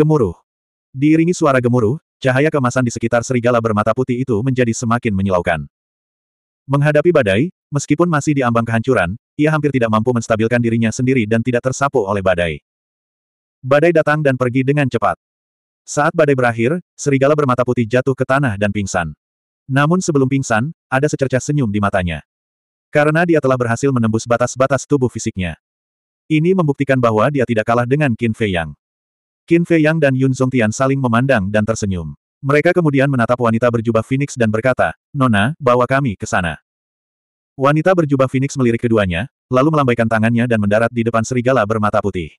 Gemuruh. Diiringi suara gemuruh, cahaya kemasan di sekitar serigala bermata putih itu menjadi semakin menyilaukan. Menghadapi badai, meskipun masih di ambang kehancuran, ia hampir tidak mampu menstabilkan dirinya sendiri dan tidak tersapu oleh badai. Badai datang dan pergi dengan cepat. Saat badai berakhir, serigala bermata putih jatuh ke tanah dan pingsan. Namun sebelum pingsan, ada secercah senyum di matanya. Karena dia telah berhasil menembus batas-batas tubuh fisiknya. Ini membuktikan bahwa dia tidak kalah dengan Qin Fei Yang. Qin Fei Yang dan Yun Zhong Tian saling memandang dan tersenyum. Mereka kemudian menatap wanita berjubah Phoenix dan berkata, Nona, bawa kami ke sana. Wanita berjubah Phoenix melirik keduanya, lalu melambaikan tangannya dan mendarat di depan serigala bermata putih.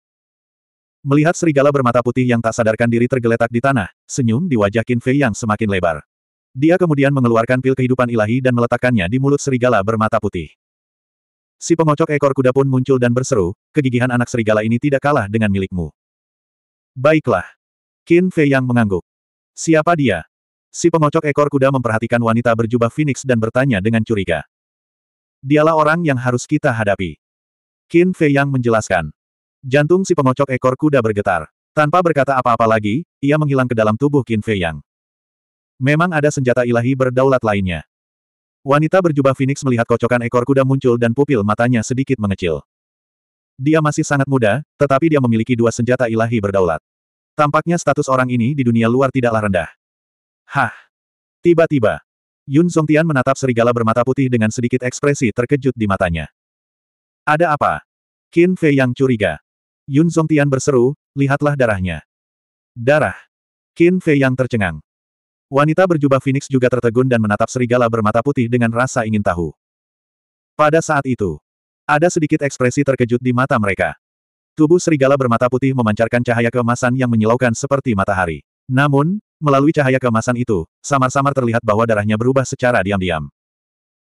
Melihat serigala bermata putih yang tak sadarkan diri tergeletak di tanah, senyum di wajah Qin Fei Yang semakin lebar. Dia kemudian mengeluarkan pil kehidupan ilahi dan meletakkannya di mulut serigala bermata putih. Si pengocok ekor kuda pun muncul dan berseru, kegigihan anak serigala ini tidak kalah dengan milikmu. Baiklah. Qin Fei yang mengangguk. Siapa dia? Si pengocok ekor kuda memperhatikan wanita berjubah Phoenix dan bertanya dengan curiga. Dialah orang yang harus kita hadapi. Qin Fei yang menjelaskan. Jantung si pengocok ekor kuda bergetar. Tanpa berkata apa-apa lagi, ia menghilang ke dalam tubuh Qin Fei yang. Memang ada senjata ilahi berdaulat lainnya. Wanita berjubah Phoenix melihat kocokan ekor kuda muncul dan pupil matanya sedikit mengecil. Dia masih sangat muda, tetapi dia memiliki dua senjata ilahi berdaulat. Tampaknya status orang ini di dunia luar tidaklah rendah. Hah! Tiba-tiba, Yun Zongtian menatap serigala bermata putih dengan sedikit ekspresi terkejut di matanya. Ada apa? Qin Fei yang curiga. Yun Zongtian berseru, lihatlah darahnya. Darah. Qin Fei yang tercengang. Wanita berjubah Phoenix juga tertegun dan menatap serigala bermata putih dengan rasa ingin tahu. Pada saat itu, ada sedikit ekspresi terkejut di mata mereka. Tubuh serigala bermata putih memancarkan cahaya keemasan yang menyilaukan seperti matahari. Namun, melalui cahaya keemasan itu, samar-samar terlihat bahwa darahnya berubah secara diam-diam.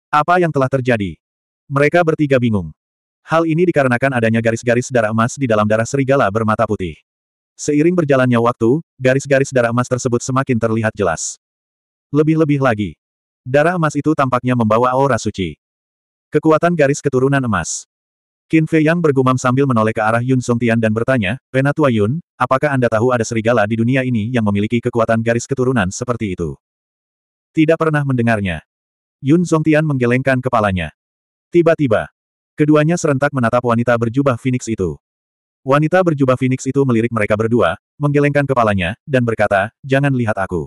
Apa yang telah terjadi? Mereka bertiga bingung. Hal ini dikarenakan adanya garis-garis darah emas di dalam darah serigala bermata putih. Seiring berjalannya waktu, garis-garis darah emas tersebut semakin terlihat jelas. Lebih-lebih lagi, Darah emas itu tampaknya membawa aura suci. Kekuatan garis keturunan emas. Qin Fei Yang bergumam sambil menoleh ke arah Yun Song Tian dan bertanya, Penatua Yun, apakah Anda tahu ada serigala di dunia ini yang memiliki kekuatan garis keturunan seperti itu? Tidak pernah mendengarnya. Yun Song Tian menggelengkan kepalanya. Tiba-tiba, keduanya serentak menatap wanita berjubah Phoenix itu. Wanita berjubah Phoenix itu melirik mereka berdua, menggelengkan kepalanya, dan berkata, jangan lihat aku.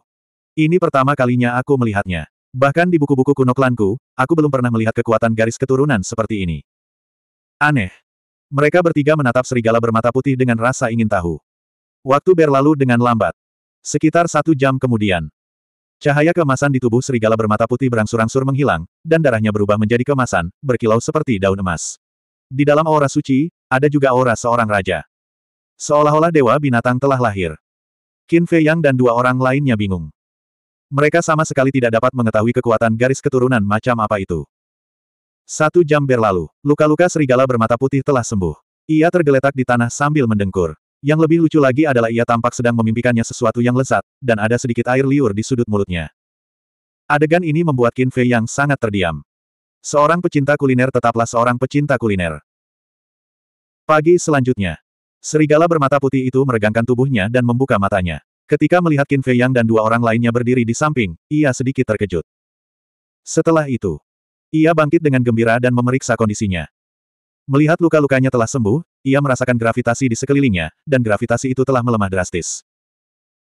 Ini pertama kalinya aku melihatnya. Bahkan di buku-buku kuno klanku, aku belum pernah melihat kekuatan garis keturunan seperti ini. Aneh. Mereka bertiga menatap serigala bermata putih dengan rasa ingin tahu. Waktu berlalu dengan lambat. Sekitar satu jam kemudian. Cahaya kemasan di tubuh serigala bermata putih berangsur-angsur menghilang, dan darahnya berubah menjadi kemasan, berkilau seperti daun emas. Di dalam aura suci, ada juga aura seorang raja. Seolah-olah dewa binatang telah lahir. Qin Fei Yang dan dua orang lainnya bingung. Mereka sama sekali tidak dapat mengetahui kekuatan garis keturunan macam apa itu. Satu jam berlalu, luka-luka serigala bermata putih telah sembuh. Ia tergeletak di tanah sambil mendengkur. Yang lebih lucu lagi adalah ia tampak sedang memimpikannya sesuatu yang lezat, dan ada sedikit air liur di sudut mulutnya. Adegan ini membuat Qin Fei yang sangat terdiam. Seorang pecinta kuliner tetaplah seorang pecinta kuliner. Pagi selanjutnya, serigala bermata putih itu meregangkan tubuhnya dan membuka matanya. Ketika melihat Qin Fei Yang dan dua orang lainnya berdiri di samping, ia sedikit terkejut. Setelah itu, ia bangkit dengan gembira dan memeriksa kondisinya. Melihat luka-lukanya telah sembuh, ia merasakan gravitasi di sekelilingnya, dan gravitasi itu telah melemah drastis.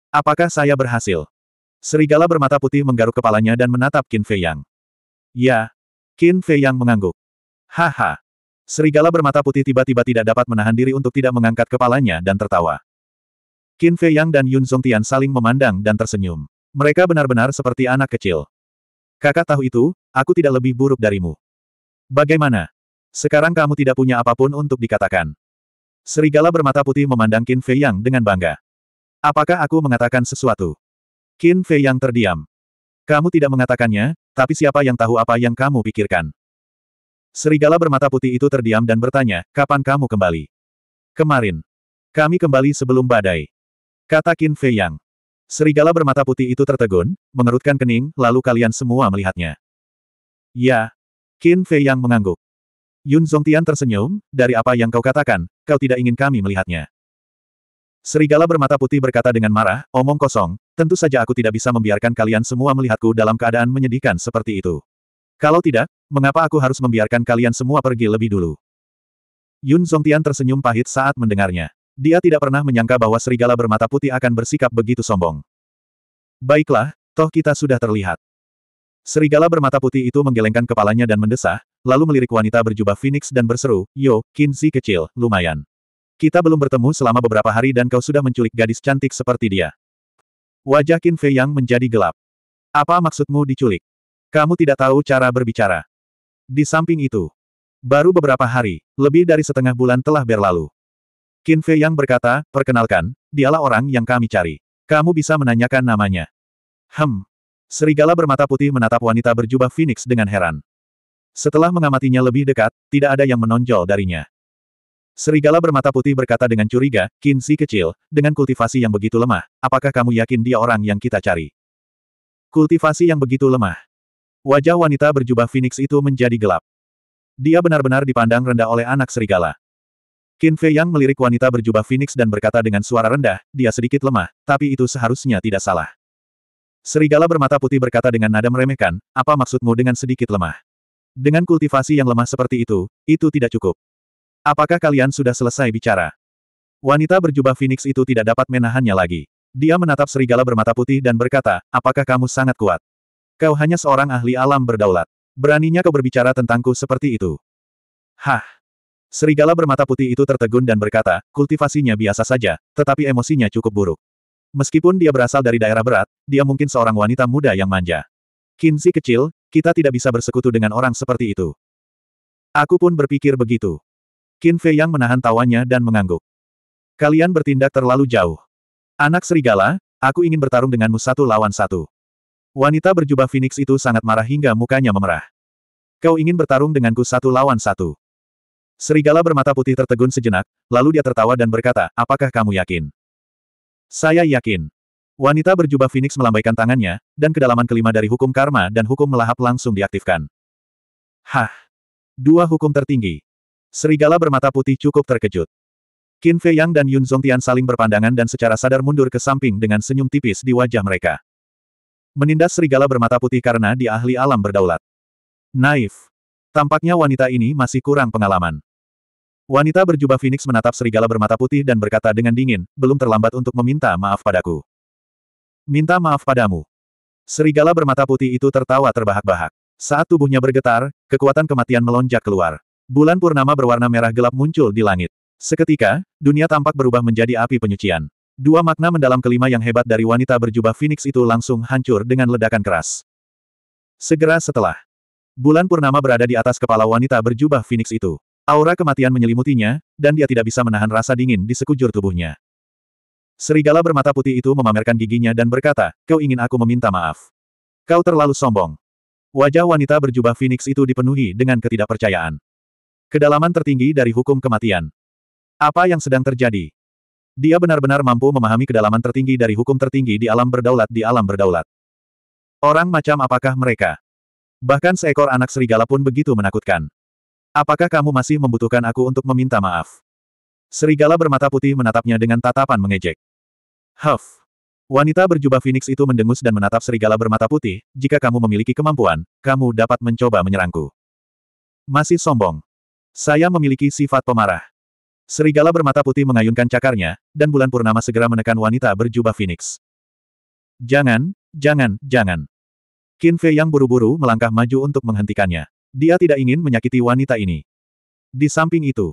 Apakah saya berhasil? Serigala bermata putih menggaruk kepalanya dan menatap Qin Fei Yang. Ya. Qin Fei Yang mengangguk. Haha. Serigala bermata putih tiba-tiba tidak dapat menahan diri untuk tidak mengangkat kepalanya dan tertawa. Qin Fei Yang dan Yun Zhong Tian saling memandang dan tersenyum. Mereka benar-benar seperti anak kecil. Kakak tahu itu, aku tidak lebih buruk darimu. Bagaimana? Sekarang kamu tidak punya apapun untuk dikatakan. Serigala bermata putih memandang Qin Fei Yang dengan bangga. Apakah aku mengatakan sesuatu? Qin Fei Yang terdiam. Kamu tidak mengatakannya, tapi siapa yang tahu apa yang kamu pikirkan? Serigala bermata putih itu terdiam dan bertanya, kapan kamu kembali? Kemarin. Kami kembali sebelum badai. Kata Qin Fei Yang. Serigala bermata putih itu tertegun, mengerutkan kening, lalu kalian semua melihatnya. Ya. Qin Fei Yang mengangguk. Yun Zongtian tersenyum, dari apa yang kau katakan, kau tidak ingin kami melihatnya. Serigala bermata putih berkata dengan marah, omong kosong, tentu saja aku tidak bisa membiarkan kalian semua melihatku dalam keadaan menyedihkan seperti itu. Kalau tidak, mengapa aku harus membiarkan kalian semua pergi lebih dulu? Yun Zongtian tersenyum pahit saat mendengarnya. Dia tidak pernah menyangka bahwa serigala bermata putih akan bersikap begitu sombong. Baiklah, toh kita sudah terlihat. Serigala bermata putih itu menggelengkan kepalanya dan mendesah, lalu melirik wanita berjubah Phoenix dan berseru, Yo, Kinzi kecil, lumayan. Kita belum bertemu selama beberapa hari dan kau sudah menculik gadis cantik seperti dia. Wajah Qin Fei Yang menjadi gelap. Apa maksudmu diculik? Kamu tidak tahu cara berbicara. Di samping itu, baru beberapa hari, lebih dari setengah bulan telah berlalu. Qin Fei yang berkata, perkenalkan, dialah orang yang kami cari. Kamu bisa menanyakan namanya. Hem. Serigala bermata putih menatap wanita berjubah Phoenix dengan heran. Setelah mengamatinya lebih dekat, tidak ada yang menonjol darinya. Serigala bermata putih berkata dengan curiga, Qin si kecil, dengan kultivasi yang begitu lemah, apakah kamu yakin dia orang yang kita cari? Kultivasi yang begitu lemah. Wajah wanita berjubah Phoenix itu menjadi gelap. Dia benar-benar dipandang rendah oleh anak serigala. Qin Fei Yang melirik wanita berjubah Phoenix dan berkata dengan suara rendah, dia sedikit lemah, tapi itu seharusnya tidak salah. Serigala bermata putih berkata dengan nada meremehkan, apa maksudmu dengan sedikit lemah? Dengan kultivasi yang lemah seperti itu, itu tidak cukup. Apakah kalian sudah selesai bicara? Wanita berjubah Phoenix itu tidak dapat menahannya lagi. Dia menatap serigala bermata putih dan berkata, apakah kamu sangat kuat? Kau hanya seorang ahli alam berdaulat. Beraninya kau berbicara tentangku seperti itu. Hah! Serigala bermata putih itu tertegun dan berkata, kultivasinya biasa saja, tetapi emosinya cukup buruk. Meskipun dia berasal dari daerah berat, dia mungkin seorang wanita muda yang manja. Kinzi kecil, kita tidak bisa bersekutu dengan orang seperti itu. Aku pun berpikir begitu. Qin Fei yang menahan tawanya dan mengangguk. Kalian bertindak terlalu jauh. Anak serigala, aku ingin bertarung denganmu satu lawan satu. Wanita berjubah Phoenix itu sangat marah hingga mukanya memerah. Kau ingin bertarung denganku satu lawan satu. Serigala bermata putih tertegun sejenak, lalu dia tertawa dan berkata, apakah kamu yakin? Saya yakin. Wanita berjubah Phoenix melambaikan tangannya, dan kedalaman kelima dari hukum karma dan hukum melahap langsung diaktifkan. Hah! Dua hukum tertinggi. Serigala bermata putih cukup terkejut. Qin Fei Yang dan Yun Zongtian saling berpandangan dan secara sadar mundur ke samping dengan senyum tipis di wajah mereka. Menindas serigala bermata putih karena di ahli alam berdaulat. Naif. Tampaknya wanita ini masih kurang pengalaman. Wanita berjubah Phoenix menatap serigala bermata putih dan berkata dengan dingin, belum terlambat untuk meminta maaf padaku. Minta maaf padamu. Serigala bermata putih itu tertawa terbahak-bahak. Saat tubuhnya bergetar, kekuatan kematian melonjak keluar. Bulan purnama berwarna merah gelap muncul di langit. Seketika, dunia tampak berubah menjadi api penyucian. Dua makna mendalam kelima yang hebat dari wanita berjubah Phoenix itu langsung hancur dengan ledakan keras. Segera setelah, bulan purnama berada di atas kepala wanita berjubah Phoenix itu. Aura kematian menyelimutinya, dan dia tidak bisa menahan rasa dingin di sekujur tubuhnya. Serigala bermata putih itu memamerkan giginya dan berkata, kau ingin aku meminta maaf. Kau terlalu sombong. Wajah wanita berjubah Phoenix itu dipenuhi dengan ketidakpercayaan. Kedalaman tertinggi dari hukum kematian. Apa yang sedang terjadi? Dia benar-benar mampu memahami kedalaman tertinggi dari hukum tertinggi di alam berdaulat di alam berdaulat. Orang macam apakah mereka? Bahkan seekor anak serigala pun begitu menakutkan. Apakah kamu masih membutuhkan aku untuk meminta maaf? Serigala bermata putih menatapnya dengan tatapan mengejek. Huff. Wanita berjubah Phoenix itu mendengus dan menatap serigala bermata putih, jika kamu memiliki kemampuan, kamu dapat mencoba menyerangku. Masih sombong. Saya memiliki sifat pemarah. Serigala bermata putih mengayunkan cakarnya, dan bulan purnama segera menekan wanita berjubah Phoenix. Jangan, jangan, jangan. Qin Fei yang buru-buru melangkah maju untuk menghentikannya. Dia tidak ingin menyakiti wanita ini. Di samping itu,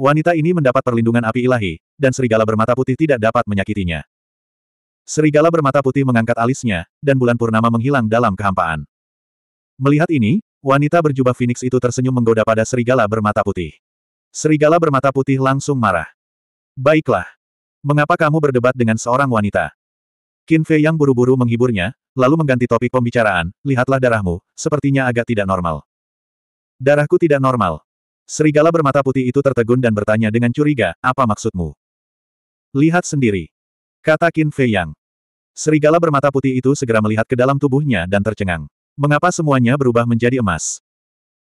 wanita ini mendapat perlindungan api ilahi, dan serigala bermata putih tidak dapat menyakitinya. Serigala bermata putih mengangkat alisnya, dan bulan purnama menghilang dalam kehampaan. Melihat ini, wanita berjubah Phoenix itu tersenyum menggoda pada serigala bermata putih. Serigala bermata putih langsung marah. Baiklah. Mengapa kamu berdebat dengan seorang wanita? Qin Fei yang buru-buru menghiburnya, lalu mengganti topik pembicaraan, lihatlah darahmu, sepertinya agak tidak normal. Darahku tidak normal. Serigala bermata putih itu tertegun dan bertanya dengan curiga, apa maksudmu? Lihat sendiri. Kata Qin Fei Yang. Serigala bermata putih itu segera melihat ke dalam tubuhnya dan tercengang. Mengapa semuanya berubah menjadi emas?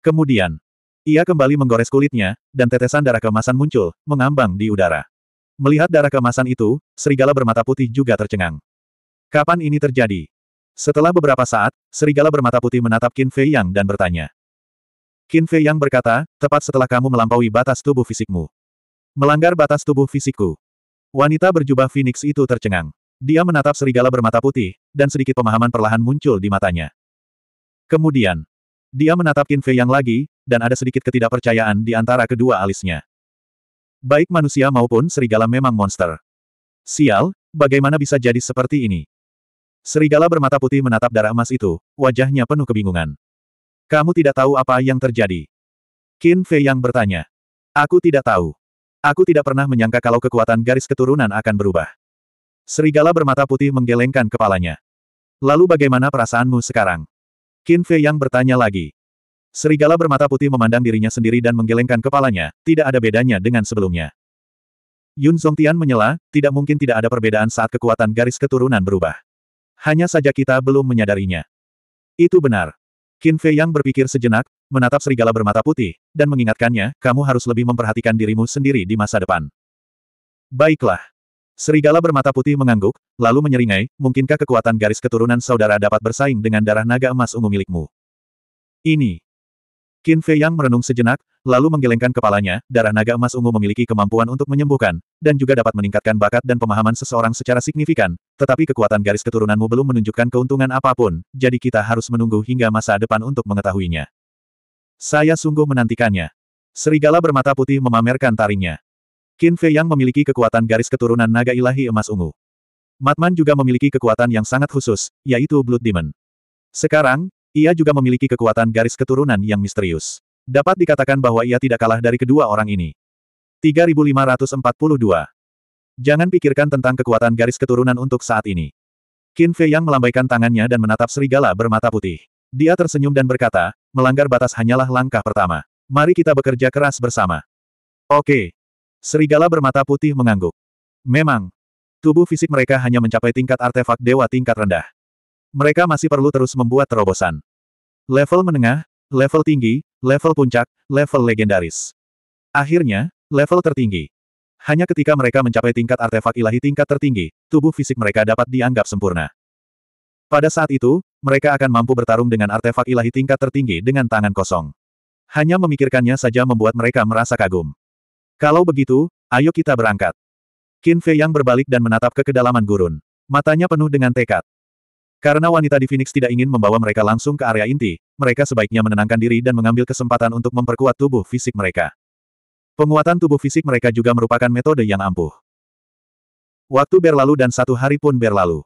Kemudian, ia kembali menggores kulitnya, dan tetesan darah kemasan muncul, mengambang di udara. Melihat darah kemasan itu, serigala bermata putih juga tercengang. Kapan ini terjadi? Setelah beberapa saat, serigala bermata putih menatap Qin Fei Yang dan bertanya. Qin Fei Yang berkata, tepat setelah kamu melampaui batas tubuh fisikmu. Melanggar batas tubuh fisikku. Wanita berjubah Phoenix itu tercengang. Dia menatap serigala bermata putih, dan sedikit pemahaman perlahan muncul di matanya. Kemudian, dia menatap Qin Fei Yang lagi, dan ada sedikit ketidakpercayaan di antara kedua alisnya. Baik manusia maupun serigala memang monster. Sial, bagaimana bisa jadi seperti ini? Serigala bermata putih menatap darah emas itu, wajahnya penuh kebingungan. Kamu tidak tahu apa yang terjadi? Qin Fei yang bertanya. Aku tidak tahu. Aku tidak pernah menyangka kalau kekuatan garis keturunan akan berubah. Serigala bermata putih menggelengkan kepalanya. Lalu bagaimana perasaanmu sekarang? Qin Fei yang bertanya lagi. Serigala bermata putih memandang dirinya sendiri dan menggelengkan kepalanya, tidak ada bedanya dengan sebelumnya. Yun Zongtian menyela, tidak mungkin tidak ada perbedaan saat kekuatan garis keturunan berubah. Hanya saja kita belum menyadarinya. Itu benar. Qin Fei yang berpikir sejenak, menatap serigala bermata putih, dan mengingatkannya, kamu harus lebih memperhatikan dirimu sendiri di masa depan. Baiklah. Serigala bermata putih mengangguk, lalu menyeringai, mungkinkah kekuatan garis keturunan saudara dapat bersaing dengan darah naga emas ungu milikmu? Ini. Qin Fei Yang merenung sejenak, lalu menggelengkan kepalanya, darah naga emas ungu memiliki kemampuan untuk menyembuhkan, dan juga dapat meningkatkan bakat dan pemahaman seseorang secara signifikan, tetapi kekuatan garis keturunanmu belum menunjukkan keuntungan apapun, jadi kita harus menunggu hingga masa depan untuk mengetahuinya. Saya sungguh menantikannya. Serigala bermata putih memamerkan taringnya. Qin Fei Yang memiliki kekuatan garis keturunan naga ilahi emas ungu. Matman juga memiliki kekuatan yang sangat khusus, yaitu Blood Demon. Sekarang, ia juga memiliki kekuatan garis keturunan yang misterius. Dapat dikatakan bahwa ia tidak kalah dari kedua orang ini. 3542. Jangan pikirkan tentang kekuatan garis keturunan untuk saat ini. Qin Fei Yang melambaikan tangannya dan menatap serigala bermata putih. Dia tersenyum dan berkata, melanggar batas hanyalah langkah pertama. Mari kita bekerja keras bersama. Oke. Serigala bermata putih mengangguk. Memang. Tubuh fisik mereka hanya mencapai tingkat artefak dewa tingkat rendah mereka masih perlu terus membuat terobosan. Level menengah, level tinggi, level puncak, level legendaris. Akhirnya, level tertinggi. Hanya ketika mereka mencapai tingkat artefak ilahi tingkat tertinggi, tubuh fisik mereka dapat dianggap sempurna. Pada saat itu, mereka akan mampu bertarung dengan artefak ilahi tingkat tertinggi dengan tangan kosong. Hanya memikirkannya saja membuat mereka merasa kagum. Kalau begitu, ayo kita berangkat. Qin Fei yang berbalik dan menatap ke kedalaman gurun. Matanya penuh dengan tekad. Karena wanita di Phoenix tidak ingin membawa mereka langsung ke area inti, mereka sebaiknya menenangkan diri dan mengambil kesempatan untuk memperkuat tubuh fisik mereka. Penguatan tubuh fisik mereka juga merupakan metode yang ampuh. Waktu berlalu dan satu hari pun berlalu.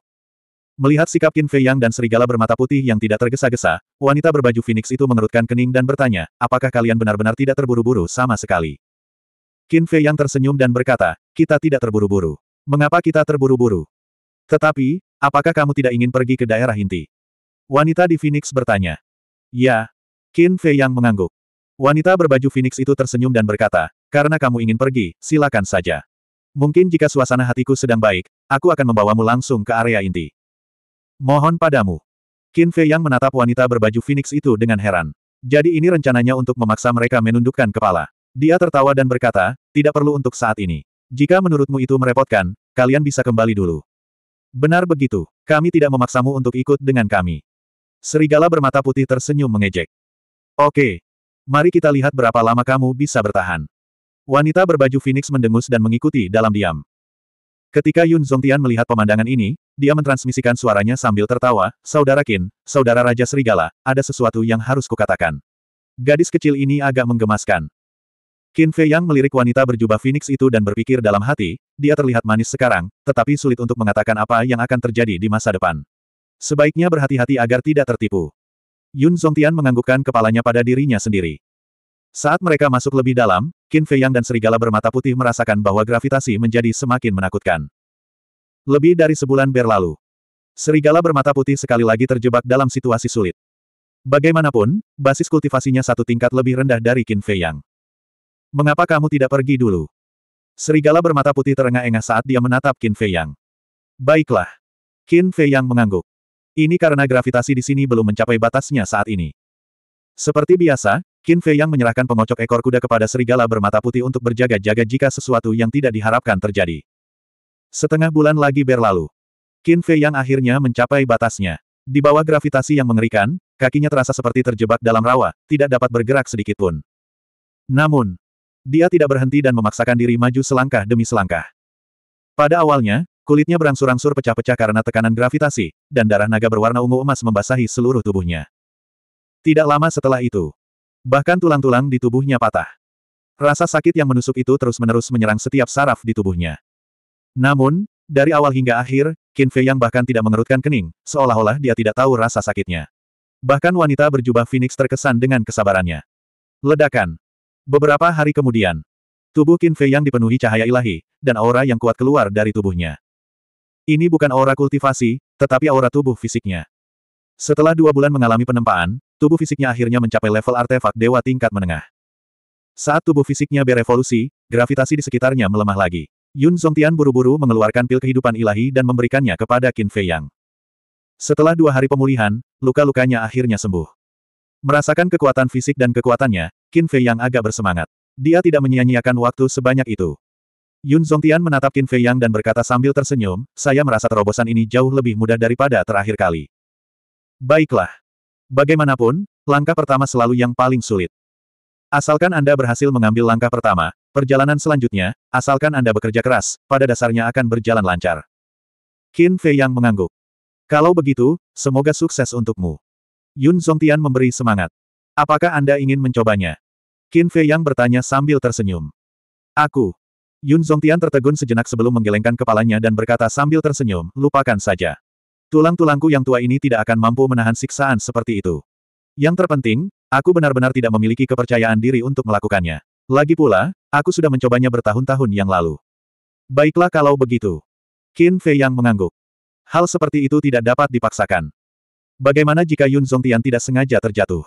Melihat sikap Qin Fei Yang dan serigala bermata putih yang tidak tergesa-gesa, wanita berbaju Phoenix itu mengerutkan kening dan bertanya, apakah kalian benar-benar tidak terburu-buru sama sekali? Qin Fei Yang tersenyum dan berkata, kita tidak terburu-buru. Mengapa kita terburu-buru? Tetapi, Apakah kamu tidak ingin pergi ke daerah inti? Wanita di Phoenix bertanya. Ya. Qin Fei yang mengangguk. Wanita berbaju Phoenix itu tersenyum dan berkata, karena kamu ingin pergi, silakan saja. Mungkin jika suasana hatiku sedang baik, aku akan membawamu langsung ke area inti. Mohon padamu. Qin Fei yang menatap wanita berbaju Phoenix itu dengan heran. Jadi ini rencananya untuk memaksa mereka menundukkan kepala. Dia tertawa dan berkata, tidak perlu untuk saat ini. Jika menurutmu itu merepotkan, kalian bisa kembali dulu. Benar begitu, kami tidak memaksamu untuk ikut dengan kami. Serigala bermata putih tersenyum mengejek. Oke, mari kita lihat berapa lama kamu bisa bertahan. Wanita berbaju Phoenix mendengus dan mengikuti dalam diam. Ketika Yun Zongtian melihat pemandangan ini, dia mentransmisikan suaranya sambil tertawa, Saudara Qin, Saudara Raja Serigala, ada sesuatu yang harus kukatakan. Gadis kecil ini agak menggemaskan. Qin Fei Yang melirik wanita berjubah Phoenix itu dan berpikir dalam hati, dia terlihat manis sekarang, tetapi sulit untuk mengatakan apa yang akan terjadi di masa depan. Sebaiknya berhati-hati agar tidak tertipu. Yun Zongtian menganggukkan kepalanya pada dirinya sendiri. Saat mereka masuk lebih dalam, Qin Fei Yang dan serigala bermata putih merasakan bahwa gravitasi menjadi semakin menakutkan. Lebih dari sebulan berlalu. Serigala bermata putih sekali lagi terjebak dalam situasi sulit. Bagaimanapun, basis kultivasinya satu tingkat lebih rendah dari Qin Fei Yang. Mengapa kamu tidak pergi dulu? Serigala bermata putih terengah-engah saat dia menatap Qin Fei Yang. Baiklah. Qin Fei Yang mengangguk. Ini karena gravitasi di sini belum mencapai batasnya saat ini. Seperti biasa, Qin Fei Yang menyerahkan pengocok ekor kuda kepada serigala bermata putih untuk berjaga-jaga jika sesuatu yang tidak diharapkan terjadi. Setengah bulan lagi berlalu. Qin Fei Yang akhirnya mencapai batasnya. Di bawah gravitasi yang mengerikan, kakinya terasa seperti terjebak dalam rawa, tidak dapat bergerak sedikit pun. Namun, dia tidak berhenti dan memaksakan diri maju selangkah demi selangkah. Pada awalnya, kulitnya berangsur-angsur pecah-pecah karena tekanan gravitasi, dan darah naga berwarna ungu emas membasahi seluruh tubuhnya. Tidak lama setelah itu, bahkan tulang-tulang di tubuhnya patah. Rasa sakit yang menusuk itu terus-menerus menyerang setiap saraf di tubuhnya. Namun, dari awal hingga akhir, Qin Fei yang bahkan tidak mengerutkan kening, seolah-olah dia tidak tahu rasa sakitnya. Bahkan wanita berjubah Phoenix terkesan dengan kesabarannya. Ledakan. Beberapa hari kemudian, tubuh Qin Fei yang dipenuhi cahaya ilahi, dan aura yang kuat keluar dari tubuhnya. Ini bukan aura kultivasi, tetapi aura tubuh fisiknya. Setelah dua bulan mengalami penempaan, tubuh fisiknya akhirnya mencapai level artefak dewa tingkat menengah. Saat tubuh fisiknya berevolusi, gravitasi di sekitarnya melemah lagi. Yun Zongtian buru-buru mengeluarkan pil kehidupan ilahi dan memberikannya kepada Qin Fei Yang. Setelah dua hari pemulihan, luka-lukanya akhirnya sembuh. Merasakan kekuatan fisik dan kekuatannya, Qin Fei yang agak bersemangat. Dia tidak menyia-nyiakan waktu sebanyak itu. Yun Zongtian menatap Qin Fei Yang dan berkata sambil tersenyum, saya merasa terobosan ini jauh lebih mudah daripada terakhir kali. Baiklah. Bagaimanapun, langkah pertama selalu yang paling sulit. Asalkan Anda berhasil mengambil langkah pertama, perjalanan selanjutnya, asalkan Anda bekerja keras, pada dasarnya akan berjalan lancar. Qin Fei Yang mengangguk. Kalau begitu, semoga sukses untukmu. Yun Zongtian memberi semangat. Apakah Anda ingin mencobanya? Qin Fei Yang bertanya sambil tersenyum. Aku. Yun Zongtian tertegun sejenak sebelum menggelengkan kepalanya dan berkata sambil tersenyum, lupakan saja. Tulang-tulangku yang tua ini tidak akan mampu menahan siksaan seperti itu. Yang terpenting, aku benar-benar tidak memiliki kepercayaan diri untuk melakukannya. Lagi pula, aku sudah mencobanya bertahun-tahun yang lalu. Baiklah kalau begitu. Qin Fei Yang mengangguk. Hal seperti itu tidak dapat dipaksakan. Bagaimana jika Yun Zongtian tidak sengaja terjatuh?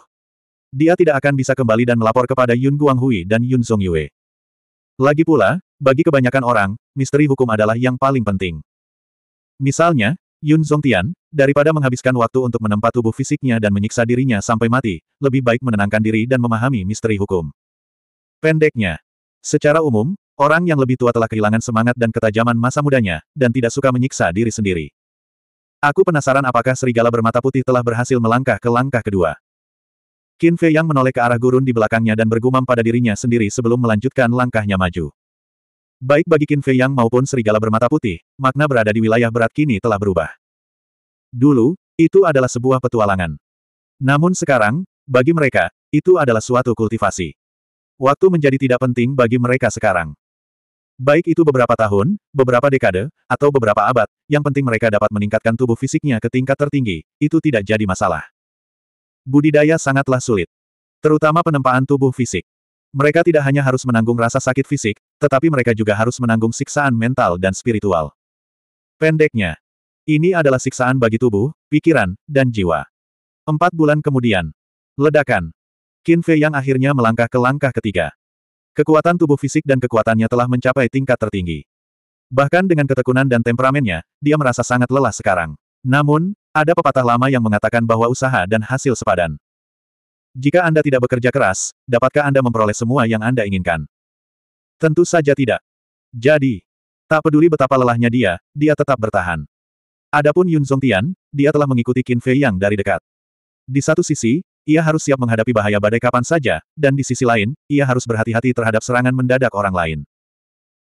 Dia tidak akan bisa kembali dan melapor kepada Yun Guanghui dan Yun Zongyue. Lagi pula, bagi kebanyakan orang, misteri hukum adalah yang paling penting. Misalnya, Yun Zongtian, daripada menghabiskan waktu untuk menempat tubuh fisiknya dan menyiksa dirinya sampai mati, lebih baik menenangkan diri dan memahami misteri hukum. Pendeknya, secara umum, orang yang lebih tua telah kehilangan semangat dan ketajaman masa mudanya, dan tidak suka menyiksa diri sendiri. Aku penasaran apakah serigala bermata putih telah berhasil melangkah ke langkah kedua. Qin Fei Yang menoleh ke arah gurun di belakangnya dan bergumam pada dirinya sendiri sebelum melanjutkan langkahnya maju. Baik bagi Qin Fei Yang maupun serigala bermata putih, makna berada di wilayah berat kini telah berubah. Dulu, itu adalah sebuah petualangan. Namun sekarang, bagi mereka, itu adalah suatu kultivasi. Waktu menjadi tidak penting bagi mereka sekarang. Baik itu beberapa tahun, beberapa dekade, atau beberapa abad, yang penting mereka dapat meningkatkan tubuh fisiknya ke tingkat tertinggi, itu tidak jadi masalah. Budidaya sangatlah sulit. Terutama penempaan tubuh fisik. Mereka tidak hanya harus menanggung rasa sakit fisik, tetapi mereka juga harus menanggung siksaan mental dan spiritual. Pendeknya, ini adalah siksaan bagi tubuh, pikiran, dan jiwa. Empat bulan kemudian, ledakan. Qin Fei yang akhirnya melangkah ke langkah ketiga. Kekuatan tubuh fisik dan kekuatannya telah mencapai tingkat tertinggi. Bahkan dengan ketekunan dan temperamennya, dia merasa sangat lelah sekarang. Namun, ada pepatah lama yang mengatakan bahwa usaha dan hasil sepadan. Jika Anda tidak bekerja keras, dapatkah Anda memperoleh semua yang Anda inginkan? Tentu saja tidak. Jadi, tak peduli betapa lelahnya dia, dia tetap bertahan. Adapun Yun Zhongtian, dia telah mengikuti Qin Fei Yang dari dekat. Di satu sisi, ia harus siap menghadapi bahaya badai kapan saja, dan di sisi lain, ia harus berhati-hati terhadap serangan mendadak orang lain.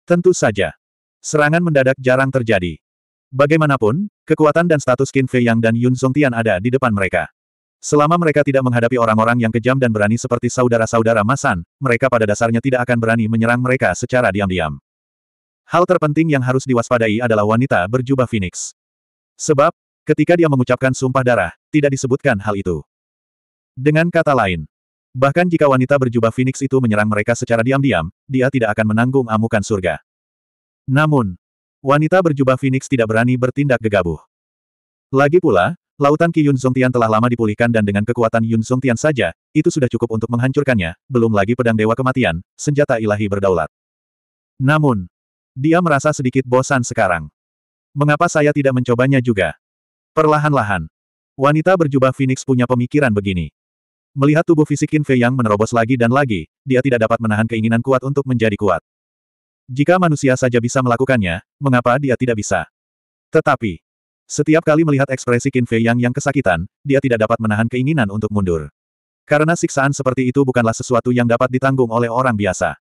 Tentu saja. Serangan mendadak jarang terjadi. Bagaimanapun, kekuatan dan status Qin Fei Yang dan Yun Song Tian ada di depan mereka. Selama mereka tidak menghadapi orang-orang yang kejam dan berani seperti saudara-saudara Masan, mereka pada dasarnya tidak akan berani menyerang mereka secara diam-diam. Hal terpenting yang harus diwaspadai adalah wanita berjubah Phoenix. Sebab, ketika dia mengucapkan sumpah darah, tidak disebutkan hal itu. Dengan kata lain, bahkan jika wanita berjubah Phoenix itu menyerang mereka secara diam-diam, dia tidak akan menanggung amukan surga. Namun, wanita berjubah Phoenix tidak berani bertindak gegabah. Lagi pula, lautan Ki Yun Tian telah lama dipulihkan dan dengan kekuatan Yun Tian saja, itu sudah cukup untuk menghancurkannya, belum lagi pedang dewa kematian, senjata ilahi berdaulat. Namun, dia merasa sedikit bosan sekarang. Mengapa saya tidak mencobanya juga? Perlahan-lahan, wanita berjubah Phoenix punya pemikiran begini. Melihat tubuh fisik Qin Fei yang menerobos lagi dan lagi, dia tidak dapat menahan keinginan kuat untuk menjadi kuat. Jika manusia saja bisa melakukannya, mengapa dia tidak bisa? Tetapi, setiap kali melihat ekspresi Qin Fei yang yang kesakitan, dia tidak dapat menahan keinginan untuk mundur. Karena siksaan seperti itu bukanlah sesuatu yang dapat ditanggung oleh orang biasa.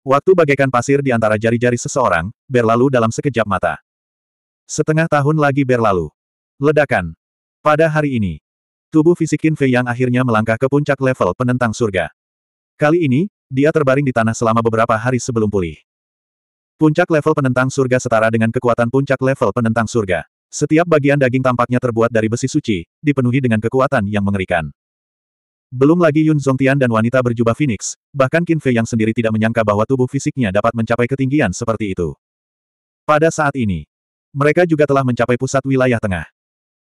Waktu bagaikan pasir di antara jari-jari seseorang, berlalu dalam sekejap mata. Setengah tahun lagi berlalu. Ledakan. Pada hari ini, Tubuh fisik Qin Fei yang akhirnya melangkah ke puncak level penentang surga. Kali ini, dia terbaring di tanah selama beberapa hari sebelum pulih. Puncak level penentang surga setara dengan kekuatan puncak level penentang surga. Setiap bagian daging tampaknya terbuat dari besi suci, dipenuhi dengan kekuatan yang mengerikan. Belum lagi Yun Zongtian dan wanita berjubah Phoenix, bahkan Qin Fei yang sendiri tidak menyangka bahwa tubuh fisiknya dapat mencapai ketinggian seperti itu. Pada saat ini, mereka juga telah mencapai pusat wilayah tengah.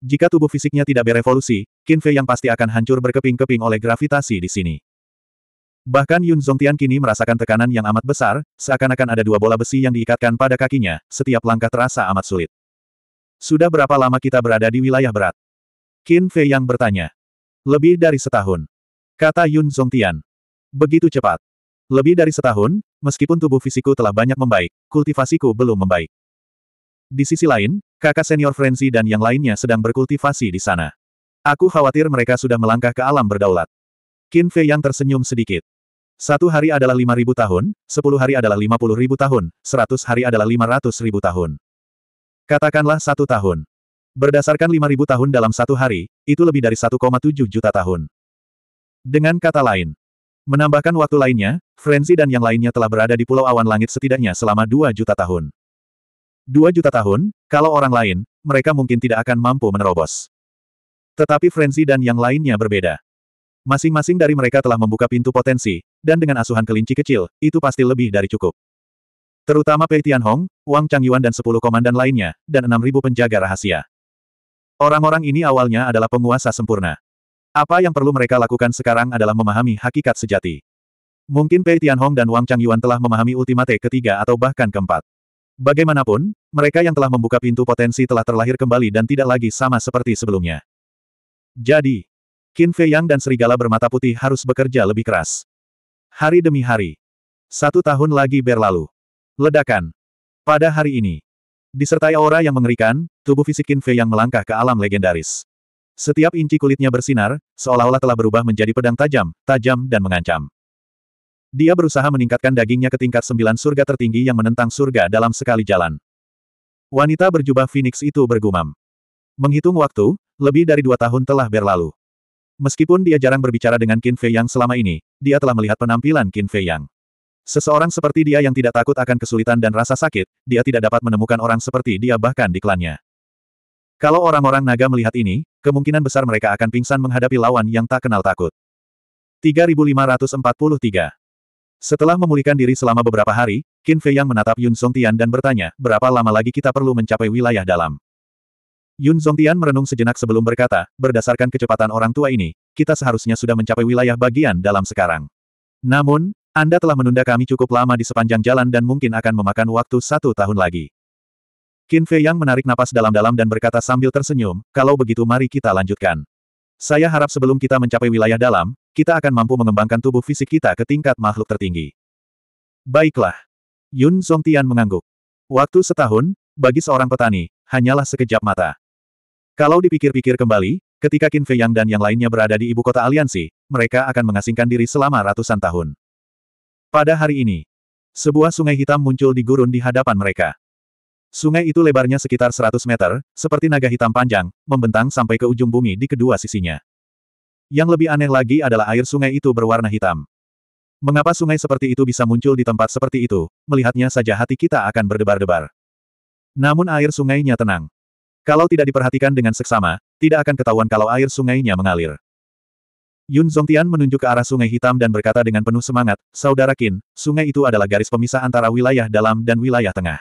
Jika tubuh fisiknya tidak berevolusi, Qin Fei yang pasti akan hancur berkeping-keping oleh gravitasi di sini. Bahkan Yun Zongtian kini merasakan tekanan yang amat besar, seakan-akan ada dua bola besi yang diikatkan pada kakinya, setiap langkah terasa amat sulit. Sudah berapa lama kita berada di wilayah berat? Qin Fei yang bertanya. Lebih dari setahun. Kata Yun Zongtian. Begitu cepat. Lebih dari setahun, meskipun tubuh fisiku telah banyak membaik, kultivasiku belum membaik. Di sisi lain, Kakak senior Frenzy dan yang lainnya sedang berkultivasi di sana. Aku khawatir mereka sudah melangkah ke alam berdaulat. Qin Fei yang tersenyum sedikit. Satu hari adalah lima ribu tahun, sepuluh hari adalah lima puluh ribu tahun, seratus hari adalah lima ratus ribu tahun. Katakanlah satu tahun. Berdasarkan lima ribu tahun dalam satu hari, itu lebih dari 1,7 juta tahun. Dengan kata lain, menambahkan waktu lainnya, Frenzy dan yang lainnya telah berada di Pulau Awan Langit setidaknya selama dua juta tahun. Dua juta tahun, kalau orang lain, mereka mungkin tidak akan mampu menerobos. Tetapi Frenzy dan yang lainnya berbeda. Masing-masing dari mereka telah membuka pintu potensi, dan dengan asuhan kelinci kecil, itu pasti lebih dari cukup. Terutama Pei Tianhong, Wang Changyuan dan sepuluh komandan lainnya, dan enam ribu penjaga rahasia. Orang-orang ini awalnya adalah penguasa sempurna. Apa yang perlu mereka lakukan sekarang adalah memahami hakikat sejati. Mungkin Pei Tianhong dan Wang Changyuan telah memahami ultimate ketiga atau bahkan keempat. Bagaimanapun, mereka yang telah membuka pintu potensi telah terlahir kembali dan tidak lagi sama seperti sebelumnya. Jadi, Qin Fei Yang dan serigala bermata putih harus bekerja lebih keras. Hari demi hari. Satu tahun lagi berlalu. Ledakan. Pada hari ini. Disertai aura yang mengerikan, tubuh fisik Qin Fei Yang melangkah ke alam legendaris. Setiap inci kulitnya bersinar, seolah-olah telah berubah menjadi pedang tajam, tajam dan mengancam. Dia berusaha meningkatkan dagingnya ke tingkat sembilan surga tertinggi yang menentang surga dalam sekali jalan. Wanita berjubah Phoenix itu bergumam. Menghitung waktu, lebih dari dua tahun telah berlalu. Meskipun dia jarang berbicara dengan Qin Fei Yang selama ini, dia telah melihat penampilan Qin Fei Yang. Seseorang seperti dia yang tidak takut akan kesulitan dan rasa sakit, dia tidak dapat menemukan orang seperti dia bahkan di klannya. Kalau orang-orang naga melihat ini, kemungkinan besar mereka akan pingsan menghadapi lawan yang tak kenal takut. 3543 setelah memulihkan diri selama beberapa hari, Qin Fei Yang menatap Yun Tian dan bertanya, berapa lama lagi kita perlu mencapai wilayah dalam? Yun Tian merenung sejenak sebelum berkata, berdasarkan kecepatan orang tua ini, kita seharusnya sudah mencapai wilayah bagian dalam sekarang. Namun, Anda telah menunda kami cukup lama di sepanjang jalan dan mungkin akan memakan waktu satu tahun lagi. Qin Fei Yang menarik napas dalam-dalam dan berkata sambil tersenyum, kalau begitu mari kita lanjutkan. Saya harap sebelum kita mencapai wilayah dalam, kita akan mampu mengembangkan tubuh fisik kita ke tingkat makhluk tertinggi. Baiklah. Yun Songtian mengangguk. Waktu setahun, bagi seorang petani, hanyalah sekejap mata. Kalau dipikir-pikir kembali, ketika Qin Fei Yang dan yang lainnya berada di ibu kota aliansi, mereka akan mengasingkan diri selama ratusan tahun. Pada hari ini, sebuah sungai hitam muncul di gurun di hadapan mereka. Sungai itu lebarnya sekitar 100 meter, seperti naga hitam panjang, membentang sampai ke ujung bumi di kedua sisinya. Yang lebih aneh lagi adalah air sungai itu berwarna hitam. Mengapa sungai seperti itu bisa muncul di tempat seperti itu? Melihatnya saja hati kita akan berdebar-debar. Namun air sungainya tenang. Kalau tidak diperhatikan dengan seksama, tidak akan ketahuan kalau air sungainya mengalir. Yun Zongtian menunjuk ke arah sungai hitam dan berkata dengan penuh semangat, Saudara Qin, sungai itu adalah garis pemisah antara wilayah dalam dan wilayah tengah.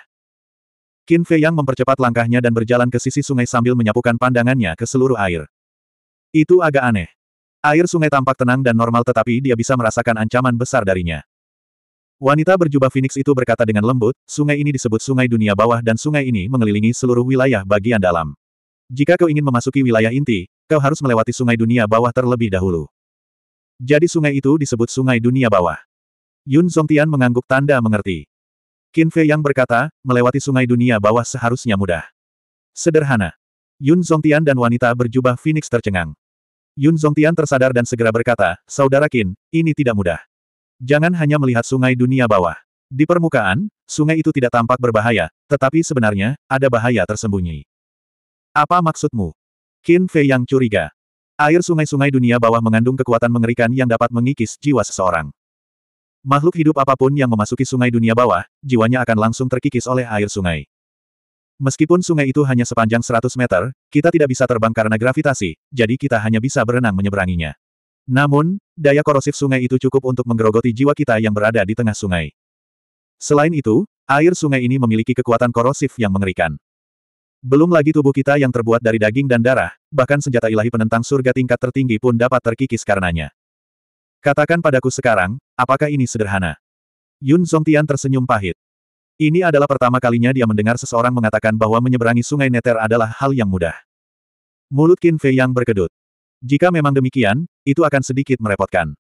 Qin Fei Yang mempercepat langkahnya dan berjalan ke sisi sungai sambil menyapukan pandangannya ke seluruh air. Itu agak aneh. Air sungai tampak tenang dan normal tetapi dia bisa merasakan ancaman besar darinya. Wanita berjubah Phoenix itu berkata dengan lembut, sungai ini disebut sungai dunia bawah dan sungai ini mengelilingi seluruh wilayah bagian dalam. Jika kau ingin memasuki wilayah inti, kau harus melewati sungai dunia bawah terlebih dahulu. Jadi sungai itu disebut sungai dunia bawah. Yun Zongtian mengangguk tanda mengerti. Qin Fei yang berkata, melewati sungai dunia bawah seharusnya mudah. Sederhana. Yun Zongtian dan wanita berjubah Phoenix tercengang. Yun Zongtian tersadar dan segera berkata, Saudara Qin, ini tidak mudah. Jangan hanya melihat sungai dunia bawah. Di permukaan, sungai itu tidak tampak berbahaya, tetapi sebenarnya, ada bahaya tersembunyi. Apa maksudmu? Qin Fei yang curiga. Air sungai-sungai dunia bawah mengandung kekuatan mengerikan yang dapat mengikis jiwa seseorang. Makhluk hidup apapun yang memasuki sungai dunia bawah, jiwanya akan langsung terkikis oleh air sungai. Meskipun sungai itu hanya sepanjang 100 meter, kita tidak bisa terbang karena gravitasi, jadi kita hanya bisa berenang menyeberanginya. Namun, daya korosif sungai itu cukup untuk menggerogoti jiwa kita yang berada di tengah sungai. Selain itu, air sungai ini memiliki kekuatan korosif yang mengerikan. Belum lagi tubuh kita yang terbuat dari daging dan darah, bahkan senjata ilahi penentang surga tingkat tertinggi pun dapat terkikis karenanya. Katakan padaku sekarang, apakah ini sederhana? Yun Zongtian tersenyum pahit. Ini adalah pertama kalinya dia mendengar seseorang mengatakan bahwa menyeberangi sungai Neter adalah hal yang mudah. Mulut Qin Fei yang berkedut. Jika memang demikian, itu akan sedikit merepotkan.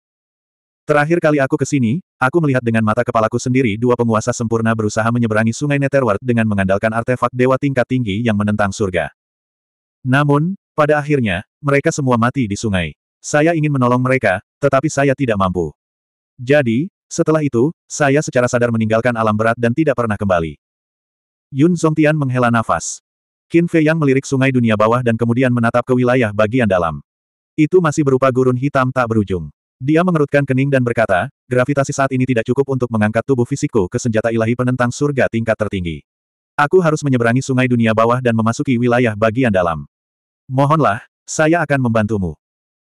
Terakhir kali aku ke sini, aku melihat dengan mata kepalaku sendiri dua penguasa sempurna berusaha menyeberangi sungai Netherworld dengan mengandalkan artefak dewa tingkat tinggi yang menentang surga. Namun, pada akhirnya, mereka semua mati di sungai. Saya ingin menolong mereka, tetapi saya tidak mampu. Jadi, setelah itu, saya secara sadar meninggalkan alam berat dan tidak pernah kembali. Yun Zongtian menghela nafas. Qin Fei Yang melirik sungai dunia bawah dan kemudian menatap ke wilayah bagian dalam. Itu masih berupa gurun hitam tak berujung. Dia mengerutkan kening dan berkata, gravitasi saat ini tidak cukup untuk mengangkat tubuh fisikku ke senjata ilahi penentang surga tingkat tertinggi. Aku harus menyeberangi sungai dunia bawah dan memasuki wilayah bagian dalam. Mohonlah, saya akan membantumu.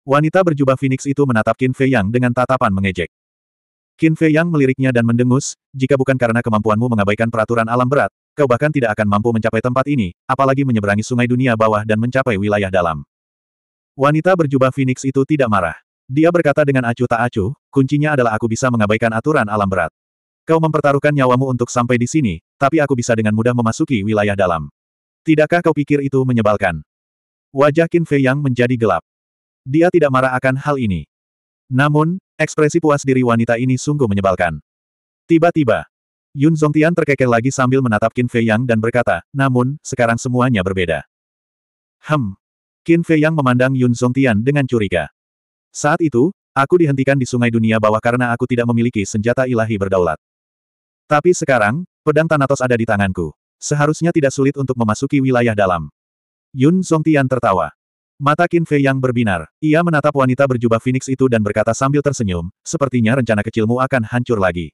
Wanita berjubah Phoenix itu menatap Qin Fei Yang dengan tatapan mengejek. Qin Fei Yang meliriknya dan mendengus, jika bukan karena kemampuanmu mengabaikan peraturan alam berat, kau bahkan tidak akan mampu mencapai tempat ini, apalagi menyeberangi sungai dunia bawah dan mencapai wilayah dalam. Wanita berjubah Phoenix itu tidak marah. Dia berkata dengan acuh tak acuh, kuncinya adalah aku bisa mengabaikan aturan alam berat. Kau mempertaruhkan nyawamu untuk sampai di sini, tapi aku bisa dengan mudah memasuki wilayah dalam. Tidakkah kau pikir itu menyebalkan? Wajah Qin Fei Yang menjadi gelap. Dia tidak marah akan hal ini. Namun, Ekspresi puas diri wanita ini sungguh menyebalkan. Tiba-tiba, Yun Zongtian terkekeh lagi sambil menatap Qin Fei Yang dan berkata, namun, sekarang semuanya berbeda. Hem. Qin Fei Yang memandang Yun Zongtian dengan curiga. Saat itu, aku dihentikan di sungai dunia bawah karena aku tidak memiliki senjata ilahi berdaulat. Tapi sekarang, pedang Thanatos ada di tanganku. Seharusnya tidak sulit untuk memasuki wilayah dalam. Yun Zongtian tertawa. Mata Qin Fei yang berbinar. Ia menatap wanita berjubah Phoenix itu dan berkata sambil tersenyum, sepertinya rencana kecilmu akan hancur lagi.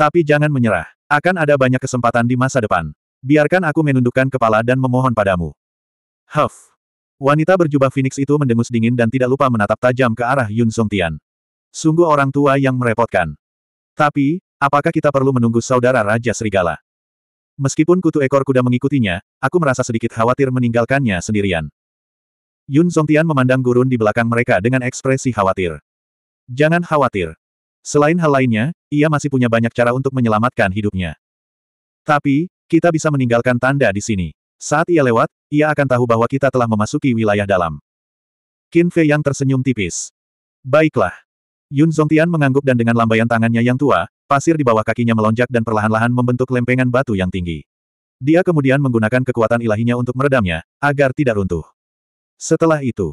Tapi jangan menyerah. Akan ada banyak kesempatan di masa depan. Biarkan aku menundukkan kepala dan memohon padamu. Huff. Wanita berjubah Phoenix itu mendengus dingin dan tidak lupa menatap tajam ke arah Yun Song Tian. Sungguh orang tua yang merepotkan. Tapi, apakah kita perlu menunggu saudara Raja Serigala? Meskipun kutu ekor kuda mengikutinya, aku merasa sedikit khawatir meninggalkannya sendirian. Yun Zongtian memandang gurun di belakang mereka dengan ekspresi khawatir. Jangan khawatir. Selain hal lainnya, ia masih punya banyak cara untuk menyelamatkan hidupnya. Tapi, kita bisa meninggalkan tanda di sini. Saat ia lewat, ia akan tahu bahwa kita telah memasuki wilayah dalam. Qin Fei yang tersenyum tipis. Baiklah. Yun Zongtian mengangguk dan dengan lambaian tangannya yang tua, pasir di bawah kakinya melonjak dan perlahan-lahan membentuk lempengan batu yang tinggi. Dia kemudian menggunakan kekuatan ilahinya untuk meredamnya, agar tidak runtuh. Setelah itu,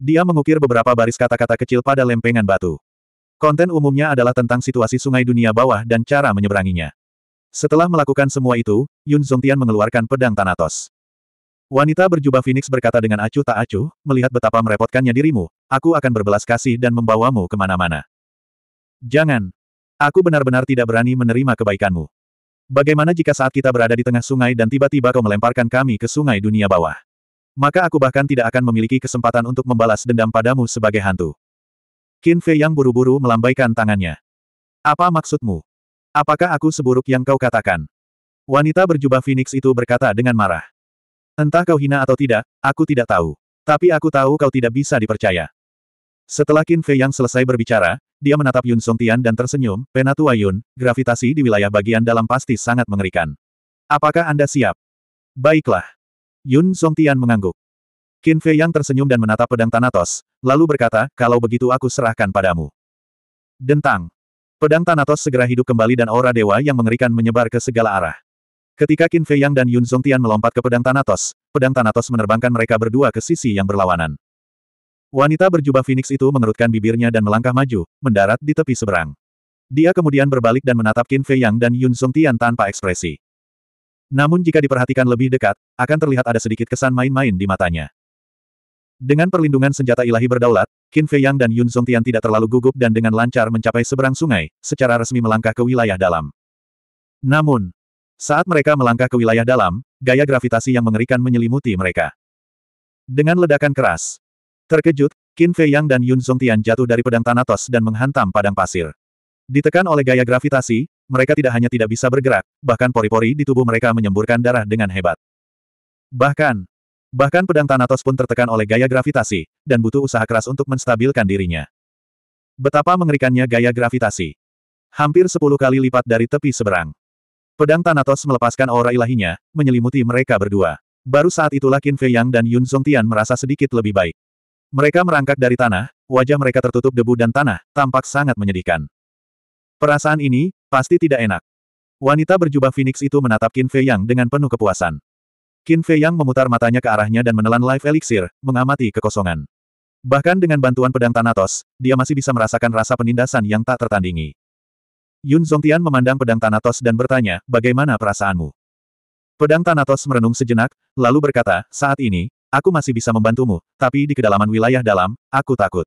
dia mengukir beberapa baris kata-kata kecil pada lempengan batu. Konten umumnya adalah tentang situasi sungai dunia bawah dan cara menyeberanginya. Setelah melakukan semua itu, Yun Zongtian mengeluarkan pedang Thanatos. Wanita berjubah Phoenix berkata dengan acuh tak acuh, melihat betapa merepotkannya dirimu, aku akan berbelas kasih dan membawamu kemana-mana. Jangan. Aku benar-benar tidak berani menerima kebaikanmu. Bagaimana jika saat kita berada di tengah sungai dan tiba-tiba kau melemparkan kami ke sungai dunia bawah? Maka aku bahkan tidak akan memiliki kesempatan untuk membalas dendam padamu sebagai hantu. Qin Fei yang buru-buru melambaikan tangannya. Apa maksudmu? Apakah aku seburuk yang kau katakan? Wanita berjubah Phoenix itu berkata dengan marah. Entah kau hina atau tidak, aku tidak tahu. Tapi aku tahu kau tidak bisa dipercaya. Setelah Qin Fei yang selesai berbicara, dia menatap Yun Song Tian dan tersenyum, Penatua Yun, gravitasi di wilayah bagian dalam pasti sangat mengerikan. Apakah Anda siap? Baiklah. Yun Songtian mengangguk. Qin Fei Yang tersenyum dan menatap pedang Thanatos, lalu berkata, kalau begitu aku serahkan padamu. Dentang. Pedang Thanatos segera hidup kembali dan aura dewa yang mengerikan menyebar ke segala arah. Ketika Qin Fei Yang dan Yun Tian melompat ke pedang Thanatos, pedang Thanatos menerbangkan mereka berdua ke sisi yang berlawanan. Wanita berjubah Phoenix itu mengerutkan bibirnya dan melangkah maju, mendarat di tepi seberang. Dia kemudian berbalik dan menatap Qin Fei Yang dan Yun Tian tanpa ekspresi. Namun jika diperhatikan lebih dekat, akan terlihat ada sedikit kesan main-main di matanya. Dengan perlindungan senjata ilahi berdaulat, Qin Fei Yang dan Yun Tian tidak terlalu gugup dan dengan lancar mencapai seberang sungai, secara resmi melangkah ke wilayah dalam. Namun, saat mereka melangkah ke wilayah dalam, gaya gravitasi yang mengerikan menyelimuti mereka. Dengan ledakan keras, terkejut, Qin Fei Yang dan Yun Tian jatuh dari pedang Thanatos dan menghantam padang pasir. Ditekan oleh gaya gravitasi, mereka tidak hanya tidak bisa bergerak, bahkan pori-pori di tubuh mereka menyemburkan darah dengan hebat. Bahkan, bahkan pedang Thanatos pun tertekan oleh gaya gravitasi, dan butuh usaha keras untuk menstabilkan dirinya. Betapa mengerikannya gaya gravitasi. Hampir sepuluh kali lipat dari tepi seberang. Pedang Thanatos melepaskan aura ilahinya, menyelimuti mereka berdua. Baru saat itulah Qin Fei Yang dan Yun Tian merasa sedikit lebih baik. Mereka merangkak dari tanah, wajah mereka tertutup debu dan tanah, tampak sangat menyedihkan. Perasaan ini, Pasti tidak enak. Wanita berjubah Phoenix itu menatap Qin Fei Yang dengan penuh kepuasan. Qin Fei Yang memutar matanya ke arahnya dan menelan live elixir, mengamati kekosongan. Bahkan dengan bantuan pedang Thanatos, dia masih bisa merasakan rasa penindasan yang tak tertandingi. Yun Zongtian memandang pedang Thanatos dan bertanya, bagaimana perasaanmu? Pedang Thanatos merenung sejenak, lalu berkata, saat ini, aku masih bisa membantumu, tapi di kedalaman wilayah dalam, aku takut.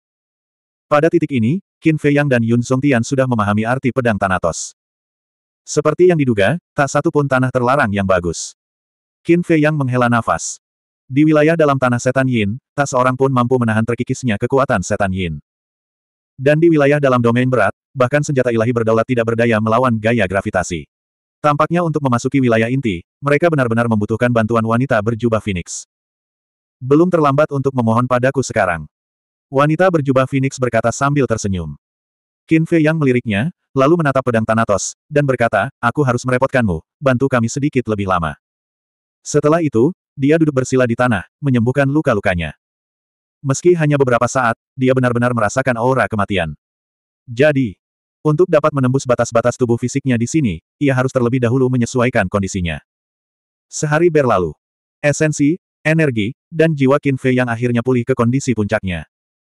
Pada titik ini, Qin Yang dan Yun Song Tian sudah memahami arti pedang Thanatos. Seperti yang diduga, tak satu pun tanah terlarang yang bagus. Qin Yang menghela nafas. Di wilayah dalam tanah setan Yin, tak seorang pun mampu menahan terkikisnya kekuatan setan Yin. Dan di wilayah dalam domain berat, bahkan senjata ilahi berdaulat tidak berdaya melawan gaya gravitasi. Tampaknya untuk memasuki wilayah inti, mereka benar-benar membutuhkan bantuan wanita berjubah Phoenix. Belum terlambat untuk memohon padaku sekarang. Wanita berjubah Phoenix berkata sambil tersenyum. Qin Fei yang meliriknya, lalu menatap pedang Thanatos, dan berkata, aku harus merepotkanmu, bantu kami sedikit lebih lama. Setelah itu, dia duduk bersila di tanah, menyembuhkan luka-lukanya. Meski hanya beberapa saat, dia benar-benar merasakan aura kematian. Jadi, untuk dapat menembus batas-batas tubuh fisiknya di sini, ia harus terlebih dahulu menyesuaikan kondisinya. Sehari berlalu. Esensi, energi, dan jiwa Qin Fei yang akhirnya pulih ke kondisi puncaknya.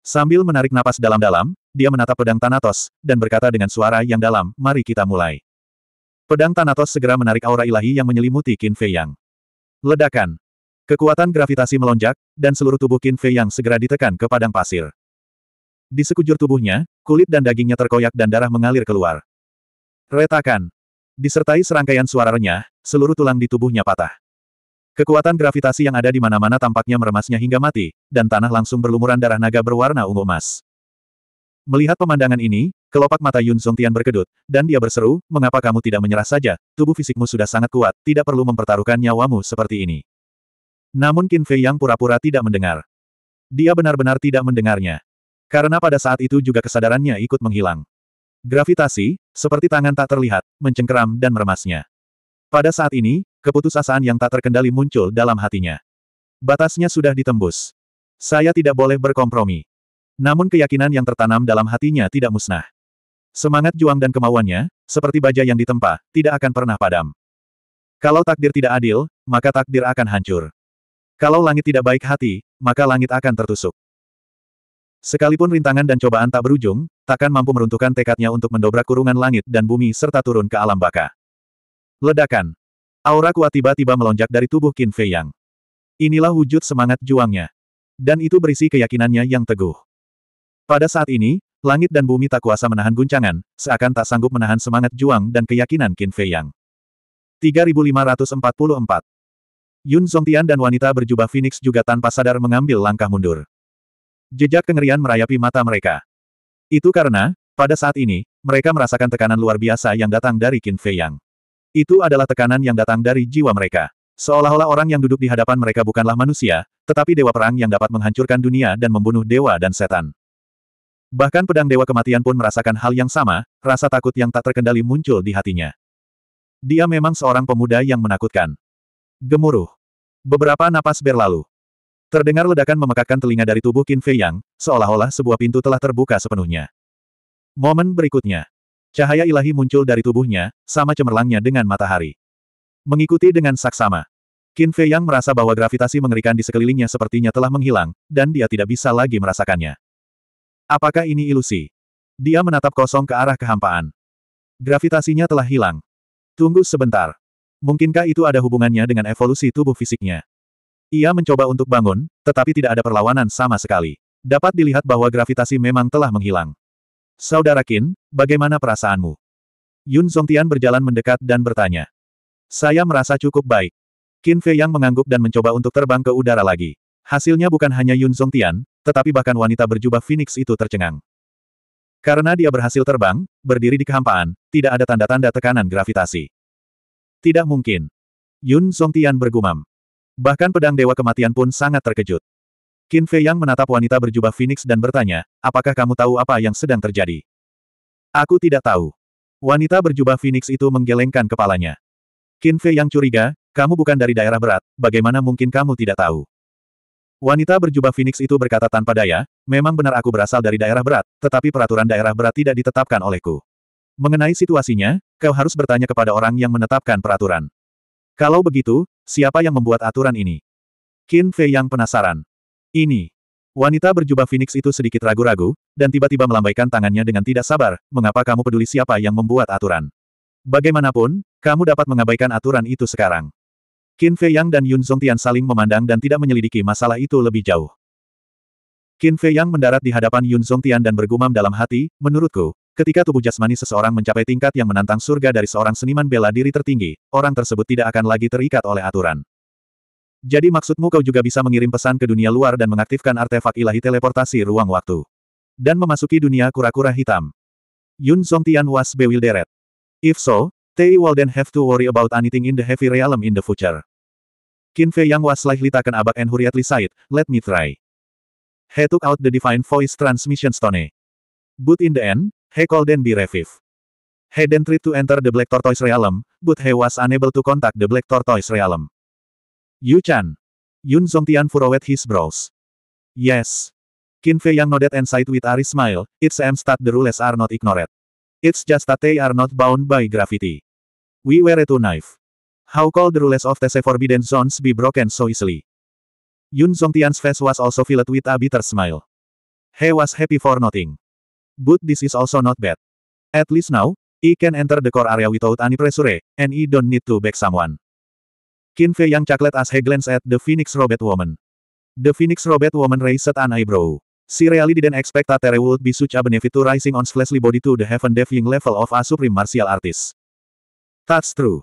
Sambil menarik napas dalam-dalam, dia menatap pedang Thanatos, dan berkata dengan suara yang dalam, mari kita mulai. Pedang Thanatos segera menarik aura ilahi yang menyelimuti Qin Fei Yang. Ledakan. Kekuatan gravitasi melonjak, dan seluruh tubuh Qin Fei Yang segera ditekan ke padang pasir. Di sekujur tubuhnya, kulit dan dagingnya terkoyak dan darah mengalir keluar. Retakan. Disertai serangkaian suara renyah, seluruh tulang di tubuhnya patah. Kekuatan gravitasi yang ada di mana-mana tampaknya meremasnya hingga mati, dan tanah langsung berlumuran darah naga berwarna ungu emas. Melihat pemandangan ini, kelopak mata Yun Zongtian berkedut, dan dia berseru, mengapa kamu tidak menyerah saja, tubuh fisikmu sudah sangat kuat, tidak perlu mempertaruhkan nyawamu seperti ini. Namun Qin Fei yang pura-pura tidak mendengar. Dia benar-benar tidak mendengarnya. Karena pada saat itu juga kesadarannya ikut menghilang. Gravitasi, seperti tangan tak terlihat, mencengkeram dan meremasnya. Pada saat ini, Keputusasaan yang tak terkendali muncul dalam hatinya. Batasnya sudah ditembus. Saya tidak boleh berkompromi. Namun keyakinan yang tertanam dalam hatinya tidak musnah. Semangat juang dan kemauannya, seperti baja yang ditempa, tidak akan pernah padam. Kalau takdir tidak adil, maka takdir akan hancur. Kalau langit tidak baik hati, maka langit akan tertusuk. Sekalipun rintangan dan cobaan tak berujung, takkan mampu meruntuhkan tekadnya untuk mendobrak kurungan langit dan bumi serta turun ke alam baka. Ledakan Aura kuat tiba-tiba melonjak dari tubuh Qin Fei Yang. Inilah wujud semangat juangnya. Dan itu berisi keyakinannya yang teguh. Pada saat ini, langit dan bumi tak kuasa menahan guncangan, seakan tak sanggup menahan semangat juang dan keyakinan Qin Fei Yang. 3544 Yun Zongtian dan wanita berjubah Phoenix juga tanpa sadar mengambil langkah mundur. Jejak kengerian merayapi mata mereka. Itu karena, pada saat ini, mereka merasakan tekanan luar biasa yang datang dari Qin Fei Yang. Itu adalah tekanan yang datang dari jiwa mereka. Seolah-olah orang yang duduk di hadapan mereka bukanlah manusia, tetapi dewa perang yang dapat menghancurkan dunia dan membunuh dewa dan setan. Bahkan pedang dewa kematian pun merasakan hal yang sama, rasa takut yang tak terkendali muncul di hatinya. Dia memang seorang pemuda yang menakutkan. Gemuruh. Beberapa napas berlalu. Terdengar ledakan memekakkan telinga dari tubuh Qin Fei Yang, seolah-olah sebuah pintu telah terbuka sepenuhnya. Momen berikutnya. Cahaya ilahi muncul dari tubuhnya, sama cemerlangnya dengan matahari. Mengikuti dengan saksama. Qin Fei Yang merasa bahwa gravitasi mengerikan di sekelilingnya sepertinya telah menghilang, dan dia tidak bisa lagi merasakannya. Apakah ini ilusi? Dia menatap kosong ke arah kehampaan. Gravitasinya telah hilang. Tunggu sebentar. Mungkinkah itu ada hubungannya dengan evolusi tubuh fisiknya? Ia mencoba untuk bangun, tetapi tidak ada perlawanan sama sekali. Dapat dilihat bahwa gravitasi memang telah menghilang. Saudara Qin, bagaimana perasaanmu? Yun Zongtian berjalan mendekat dan bertanya. Saya merasa cukup baik. Qin Fei Yang mengangguk dan mencoba untuk terbang ke udara lagi. Hasilnya bukan hanya Yun Zongtian, tetapi bahkan wanita berjubah Phoenix itu tercengang. Karena dia berhasil terbang, berdiri di kehampaan, tidak ada tanda-tanda tekanan gravitasi. Tidak mungkin. Yun Zongtian bergumam. Bahkan pedang Dewa Kematian pun sangat terkejut. Qin Fei Yang menatap wanita berjubah Phoenix dan bertanya, apakah kamu tahu apa yang sedang terjadi? Aku tidak tahu. Wanita berjubah Phoenix itu menggelengkan kepalanya. Qin Fei Yang curiga, kamu bukan dari daerah berat, bagaimana mungkin kamu tidak tahu? Wanita berjubah Phoenix itu berkata tanpa daya, memang benar aku berasal dari daerah berat, tetapi peraturan daerah berat tidak ditetapkan olehku. Mengenai situasinya, kau harus bertanya kepada orang yang menetapkan peraturan. Kalau begitu, siapa yang membuat aturan ini? Qin Fei Yang penasaran. Ini. Wanita berjubah Phoenix itu sedikit ragu-ragu, dan tiba-tiba melambaikan tangannya dengan tidak sabar, mengapa kamu peduli siapa yang membuat aturan? Bagaimanapun, kamu dapat mengabaikan aturan itu sekarang. Qin Fei Yang dan Yun Zhong Tian saling memandang dan tidak menyelidiki masalah itu lebih jauh. Qin Fei Yang mendarat di hadapan Yun Zhong Tian dan bergumam dalam hati, menurutku, ketika tubuh jasmani seseorang mencapai tingkat yang menantang surga dari seorang seniman bela diri tertinggi, orang tersebut tidak akan lagi terikat oleh aturan. Jadi maksudmu kau juga bisa mengirim pesan ke dunia luar dan mengaktifkan artefak ilahi teleportasi ruang waktu. Dan memasuki dunia kura-kura hitam. Yun Songtian was bewildered. If so, Tei Walden have to worry about anything in the heavy realm in the future. Qin Fei Yang was likely taken aback and hurriedly said, let me try. He took out the divine voice transmission stone. But in the end, he called and be revived. He then tried to enter the black tortoise realm, but he was unable to contact the black tortoise realm. Yu Chan. Yun Zongtian furrowed his brows. Yes. Qin Fei Yang nodded and sighed with a smile, it's seems that the rules are not ignored. It's just that they are not bound by gravity. We were a two knife. How could the rules of the Forbidden Zones be broken so easily? Yun Zongtian's face was also filled with a bitter smile. He was happy for nothing. But this is also not bad. At least now, he can enter the core area without any pressure, and he don't need to beg someone. Qin Fei Yang Chocolate as Heglens at the Phoenix Robot Woman. The Phoenix Robot Woman raised an eyebrow. She really didn't expect that there would be such a benefit to rising on fleshly body to the heaven-defying level of a supreme martial artist. That's true.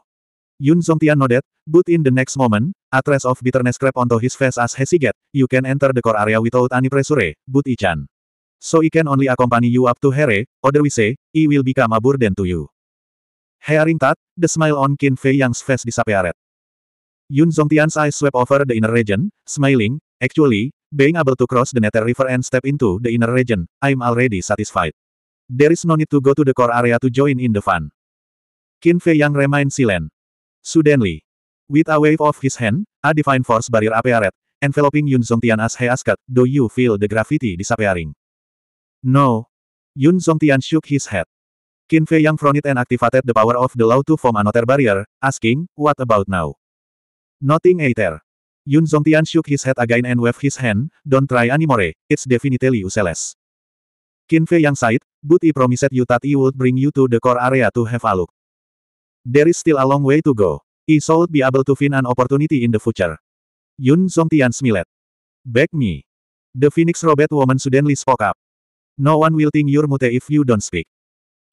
Yun Zongtian nodded, but in the next moment, a trace of bitterness crept onto his face as he said, You can enter the core area without any pressure, eh? but Ichan. So I can only accompany you up to here, eh? say, I will become a burden to you. Hearing that, the smile on Qin Fei Yang's face disappeared. Yun Zhongtian's eyes swept over the inner region, smiling, actually, being able to cross the nether river and step into the inner region, I'm already satisfied. There is no need to go to the core area to join in the fun. Qin Fei Yang remained silent. Suddenly, with a wave of his hand, a divine force barrier appeared, enveloping Yun Zhongtian as he asked, do you feel the gravity disappearing? No. Yun Zhongtian shook his head. Qin Fei Yang fronted and activated the power of the law to form another barrier, asking, what about now? Nothing aether Yun Zongtian shook his head again and waved his hand, don't try anymore, it's definitely useless. Qin Fei Yang sighed, but I promised you that I would bring you to the core area to have a look. There is still a long way to go. I should be able to find an opportunity in the future. Yun Zongtian smiled. Back me. The Phoenix Robot woman suddenly spoke up. No one will think you're mute if you don't speak.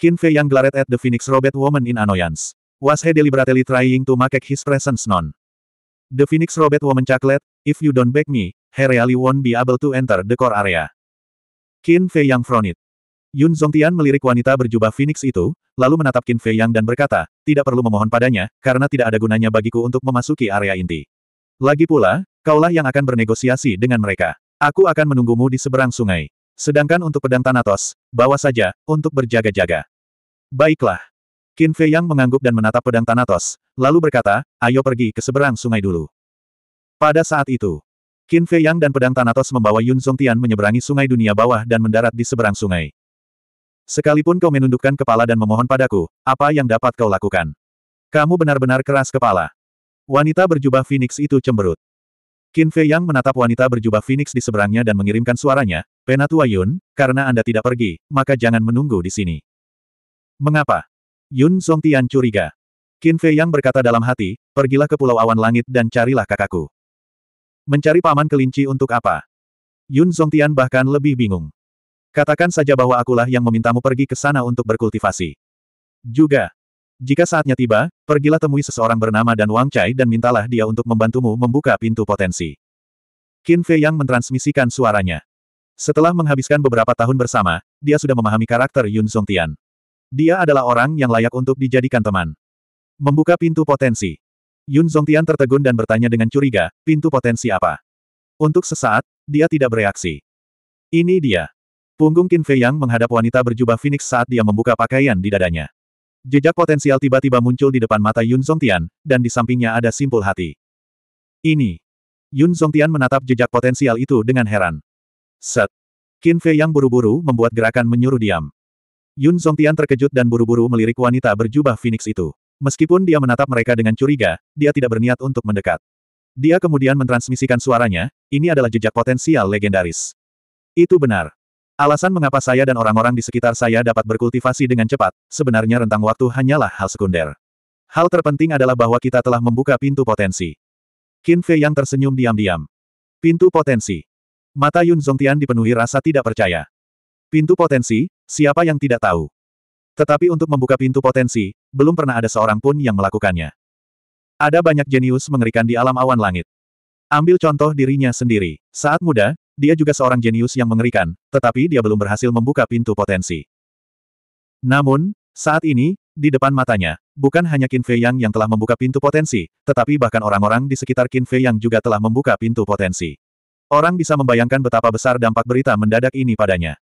Qin Fei Yang glared at the Phoenix Robot woman in annoyance. Was he deliberately trying to make his presence known? The Phoenix Robert Woman Chocolate, if you don't back me, he really won't be able to enter the core area. Qin Fei Yang fronit. Yun Zongtian melirik wanita berjubah Phoenix itu, lalu menatap Qin Fei Yang dan berkata, tidak perlu memohon padanya, karena tidak ada gunanya bagiku untuk memasuki area inti. Lagi pula, kaulah yang akan bernegosiasi dengan mereka. Aku akan menunggumu di seberang sungai. Sedangkan untuk pedang Thanatos, bawa saja, untuk berjaga-jaga. Baiklah. Qin Fei Yang mengangguk dan menatap pedang Thanatos, lalu berkata, ayo pergi ke seberang sungai dulu. Pada saat itu, Qin Fei Yang dan pedang Thanatos membawa Yun Tian menyeberangi sungai dunia bawah dan mendarat di seberang sungai. Sekalipun kau menundukkan kepala dan memohon padaku, apa yang dapat kau lakukan? Kamu benar-benar keras kepala. Wanita berjubah Phoenix itu cemberut. Qin Fei Yang menatap wanita berjubah Phoenix di seberangnya dan mengirimkan suaranya, Penatua Yun, karena Anda tidak pergi, maka jangan menunggu di sini. Mengapa? Yun Tian curiga. Qin Fei Yang berkata dalam hati, pergilah ke Pulau Awan Langit dan carilah kakakku. Mencari paman kelinci untuk apa? Yun Tian bahkan lebih bingung. Katakan saja bahwa akulah yang memintamu pergi ke sana untuk berkultivasi. Juga. Jika saatnya tiba, pergilah temui seseorang bernama Dan Wang Chai dan mintalah dia untuk membantumu membuka pintu potensi. Qin Fei Yang mentransmisikan suaranya. Setelah menghabiskan beberapa tahun bersama, dia sudah memahami karakter Yun Tian. Dia adalah orang yang layak untuk dijadikan teman. Membuka pintu potensi. Yun Zongtian tertegun dan bertanya dengan curiga, pintu potensi apa? Untuk sesaat, dia tidak bereaksi. Ini dia. Punggung Qin Fei Yang menghadap wanita berjubah Phoenix saat dia membuka pakaian di dadanya. Jejak potensial tiba-tiba muncul di depan mata Yun Zongtian, dan di sampingnya ada simpul hati. Ini. Yun Zongtian menatap jejak potensial itu dengan heran. Set. Qin Fei Yang buru-buru membuat gerakan menyuruh diam. Yun Zongtian terkejut dan buru-buru melirik wanita berjubah Phoenix itu. Meskipun dia menatap mereka dengan curiga, dia tidak berniat untuk mendekat. Dia kemudian mentransmisikan suaranya, ini adalah jejak potensial legendaris. Itu benar. Alasan mengapa saya dan orang-orang di sekitar saya dapat berkultivasi dengan cepat, sebenarnya rentang waktu hanyalah hal sekunder. Hal terpenting adalah bahwa kita telah membuka pintu potensi. Qin Fei yang tersenyum diam-diam. Pintu potensi. Mata Yun Zongtian dipenuhi rasa tidak percaya. Pintu potensi, Siapa yang tidak tahu? Tetapi untuk membuka pintu potensi, belum pernah ada seorang pun yang melakukannya. Ada banyak jenius mengerikan di alam awan langit. Ambil contoh dirinya sendiri. Saat muda, dia juga seorang jenius yang mengerikan, tetapi dia belum berhasil membuka pintu potensi. Namun, saat ini, di depan matanya, bukan hanya Qin Fei Yang yang telah membuka pintu potensi, tetapi bahkan orang-orang di sekitar Qin Fei Yang juga telah membuka pintu potensi. Orang bisa membayangkan betapa besar dampak berita mendadak ini padanya.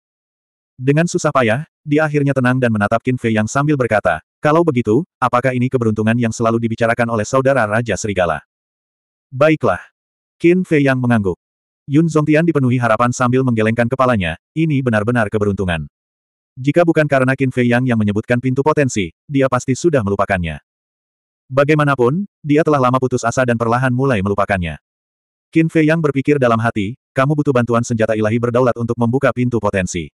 Dengan susah payah, dia akhirnya tenang dan menatap Qin Fei yang sambil berkata, kalau begitu, apakah ini keberuntungan yang selalu dibicarakan oleh saudara Raja Serigala? Baiklah. Qin Fei yang mengangguk. Yun Zongtian dipenuhi harapan sambil menggelengkan kepalanya, ini benar-benar keberuntungan. Jika bukan karena Qin Fei Yang yang menyebutkan pintu potensi, dia pasti sudah melupakannya. Bagaimanapun, dia telah lama putus asa dan perlahan mulai melupakannya. Qin Fei Yang berpikir dalam hati, kamu butuh bantuan senjata ilahi berdaulat untuk membuka pintu potensi.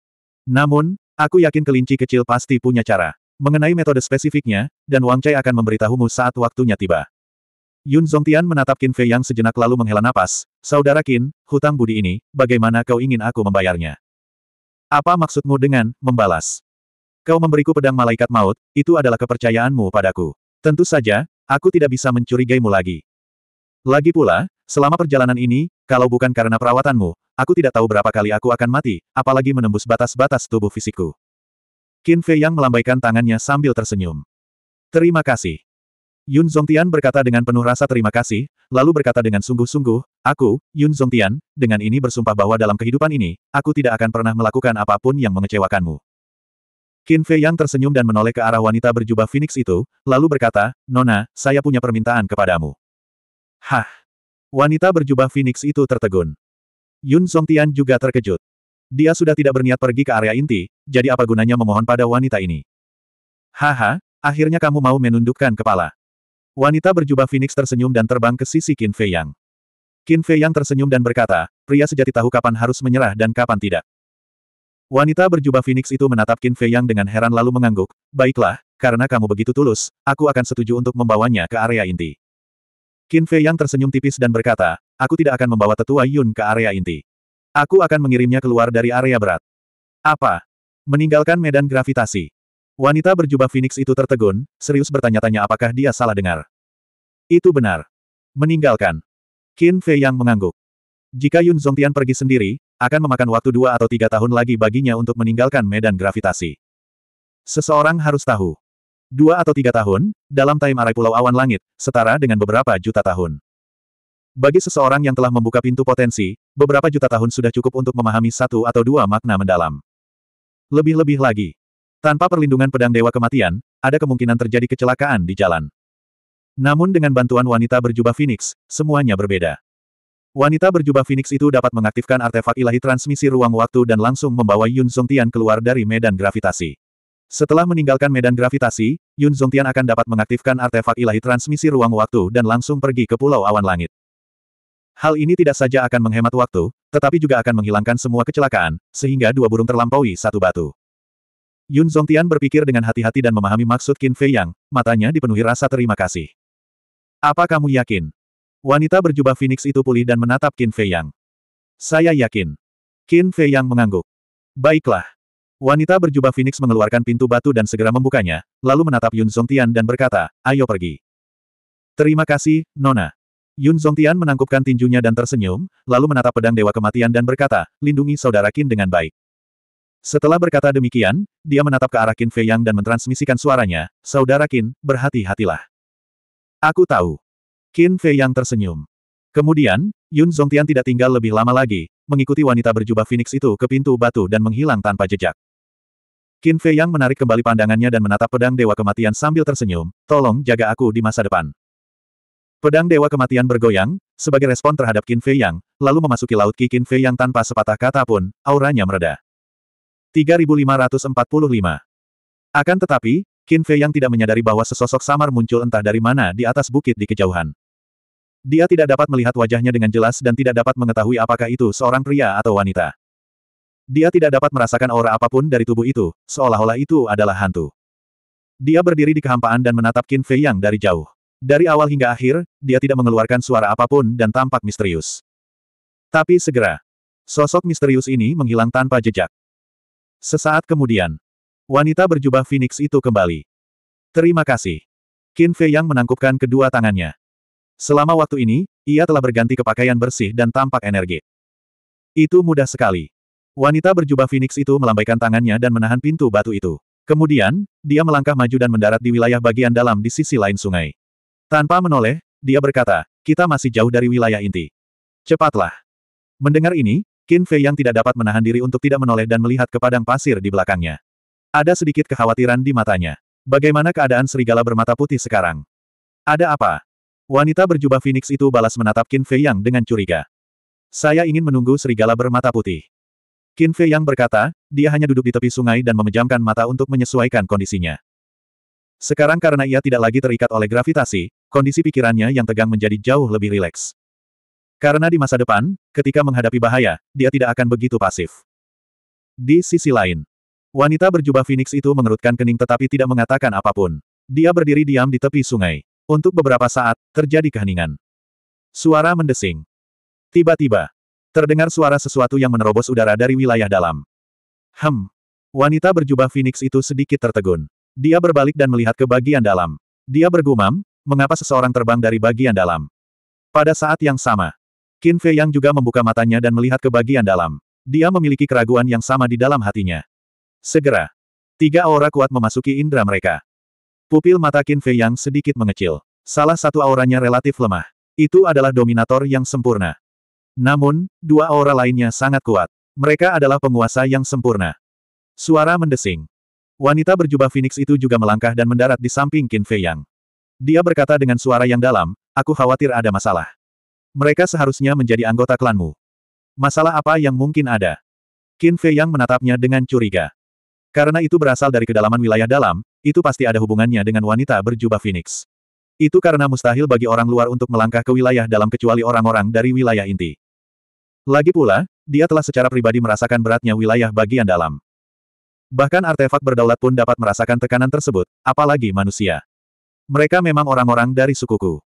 Namun, aku yakin kelinci kecil pasti punya cara. Mengenai metode spesifiknya, dan Wang Chai akan memberitahumu saat waktunya tiba. Yun Zongtian menatap Qin Fei yang sejenak lalu menghela napas. Saudara Qin, hutang budi ini, bagaimana kau ingin aku membayarnya? Apa maksudmu dengan, membalas? Kau memberiku pedang malaikat maut, itu adalah kepercayaanmu padaku. Tentu saja, aku tidak bisa mencurigaimu lagi. Lagi pula, selama perjalanan ini, kalau bukan karena perawatanmu, Aku tidak tahu berapa kali aku akan mati, apalagi menembus batas-batas tubuh fisikku. Qin Fei Yang melambaikan tangannya sambil tersenyum. Terima kasih. Yun Zongtian berkata dengan penuh rasa terima kasih, lalu berkata dengan sungguh-sungguh, Aku, Yun Zongtian, dengan ini bersumpah bahwa dalam kehidupan ini, aku tidak akan pernah melakukan apapun yang mengecewakanmu. Qin Fei Yang tersenyum dan menoleh ke arah wanita berjubah Phoenix itu, lalu berkata, Nona, saya punya permintaan kepadamu. Hah! Wanita berjubah Phoenix itu tertegun. Yun Songtian juga terkejut. Dia sudah tidak berniat pergi ke area inti, jadi apa gunanya memohon pada wanita ini? Haha, akhirnya kamu mau menundukkan kepala. Wanita berjubah Phoenix tersenyum dan terbang ke sisi Qin Fei Yang. Qin Fei Yang tersenyum dan berkata, pria sejati tahu kapan harus menyerah dan kapan tidak. Wanita berjubah Phoenix itu menatap Qin Fei Yang dengan heran lalu mengangguk, baiklah, karena kamu begitu tulus, aku akan setuju untuk membawanya ke area inti. Qin Fei Yang tersenyum tipis dan berkata, Aku tidak akan membawa tetua Yun ke area inti. Aku akan mengirimnya keluar dari area berat. Apa? Meninggalkan medan gravitasi. Wanita berjubah Phoenix itu tertegun, serius bertanya-tanya apakah dia salah dengar. Itu benar. Meninggalkan. Qin Fei yang mengangguk. Jika Yun Zongtian pergi sendiri, akan memakan waktu dua atau tiga tahun lagi baginya untuk meninggalkan medan gravitasi. Seseorang harus tahu. Dua atau tiga tahun, dalam time arai pulau awan langit, setara dengan beberapa juta tahun. Bagi seseorang yang telah membuka pintu potensi, beberapa juta tahun sudah cukup untuk memahami satu atau dua makna mendalam. Lebih-lebih lagi. Tanpa perlindungan pedang Dewa Kematian, ada kemungkinan terjadi kecelakaan di jalan. Namun dengan bantuan wanita berjubah Phoenix, semuanya berbeda. Wanita berjubah Phoenix itu dapat mengaktifkan artefak ilahi transmisi ruang waktu dan langsung membawa Yun Zongtian keluar dari medan gravitasi. Setelah meninggalkan medan gravitasi, Yun Zongtian akan dapat mengaktifkan artefak ilahi transmisi ruang waktu dan langsung pergi ke Pulau Awan Langit. Hal ini tidak saja akan menghemat waktu, tetapi juga akan menghilangkan semua kecelakaan, sehingga dua burung terlampaui satu batu. Yun Zongtian berpikir dengan hati-hati dan memahami maksud Qin Fei Yang, matanya dipenuhi rasa terima kasih. Apa kamu yakin? Wanita berjubah Phoenix itu pulih dan menatap Qin Fei Yang. Saya yakin. Qin Fei Yang mengangguk. Baiklah. Wanita berjubah Phoenix mengeluarkan pintu batu dan segera membukanya, lalu menatap Yun Zongtian dan berkata, ayo pergi. Terima kasih, Nona. Yun Zongtian menangkupkan tinjunya dan tersenyum, lalu menatap pedang Dewa Kematian dan berkata, lindungi saudara Qin dengan baik. Setelah berkata demikian, dia menatap ke arah Qin Fei Yang dan mentransmisikan suaranya, saudara Qin, berhati-hatilah. Aku tahu. Qin Fei Yang tersenyum. Kemudian, Yun Zongtian tidak tinggal lebih lama lagi, mengikuti wanita berjubah Phoenix itu ke pintu batu dan menghilang tanpa jejak. Qin Fei Yang menarik kembali pandangannya dan menatap pedang Dewa Kematian sambil tersenyum, tolong jaga aku di masa depan. Pedang Dewa Kematian bergoyang, sebagai respon terhadap Qin Fei Yang, lalu memasuki laut Ki Qin Fei Yang tanpa sepatah kata pun, auranya mereda. 3545 Akan tetapi, Qin Fei Yang tidak menyadari bahwa sesosok samar muncul entah dari mana di atas bukit di kejauhan. Dia tidak dapat melihat wajahnya dengan jelas dan tidak dapat mengetahui apakah itu seorang pria atau wanita. Dia tidak dapat merasakan aura apapun dari tubuh itu, seolah-olah itu adalah hantu. Dia berdiri di kehampaan dan menatap Qin Fei Yang dari jauh. Dari awal hingga akhir, dia tidak mengeluarkan suara apapun dan tampak misterius. Tapi segera, sosok misterius ini menghilang tanpa jejak. Sesaat kemudian, wanita berjubah Phoenix itu kembali. Terima kasih. Qin Fei Yang menangkupkan kedua tangannya. Selama waktu ini, ia telah berganti ke pakaian bersih dan tampak energi. Itu mudah sekali. Wanita berjubah Phoenix itu melambaikan tangannya dan menahan pintu batu itu. Kemudian, dia melangkah maju dan mendarat di wilayah bagian dalam di sisi lain sungai. Tanpa menoleh, dia berkata, kita masih jauh dari wilayah inti. Cepatlah. Mendengar ini, Qin Fei yang tidak dapat menahan diri untuk tidak menoleh dan melihat ke padang pasir di belakangnya. Ada sedikit kekhawatiran di matanya. Bagaimana keadaan serigala bermata putih sekarang? Ada apa? Wanita berjubah Phoenix itu balas menatap Qin Fei yang dengan curiga. Saya ingin menunggu serigala bermata putih. Qin Fei yang berkata, dia hanya duduk di tepi sungai dan memejamkan mata untuk menyesuaikan kondisinya. Sekarang karena ia tidak lagi terikat oleh gravitasi, kondisi pikirannya yang tegang menjadi jauh lebih rileks. Karena di masa depan, ketika menghadapi bahaya, dia tidak akan begitu pasif. Di sisi lain, wanita berjubah Phoenix itu mengerutkan kening tetapi tidak mengatakan apapun. Dia berdiri diam di tepi sungai. Untuk beberapa saat, terjadi keheningan. Suara mendesing. Tiba-tiba, terdengar suara sesuatu yang menerobos udara dari wilayah dalam. Hem. Wanita berjubah Phoenix itu sedikit tertegun. Dia berbalik dan melihat ke bagian dalam. Dia bergumam, mengapa seseorang terbang dari bagian dalam. Pada saat yang sama, Qin Fei Yang juga membuka matanya dan melihat ke bagian dalam. Dia memiliki keraguan yang sama di dalam hatinya. Segera, tiga aura kuat memasuki indera mereka. Pupil mata Qin Fei Yang sedikit mengecil. Salah satu auranya relatif lemah. Itu adalah dominator yang sempurna. Namun, dua aura lainnya sangat kuat. Mereka adalah penguasa yang sempurna. Suara mendesing. Wanita berjubah Phoenix itu juga melangkah dan mendarat di samping Qin Fei Yang. Dia berkata dengan suara yang dalam, aku khawatir ada masalah. Mereka seharusnya menjadi anggota klanmu. Masalah apa yang mungkin ada? Qin Fei Yang menatapnya dengan curiga. Karena itu berasal dari kedalaman wilayah dalam, itu pasti ada hubungannya dengan wanita berjubah Phoenix. Itu karena mustahil bagi orang luar untuk melangkah ke wilayah dalam kecuali orang-orang dari wilayah inti. Lagi pula, dia telah secara pribadi merasakan beratnya wilayah bagian dalam. Bahkan artefak berdaulat pun dapat merasakan tekanan tersebut, apalagi manusia. Mereka memang orang-orang dari sukuku.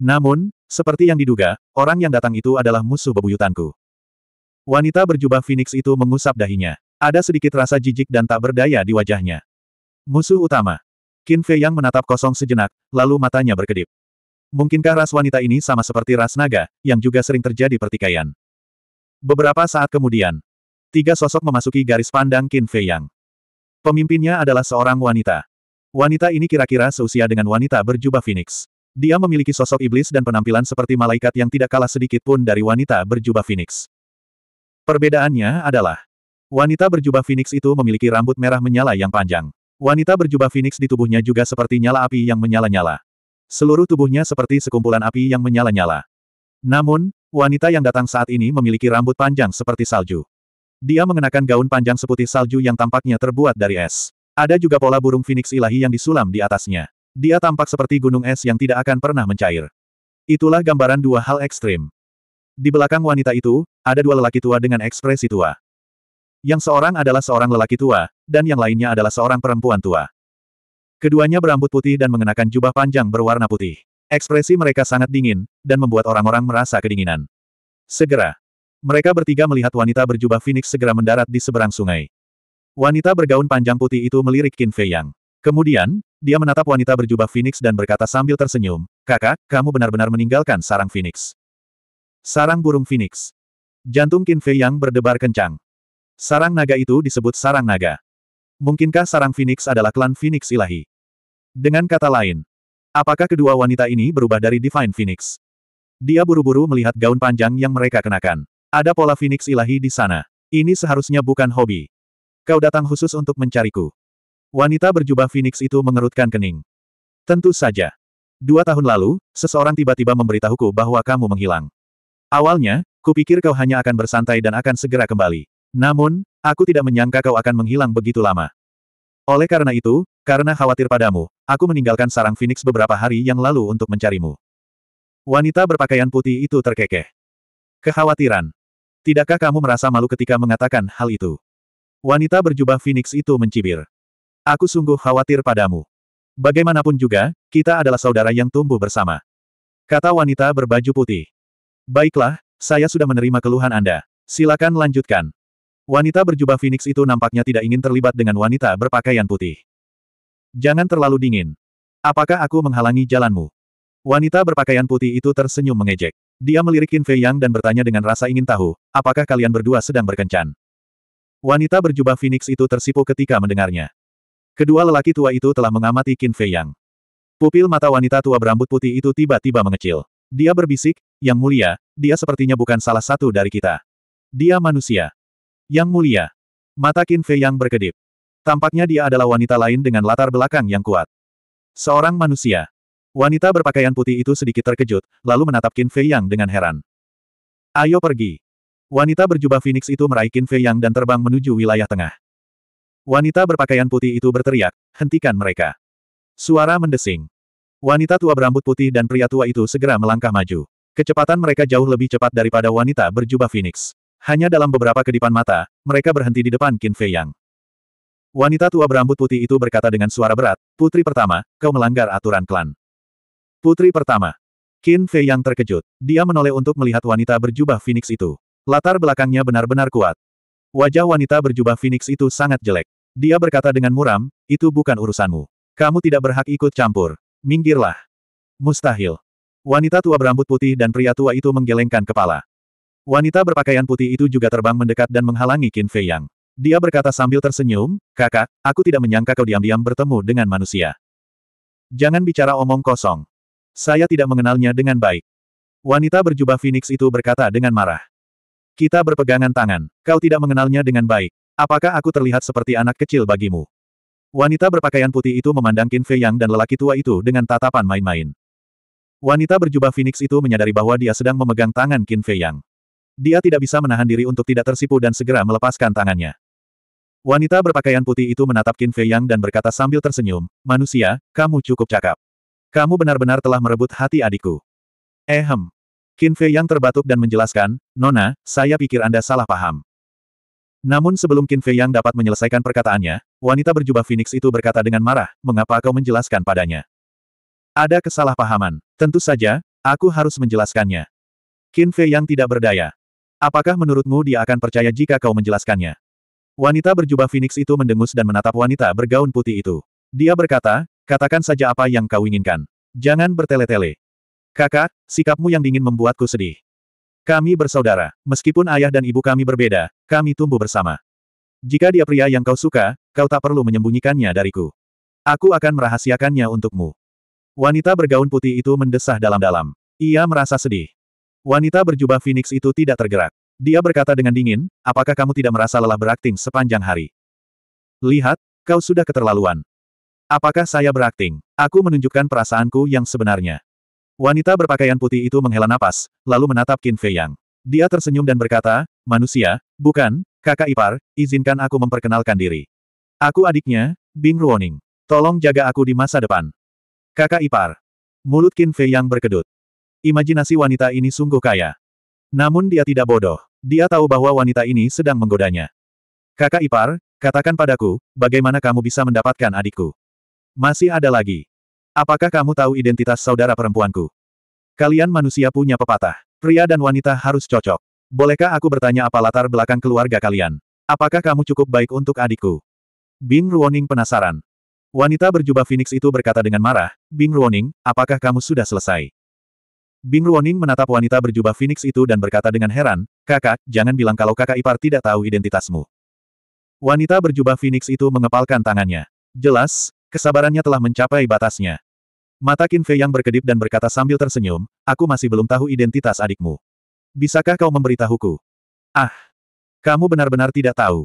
Namun, seperti yang diduga, orang yang datang itu adalah musuh bebuyutanku. Wanita berjubah Phoenix itu mengusap dahinya. Ada sedikit rasa jijik dan tak berdaya di wajahnya. Musuh utama. Qin Fei yang menatap kosong sejenak, lalu matanya berkedip. Mungkinkah ras wanita ini sama seperti ras naga, yang juga sering terjadi pertikaian? Beberapa saat kemudian, tiga sosok memasuki garis pandang Qin Fei Yang. Pemimpinnya adalah seorang wanita. Wanita ini kira-kira seusia dengan wanita berjubah Phoenix. Dia memiliki sosok iblis dan penampilan seperti malaikat yang tidak kalah sedikit pun dari wanita berjubah Phoenix. Perbedaannya adalah, wanita berjubah Phoenix itu memiliki rambut merah menyala yang panjang. Wanita berjubah Phoenix di tubuhnya juga seperti nyala api yang menyala-nyala. Seluruh tubuhnya seperti sekumpulan api yang menyala-nyala. Namun, wanita yang datang saat ini memiliki rambut panjang seperti salju. Dia mengenakan gaun panjang seputih salju yang tampaknya terbuat dari es. Ada juga pola burung Phoenix ilahi yang disulam di atasnya. Dia tampak seperti gunung es yang tidak akan pernah mencair. Itulah gambaran dua hal ekstrim. Di belakang wanita itu, ada dua lelaki tua dengan ekspresi tua. Yang seorang adalah seorang lelaki tua, dan yang lainnya adalah seorang perempuan tua. Keduanya berambut putih dan mengenakan jubah panjang berwarna putih. Ekspresi mereka sangat dingin, dan membuat orang-orang merasa kedinginan. Segera, mereka bertiga melihat wanita berjubah Phoenix segera mendarat di seberang sungai. Wanita bergaun panjang putih itu melirik Qin Fei Yang. Kemudian, dia menatap wanita berjubah Phoenix dan berkata sambil tersenyum, Kakak, kamu benar-benar meninggalkan sarang Phoenix. Sarang burung Phoenix. Jantung Qin Fei Yang berdebar kencang. Sarang naga itu disebut sarang naga. Mungkinkah sarang Phoenix adalah klan Phoenix ilahi? Dengan kata lain, apakah kedua wanita ini berubah dari Divine Phoenix? Dia buru-buru melihat gaun panjang yang mereka kenakan. Ada pola Phoenix ilahi di sana. Ini seharusnya bukan hobi. Kau datang khusus untuk mencariku. Wanita berjubah Phoenix itu mengerutkan kening. Tentu saja. Dua tahun lalu, seseorang tiba-tiba memberitahuku bahwa kamu menghilang. Awalnya, kupikir kau hanya akan bersantai dan akan segera kembali. Namun, aku tidak menyangka kau akan menghilang begitu lama. Oleh karena itu, karena khawatir padamu, aku meninggalkan sarang Phoenix beberapa hari yang lalu untuk mencarimu. Wanita berpakaian putih itu terkekeh. Kekhawatiran. Tidakkah kamu merasa malu ketika mengatakan hal itu? Wanita berjubah Phoenix itu mencibir. Aku sungguh khawatir padamu. Bagaimanapun juga, kita adalah saudara yang tumbuh bersama. Kata wanita berbaju putih. Baiklah, saya sudah menerima keluhan Anda. Silakan lanjutkan. Wanita berjubah Phoenix itu nampaknya tidak ingin terlibat dengan wanita berpakaian putih. Jangan terlalu dingin. Apakah aku menghalangi jalanmu? Wanita berpakaian putih itu tersenyum mengejek. Dia melirik Qin Fei Yang dan bertanya dengan rasa ingin tahu, apakah kalian berdua sedang berkencan? Wanita berjubah Phoenix itu tersipu ketika mendengarnya. Kedua lelaki tua itu telah mengamati Qin Fei Yang. Pupil mata wanita tua berambut putih itu tiba-tiba mengecil. Dia berbisik, Yang mulia, dia sepertinya bukan salah satu dari kita. Dia manusia. Yang mulia. Mata Qin Fei Yang berkedip. Tampaknya dia adalah wanita lain dengan latar belakang yang kuat. Seorang manusia. Wanita berpakaian putih itu sedikit terkejut, lalu menatap Qin Fei Yang dengan heran. Ayo pergi. Wanita berjubah Phoenix itu meraih Qin Fei Yang dan terbang menuju wilayah tengah. Wanita berpakaian putih itu berteriak, hentikan mereka. Suara mendesing. Wanita tua berambut putih dan pria tua itu segera melangkah maju. Kecepatan mereka jauh lebih cepat daripada wanita berjubah Phoenix. Hanya dalam beberapa kedipan mata, mereka berhenti di depan Qin Fei Yang. Wanita tua berambut putih itu berkata dengan suara berat, Putri pertama, kau melanggar aturan klan. Putri pertama. Qin Fei yang terkejut. Dia menoleh untuk melihat wanita berjubah Phoenix itu. Latar belakangnya benar-benar kuat. Wajah wanita berjubah Phoenix itu sangat jelek. Dia berkata dengan muram, itu bukan urusanmu. Kamu tidak berhak ikut campur. Minggirlah. Mustahil. Wanita tua berambut putih dan pria tua itu menggelengkan kepala. Wanita berpakaian putih itu juga terbang mendekat dan menghalangi Qin Fei Yang. Dia berkata sambil tersenyum, kakak, aku tidak menyangka kau diam-diam bertemu dengan manusia. Jangan bicara omong kosong. Saya tidak mengenalnya dengan baik. Wanita berjubah Phoenix itu berkata dengan marah. Kita berpegangan tangan, kau tidak mengenalnya dengan baik. Apakah aku terlihat seperti anak kecil bagimu? Wanita berpakaian putih itu memandang Qin Fei Yang dan lelaki tua itu dengan tatapan main-main. Wanita berjubah Phoenix itu menyadari bahwa dia sedang memegang tangan Qin Fei Yang. Dia tidak bisa menahan diri untuk tidak tersipu dan segera melepaskan tangannya. Wanita berpakaian putih itu menatap Qin Fei Yang dan berkata sambil tersenyum, Manusia, kamu cukup cakap. Kamu benar-benar telah merebut hati adikku. Ehem. Eh, Qin Fei yang terbatuk dan menjelaskan, Nona, saya pikir Anda salah paham. Namun sebelum Qin Fei yang dapat menyelesaikan perkataannya, wanita berjubah Phoenix itu berkata dengan marah, mengapa kau menjelaskan padanya? Ada kesalahpahaman. Tentu saja, aku harus menjelaskannya. Qin Fei yang tidak berdaya. Apakah menurutmu dia akan percaya jika kau menjelaskannya? Wanita berjubah Phoenix itu mendengus dan menatap wanita bergaun putih itu. Dia berkata, Katakan saja apa yang kau inginkan. Jangan bertele-tele. Kakak, sikapmu yang dingin membuatku sedih. Kami bersaudara. Meskipun ayah dan ibu kami berbeda, kami tumbuh bersama. Jika dia pria yang kau suka, kau tak perlu menyembunyikannya dariku. Aku akan merahasiakannya untukmu. Wanita bergaun putih itu mendesah dalam-dalam. Ia merasa sedih. Wanita berjubah Phoenix itu tidak tergerak. Dia berkata dengan dingin, apakah kamu tidak merasa lelah berakting sepanjang hari? Lihat, kau sudah keterlaluan. Apakah saya berakting? Aku menunjukkan perasaanku yang sebenarnya. Wanita berpakaian putih itu menghela napas, lalu menatap Qin Fei Yang. Dia tersenyum dan berkata, manusia, bukan, kakak ipar, izinkan aku memperkenalkan diri. Aku adiknya, Bing Ruoning. Tolong jaga aku di masa depan. Kakak ipar. Mulut Qin Fei Yang berkedut. Imajinasi wanita ini sungguh kaya. Namun dia tidak bodoh. Dia tahu bahwa wanita ini sedang menggodanya. Kakak ipar, katakan padaku, bagaimana kamu bisa mendapatkan adikku? Masih ada lagi. Apakah kamu tahu identitas saudara perempuanku? Kalian manusia punya pepatah. Pria dan wanita harus cocok. Bolehkah aku bertanya apa latar belakang keluarga kalian? Apakah kamu cukup baik untuk adikku? Bing Ruoning penasaran. Wanita berjubah Phoenix itu berkata dengan marah, Bing Ruoning, apakah kamu sudah selesai? Bing Ruoning menatap wanita berjubah Phoenix itu dan berkata dengan heran, kakak, jangan bilang kalau kakak ipar tidak tahu identitasmu. Wanita berjubah Phoenix itu mengepalkan tangannya. Jelas, Kesabarannya telah mencapai batasnya. Mata Qin Fei yang berkedip dan berkata sambil tersenyum, aku masih belum tahu identitas adikmu. Bisakah kau memberitahuku? Ah! Kamu benar-benar tidak tahu.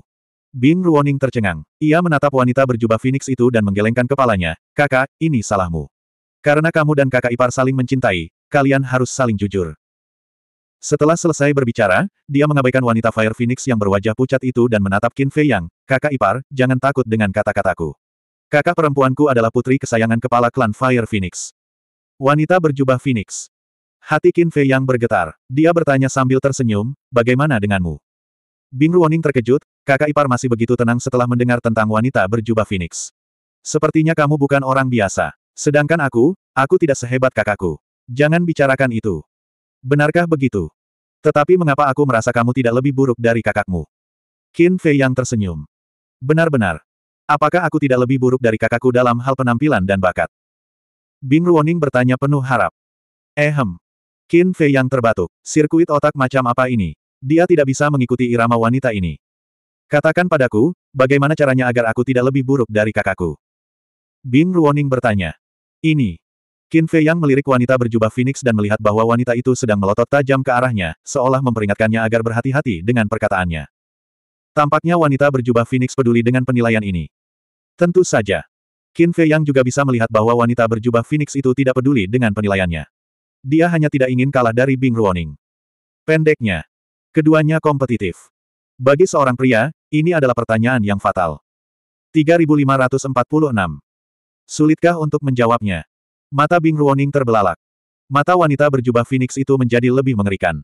Bing Ruoning tercengang. Ia menatap wanita berjubah Phoenix itu dan menggelengkan kepalanya, kakak, ini salahmu. Karena kamu dan kakak ipar saling mencintai, kalian harus saling jujur. Setelah selesai berbicara, dia mengabaikan wanita Fire Phoenix yang berwajah pucat itu dan menatap Qin Fei Yang, kakak ipar, jangan takut dengan kata-kataku. Kakak perempuanku adalah putri kesayangan kepala klan Fire Phoenix. Wanita berjubah Phoenix. Hati Qin Fei yang bergetar. Dia bertanya sambil tersenyum, bagaimana denganmu? Bing Ruoning terkejut, kakak ipar masih begitu tenang setelah mendengar tentang wanita berjubah Phoenix. Sepertinya kamu bukan orang biasa. Sedangkan aku, aku tidak sehebat kakakku. Jangan bicarakan itu. Benarkah begitu? Tetapi mengapa aku merasa kamu tidak lebih buruk dari kakakmu? Qin Fei yang tersenyum. Benar-benar, Apakah aku tidak lebih buruk dari kakakku dalam hal penampilan dan bakat? Bing Ruoning bertanya penuh harap. Ehem. Qin Fei yang terbatuk. Sirkuit otak macam apa ini? Dia tidak bisa mengikuti irama wanita ini. Katakan padaku, bagaimana caranya agar aku tidak lebih buruk dari kakakku? Bing Ruoning bertanya. Ini. Qin Fei yang melirik wanita berjubah Phoenix dan melihat bahwa wanita itu sedang melotot tajam ke arahnya, seolah memperingatkannya agar berhati-hati dengan perkataannya. Tampaknya wanita berjubah Phoenix peduli dengan penilaian ini. Tentu saja. Qin Fei Yang juga bisa melihat bahwa wanita berjubah Phoenix itu tidak peduli dengan penilaiannya. Dia hanya tidak ingin kalah dari Bing Ruoning. Pendeknya, keduanya kompetitif. Bagi seorang pria, ini adalah pertanyaan yang fatal. 3546. Sulitkah untuk menjawabnya? Mata Bing Ruoning terbelalak. Mata wanita berjubah Phoenix itu menjadi lebih mengerikan.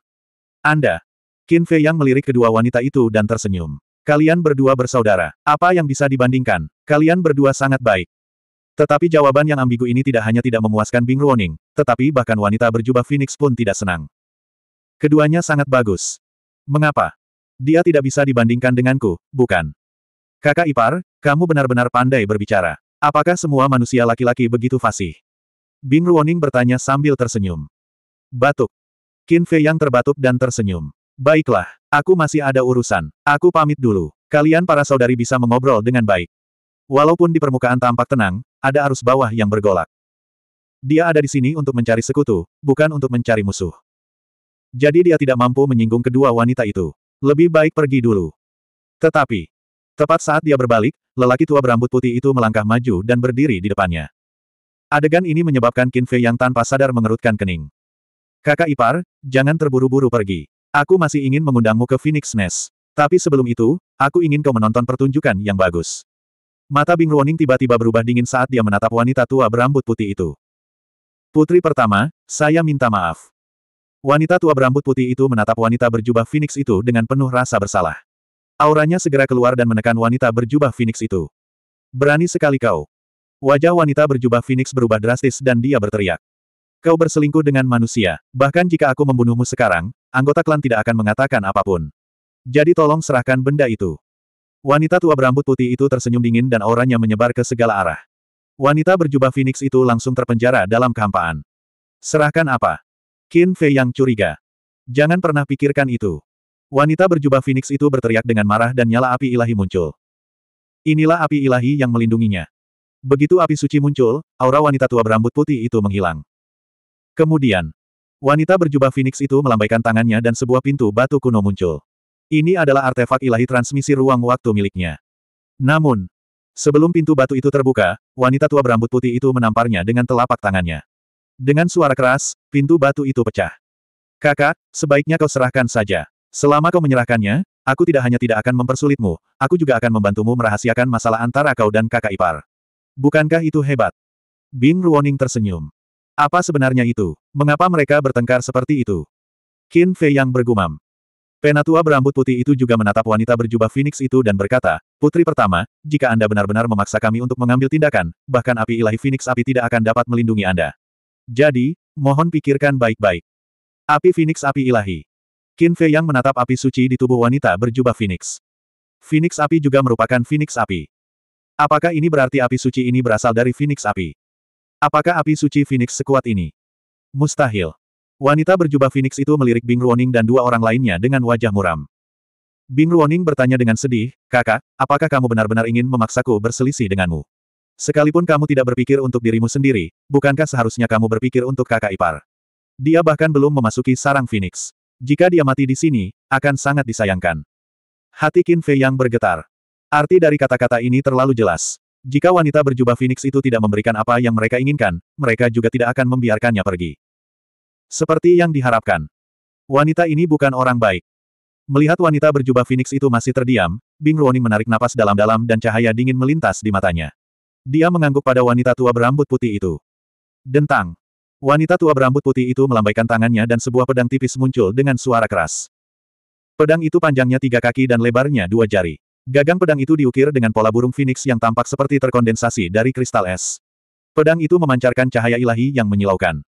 Anda, Qin Fei yang melirik kedua wanita itu dan tersenyum. Kalian berdua bersaudara. Apa yang bisa dibandingkan? Kalian berdua sangat baik. Tetapi jawaban yang ambigu ini tidak hanya tidak memuaskan Bing Ruoning, tetapi bahkan wanita berjubah Phoenix pun tidak senang. Keduanya sangat bagus. Mengapa? Dia tidak bisa dibandingkan denganku, bukan? Kakak ipar, kamu benar-benar pandai berbicara. Apakah semua manusia laki-laki begitu fasih? Bing Ruoning bertanya sambil tersenyum. Batuk. Qin Fei yang terbatuk dan tersenyum. Baiklah, aku masih ada urusan. Aku pamit dulu. Kalian para saudari bisa mengobrol dengan baik. Walaupun di permukaan tampak tenang, ada arus bawah yang bergolak. Dia ada di sini untuk mencari sekutu, bukan untuk mencari musuh. Jadi dia tidak mampu menyinggung kedua wanita itu. Lebih baik pergi dulu. Tetapi, tepat saat dia berbalik, lelaki tua berambut putih itu melangkah maju dan berdiri di depannya. Adegan ini menyebabkan Kinfe yang tanpa sadar mengerutkan kening. Kakak ipar, jangan terburu-buru pergi. Aku masih ingin mengundangmu ke Phoenix Nest. Tapi sebelum itu, aku ingin kau menonton pertunjukan yang bagus. Mata Bing Ruoning tiba-tiba berubah dingin saat dia menatap wanita tua berambut putih itu. Putri pertama, saya minta maaf. Wanita tua berambut putih itu menatap wanita berjubah Phoenix itu dengan penuh rasa bersalah. Auranya segera keluar dan menekan wanita berjubah Phoenix itu. Berani sekali kau. Wajah wanita berjubah Phoenix berubah drastis dan dia berteriak. Kau berselingkuh dengan manusia, bahkan jika aku membunuhmu sekarang, Anggota klan tidak akan mengatakan apapun. Jadi tolong serahkan benda itu. Wanita tua berambut putih itu tersenyum dingin dan auranya menyebar ke segala arah. Wanita berjubah Phoenix itu langsung terpenjara dalam kehampaan. Serahkan apa? Qin Fei yang curiga. Jangan pernah pikirkan itu. Wanita berjubah Phoenix itu berteriak dengan marah dan nyala api ilahi muncul. Inilah api ilahi yang melindunginya. Begitu api suci muncul, aura wanita tua berambut putih itu menghilang. Kemudian, Wanita berjubah Phoenix itu melambaikan tangannya dan sebuah pintu batu kuno muncul. Ini adalah artefak ilahi transmisi ruang waktu miliknya. Namun, sebelum pintu batu itu terbuka, wanita tua berambut putih itu menamparnya dengan telapak tangannya. Dengan suara keras, pintu batu itu pecah. Kakak, sebaiknya kau serahkan saja. Selama kau menyerahkannya, aku tidak hanya tidak akan mempersulitmu, aku juga akan membantumu merahasiakan masalah antara kau dan kakak ipar. Bukankah itu hebat? Bing Ruoning tersenyum. Apa sebenarnya itu? Mengapa mereka bertengkar seperti itu? Qin Fei yang bergumam. Penatua berambut putih itu juga menatap wanita berjubah Phoenix itu dan berkata, Putri pertama, jika Anda benar-benar memaksa kami untuk mengambil tindakan, bahkan api ilahi Phoenix api tidak akan dapat melindungi Anda. Jadi, mohon pikirkan baik-baik. Api Phoenix api ilahi. Qin Fei yang menatap api suci di tubuh wanita berjubah Phoenix. Phoenix api juga merupakan Phoenix api. Apakah ini berarti api suci ini berasal dari Phoenix api? Apakah api suci Phoenix sekuat ini? Mustahil. Wanita berjubah Phoenix itu melirik Bing Ruoning dan dua orang lainnya dengan wajah muram. Bing Ruoning bertanya dengan sedih, kakak, apakah kamu benar-benar ingin memaksaku berselisih denganmu? Sekalipun kamu tidak berpikir untuk dirimu sendiri, bukankah seharusnya kamu berpikir untuk kakak ipar? Dia bahkan belum memasuki sarang Phoenix. Jika dia mati di sini, akan sangat disayangkan. Hati Qin Fei yang bergetar. Arti dari kata-kata ini terlalu jelas. Jika wanita berjubah Phoenix itu tidak memberikan apa yang mereka inginkan, mereka juga tidak akan membiarkannya pergi. Seperti yang diharapkan. Wanita ini bukan orang baik. Melihat wanita berjubah Phoenix itu masih terdiam, Bing Ruoning menarik napas dalam-dalam dan cahaya dingin melintas di matanya. Dia mengangguk pada wanita tua berambut putih itu. Dentang. Wanita tua berambut putih itu melambaikan tangannya dan sebuah pedang tipis muncul dengan suara keras. Pedang itu panjangnya tiga kaki dan lebarnya dua jari. Gagang pedang itu diukir dengan pola burung phoenix yang tampak seperti terkondensasi dari kristal es. Pedang itu memancarkan cahaya ilahi yang menyilaukan.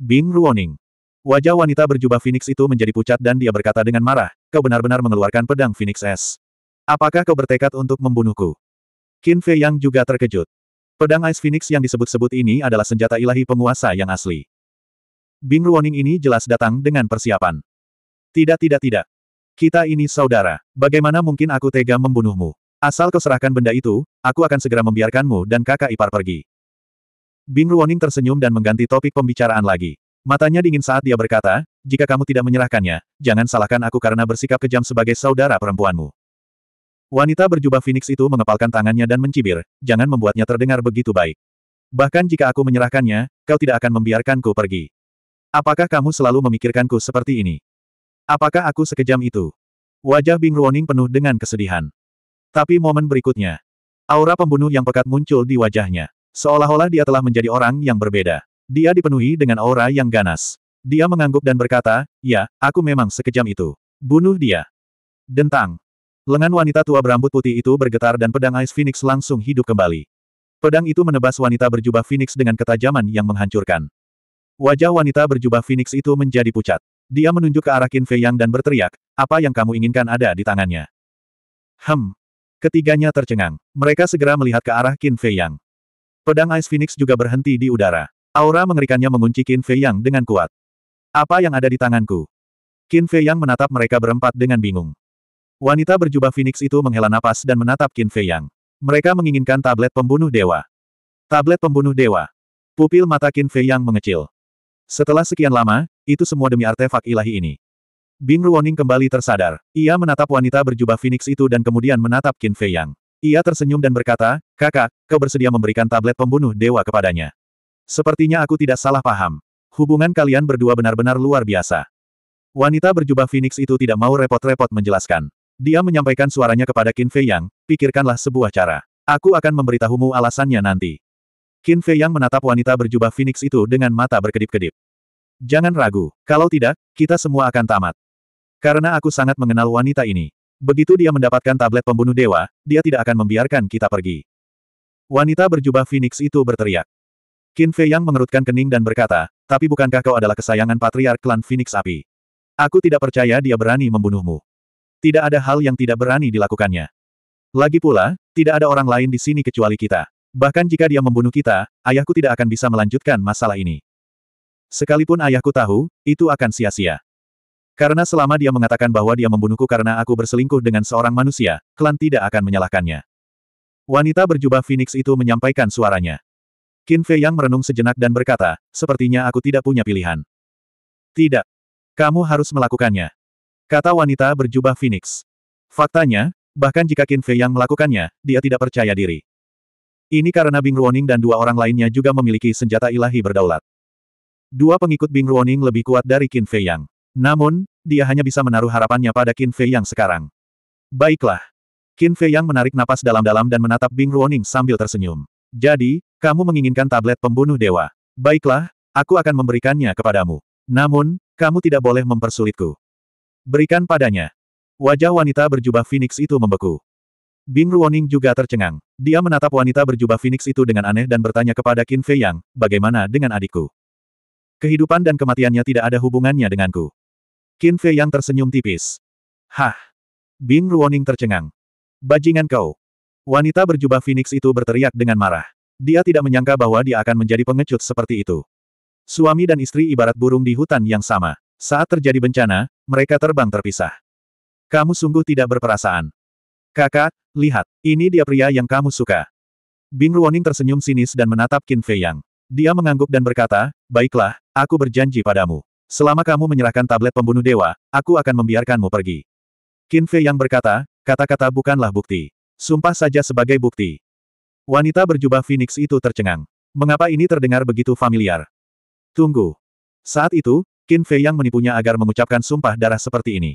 Bing Ruoning. Wajah wanita berjubah phoenix itu menjadi pucat dan dia berkata dengan marah, kau benar-benar mengeluarkan pedang phoenix es. Apakah kau bertekad untuk membunuhku? Qin Fei Yang juga terkejut. Pedang Ice Phoenix yang disebut-sebut ini adalah senjata ilahi penguasa yang asli. Bing Ruoning ini jelas datang dengan persiapan. Tidak tidak tidak. Kita ini saudara. Bagaimana mungkin aku tega membunuhmu? Asal kau serahkan benda itu, aku akan segera membiarkanmu dan kakak ipar pergi. Bing Ruoning tersenyum dan mengganti topik pembicaraan lagi. Matanya dingin saat dia berkata, jika kamu tidak menyerahkannya, jangan salahkan aku karena bersikap kejam sebagai saudara perempuanmu. Wanita berjubah Phoenix itu mengepalkan tangannya dan mencibir, jangan membuatnya terdengar begitu baik. Bahkan jika aku menyerahkannya, kau tidak akan membiarkanku pergi. Apakah kamu selalu memikirkanku seperti ini? Apakah aku sekejam itu? Wajah Bing Ruoning penuh dengan kesedihan. Tapi momen berikutnya, aura pembunuh yang pekat muncul di wajahnya. Seolah-olah dia telah menjadi orang yang berbeda. Dia dipenuhi dengan aura yang ganas. Dia mengangguk dan berkata, ya, aku memang sekejam itu. Bunuh dia. Dentang. Lengan wanita tua berambut putih itu bergetar dan pedang Ice Phoenix langsung hidup kembali. Pedang itu menebas wanita berjubah Phoenix dengan ketajaman yang menghancurkan. Wajah wanita berjubah Phoenix itu menjadi pucat. Dia menunjuk ke arah Qin Fei Yang dan berteriak, apa yang kamu inginkan ada di tangannya. Hem. Ketiganya tercengang. Mereka segera melihat ke arah Qin Fei Yang. Pedang Ice Phoenix juga berhenti di udara. Aura mengerikannya mengunci Qin Fei Yang dengan kuat. Apa yang ada di tanganku? Qin Fei Yang menatap mereka berempat dengan bingung. Wanita berjubah Phoenix itu menghela napas dan menatap Qin Fei Yang. Mereka menginginkan tablet pembunuh dewa. Tablet pembunuh dewa. Pupil mata Qin Fei Yang mengecil. Setelah sekian lama, itu semua demi artefak ilahi ini. Bing Ruoning kembali tersadar. Ia menatap wanita berjubah Phoenix itu dan kemudian menatap Qin Fei Yang. Ia tersenyum dan berkata, kakak, kau bersedia memberikan tablet pembunuh dewa kepadanya. Sepertinya aku tidak salah paham. Hubungan kalian berdua benar-benar luar biasa. Wanita berjubah Phoenix itu tidak mau repot-repot menjelaskan. Dia menyampaikan suaranya kepada Qin Fei Yang, pikirkanlah sebuah cara. Aku akan memberitahumu alasannya nanti. Qin Fei yang menatap wanita berjubah Phoenix itu dengan mata berkedip-kedip. Jangan ragu, kalau tidak, kita semua akan tamat. Karena aku sangat mengenal wanita ini. Begitu dia mendapatkan tablet pembunuh dewa, dia tidak akan membiarkan kita pergi. Wanita berjubah Phoenix itu berteriak. Qin Fei yang mengerutkan kening dan berkata, tapi bukankah kau adalah kesayangan patriark klan Phoenix Api? Aku tidak percaya dia berani membunuhmu. Tidak ada hal yang tidak berani dilakukannya. Lagi pula, tidak ada orang lain di sini kecuali kita. Bahkan jika dia membunuh kita, ayahku tidak akan bisa melanjutkan masalah ini. Sekalipun ayahku tahu, itu akan sia-sia. Karena selama dia mengatakan bahwa dia membunuhku karena aku berselingkuh dengan seorang manusia, klan tidak akan menyalahkannya. Wanita berjubah Phoenix itu menyampaikan suaranya. Qin Fei Yang merenung sejenak dan berkata, sepertinya aku tidak punya pilihan. Tidak. Kamu harus melakukannya. Kata wanita berjubah Phoenix. Faktanya, bahkan jika Qin Fei Yang melakukannya, dia tidak percaya diri. Ini karena Bing Ruoning dan dua orang lainnya juga memiliki senjata ilahi berdaulat. Dua pengikut Bing Ruoning lebih kuat dari Qin Fei Yang. Namun, dia hanya bisa menaruh harapannya pada Qin Fei Yang sekarang. Baiklah. Qin Fei Yang menarik napas dalam-dalam dan menatap Bing Ruoning sambil tersenyum. Jadi, kamu menginginkan tablet pembunuh dewa. Baiklah, aku akan memberikannya kepadamu. Namun, kamu tidak boleh mempersulitku. Berikan padanya. Wajah wanita berjubah Phoenix itu membeku. Bing Ruoning juga tercengang. Dia menatap wanita berjubah Phoenix itu dengan aneh dan bertanya kepada Qin Fei Yang, bagaimana dengan adikku? Kehidupan dan kematiannya tidak ada hubungannya denganku. Qin Fei Yang tersenyum tipis. Hah! Bing Ruoning tercengang. Bajingan kau! Wanita berjubah Phoenix itu berteriak dengan marah. Dia tidak menyangka bahwa dia akan menjadi pengecut seperti itu. Suami dan istri ibarat burung di hutan yang sama. Saat terjadi bencana, mereka terbang terpisah. Kamu sungguh tidak berperasaan. Kakak, lihat, ini dia pria yang kamu suka. Bing Ruoning tersenyum sinis dan menatap Qin Fei Yang. Dia mengangguk dan berkata, baiklah, aku berjanji padamu. Selama kamu menyerahkan tablet pembunuh dewa, aku akan membiarkanmu pergi. Qin Fei Yang berkata, kata-kata bukanlah bukti. Sumpah saja sebagai bukti. Wanita berjubah Phoenix itu tercengang. Mengapa ini terdengar begitu familiar? Tunggu. Saat itu, Qin Fei Yang menipunya agar mengucapkan sumpah darah seperti ini.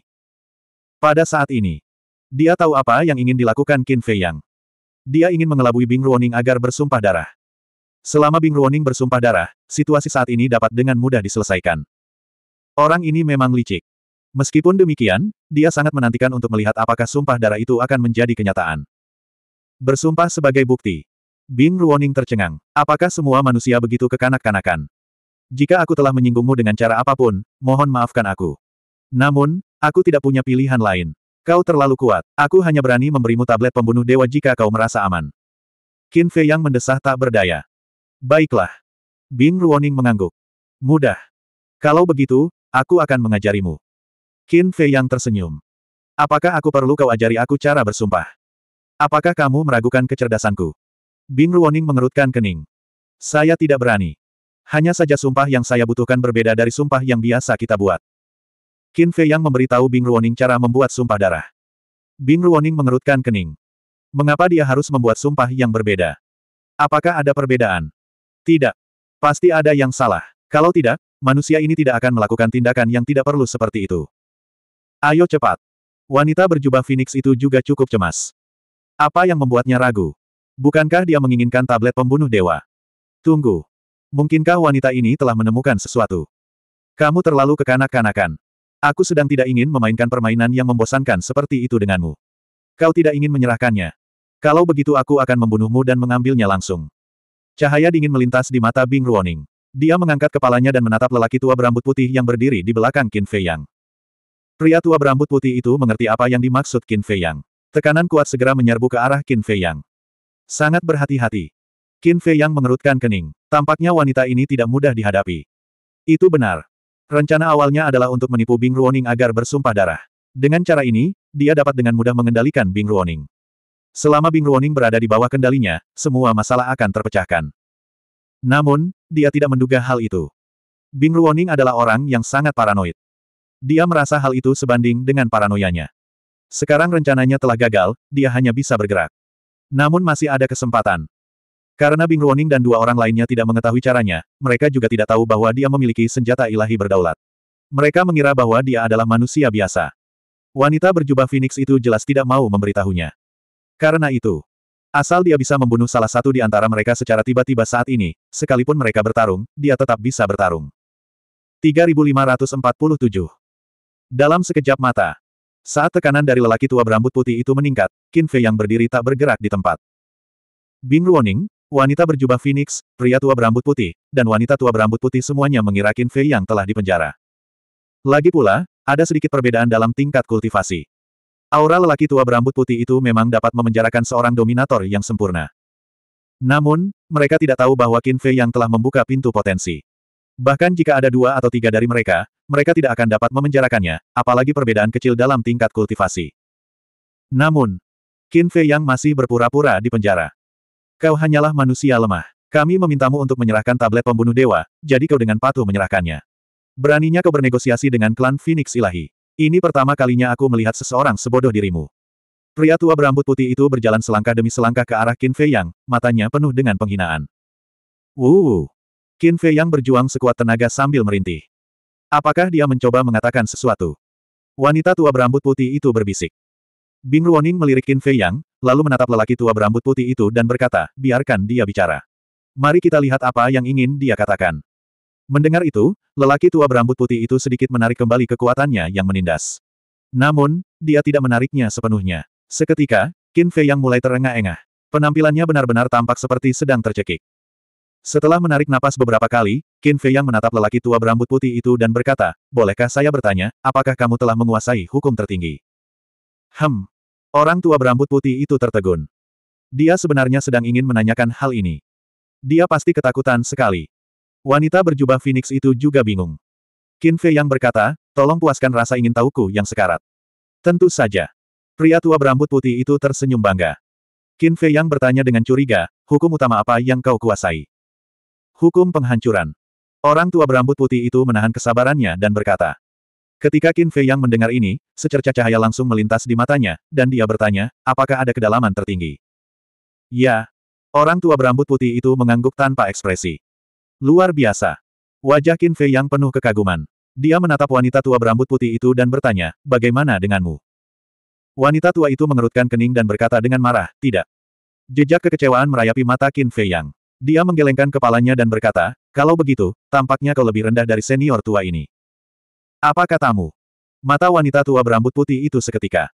Pada saat ini, dia tahu apa yang ingin dilakukan Qin Fei Yang. Dia ingin mengelabui Bing Ruoning agar bersumpah darah. Selama Bing Ruoning bersumpah darah, situasi saat ini dapat dengan mudah diselesaikan. Orang ini memang licik. Meskipun demikian, dia sangat menantikan untuk melihat apakah sumpah darah itu akan menjadi kenyataan. Bersumpah sebagai bukti. Bing Ruoning tercengang. Apakah semua manusia begitu kekanak-kanakan? Jika aku telah menyinggungmu dengan cara apapun, mohon maafkan aku. Namun, aku tidak punya pilihan lain. Kau terlalu kuat. Aku hanya berani memberimu tablet pembunuh dewa jika kau merasa aman. Qin Fei yang mendesah tak berdaya. Baiklah. Bing Ruoning mengangguk. Mudah. Kalau begitu, aku akan mengajarimu. Qin Fei yang tersenyum. Apakah aku perlu kau ajari aku cara bersumpah? Apakah kamu meragukan kecerdasanku? Bing Ruoning mengerutkan kening. Saya tidak berani. Hanya saja sumpah yang saya butuhkan berbeda dari sumpah yang biasa kita buat. Qin Fei yang memberitahu Bing Ruoning cara membuat sumpah darah. Bing Ruoning mengerutkan kening. Mengapa dia harus membuat sumpah yang berbeda? Apakah ada perbedaan? Tidak. Pasti ada yang salah. Kalau tidak, manusia ini tidak akan melakukan tindakan yang tidak perlu seperti itu. Ayo cepat. Wanita berjubah Phoenix itu juga cukup cemas. Apa yang membuatnya ragu? Bukankah dia menginginkan tablet pembunuh dewa? Tunggu. Mungkinkah wanita ini telah menemukan sesuatu? Kamu terlalu kekanak-kanakan. Aku sedang tidak ingin memainkan permainan yang membosankan seperti itu denganmu. Kau tidak ingin menyerahkannya. Kalau begitu aku akan membunuhmu dan mengambilnya langsung. Cahaya dingin melintas di mata Bing Ruoning. Dia mengangkat kepalanya dan menatap lelaki tua berambut putih yang berdiri di belakang Qin Fei Yang. Pria tua berambut putih itu mengerti apa yang dimaksud Qin Fei Yang. Tekanan kuat segera menyerbu ke arah Qin Fei Yang. Sangat berhati-hati. Qin Fei Yang mengerutkan kening. Tampaknya wanita ini tidak mudah dihadapi. Itu benar. Rencana awalnya adalah untuk menipu Bing Ruoning agar bersumpah darah. Dengan cara ini, dia dapat dengan mudah mengendalikan Bing Ruoning. Selama Bing Ruoning berada di bawah kendalinya, semua masalah akan terpecahkan. Namun, dia tidak menduga hal itu. Bing Ruoning adalah orang yang sangat paranoid. Dia merasa hal itu sebanding dengan paranoianya. Sekarang rencananya telah gagal, dia hanya bisa bergerak. Namun masih ada kesempatan. Karena Bing Ruoning dan dua orang lainnya tidak mengetahui caranya, mereka juga tidak tahu bahwa dia memiliki senjata ilahi berdaulat. Mereka mengira bahwa dia adalah manusia biasa. Wanita berjubah Phoenix itu jelas tidak mau memberitahunya. Karena itu, asal dia bisa membunuh salah satu di antara mereka secara tiba-tiba saat ini, sekalipun mereka bertarung, dia tetap bisa bertarung. 3547 Dalam sekejap mata, saat tekanan dari lelaki tua berambut putih itu meningkat, Qin Fei yang berdiri tak bergerak di tempat. Bing Ruoning, Wanita berjubah Phoenix, pria tua berambut putih, dan wanita tua berambut putih semuanya mengira Qin Fei yang telah dipenjara. Lagi pula, ada sedikit perbedaan dalam tingkat kultivasi. Aura lelaki tua berambut putih itu memang dapat memenjarakan seorang dominator yang sempurna. Namun, mereka tidak tahu bahwa Qin Fei yang telah membuka pintu potensi. Bahkan jika ada dua atau tiga dari mereka, mereka tidak akan dapat memenjarakannya, apalagi perbedaan kecil dalam tingkat kultivasi. Namun, Qin Fei yang masih berpura-pura di penjara. Kau hanyalah manusia lemah. Kami memintamu untuk menyerahkan tablet pembunuh dewa, jadi kau dengan patuh menyerahkannya. Beraninya kau bernegosiasi dengan klan Phoenix Ilahi. Ini pertama kalinya aku melihat seseorang sebodoh dirimu. Pria tua berambut putih itu berjalan selangkah demi selangkah ke arah Qin Fei Yang, matanya penuh dengan penghinaan. Wuh! Qin Fei Yang berjuang sekuat tenaga sambil merintih. Apakah dia mencoba mengatakan sesuatu? Wanita tua berambut putih itu berbisik. Bing Ruoning melirik Qin Fei Yang, lalu menatap lelaki tua berambut putih itu dan berkata, biarkan dia bicara. Mari kita lihat apa yang ingin dia katakan. Mendengar itu, lelaki tua berambut putih itu sedikit menarik kembali kekuatannya yang menindas. Namun, dia tidak menariknya sepenuhnya. Seketika, Qin Fei yang mulai terengah-engah. Penampilannya benar-benar tampak seperti sedang tercekik. Setelah menarik napas beberapa kali, Qin Fei yang menatap lelaki tua berambut putih itu dan berkata, Bolehkah saya bertanya, apakah kamu telah menguasai hukum tertinggi? Hem, Orang tua berambut putih itu tertegun. Dia sebenarnya sedang ingin menanyakan hal ini. Dia pasti ketakutan sekali. Wanita berjubah Phoenix itu juga bingung. Qin Fei yang berkata, tolong puaskan rasa ingin tahuku yang sekarat. Tentu saja. Pria tua berambut putih itu tersenyum bangga. Qin Fei yang bertanya dengan curiga, hukum utama apa yang kau kuasai? Hukum penghancuran. Orang tua berambut putih itu menahan kesabarannya dan berkata, Ketika Qin Fei Yang mendengar ini, secerca cahaya langsung melintas di matanya, dan dia bertanya, apakah ada kedalaman tertinggi? Ya. Orang tua berambut putih itu mengangguk tanpa ekspresi. Luar biasa. Wajah Qin Fei Yang penuh kekaguman. Dia menatap wanita tua berambut putih itu dan bertanya, bagaimana denganmu? Wanita tua itu mengerutkan kening dan berkata dengan marah, tidak. Jejak kekecewaan merayapi mata Qin Fei Yang. Dia menggelengkan kepalanya dan berkata, kalau begitu, tampaknya kau lebih rendah dari senior tua ini. Apa katamu? Mata wanita tua berambut putih itu seketika.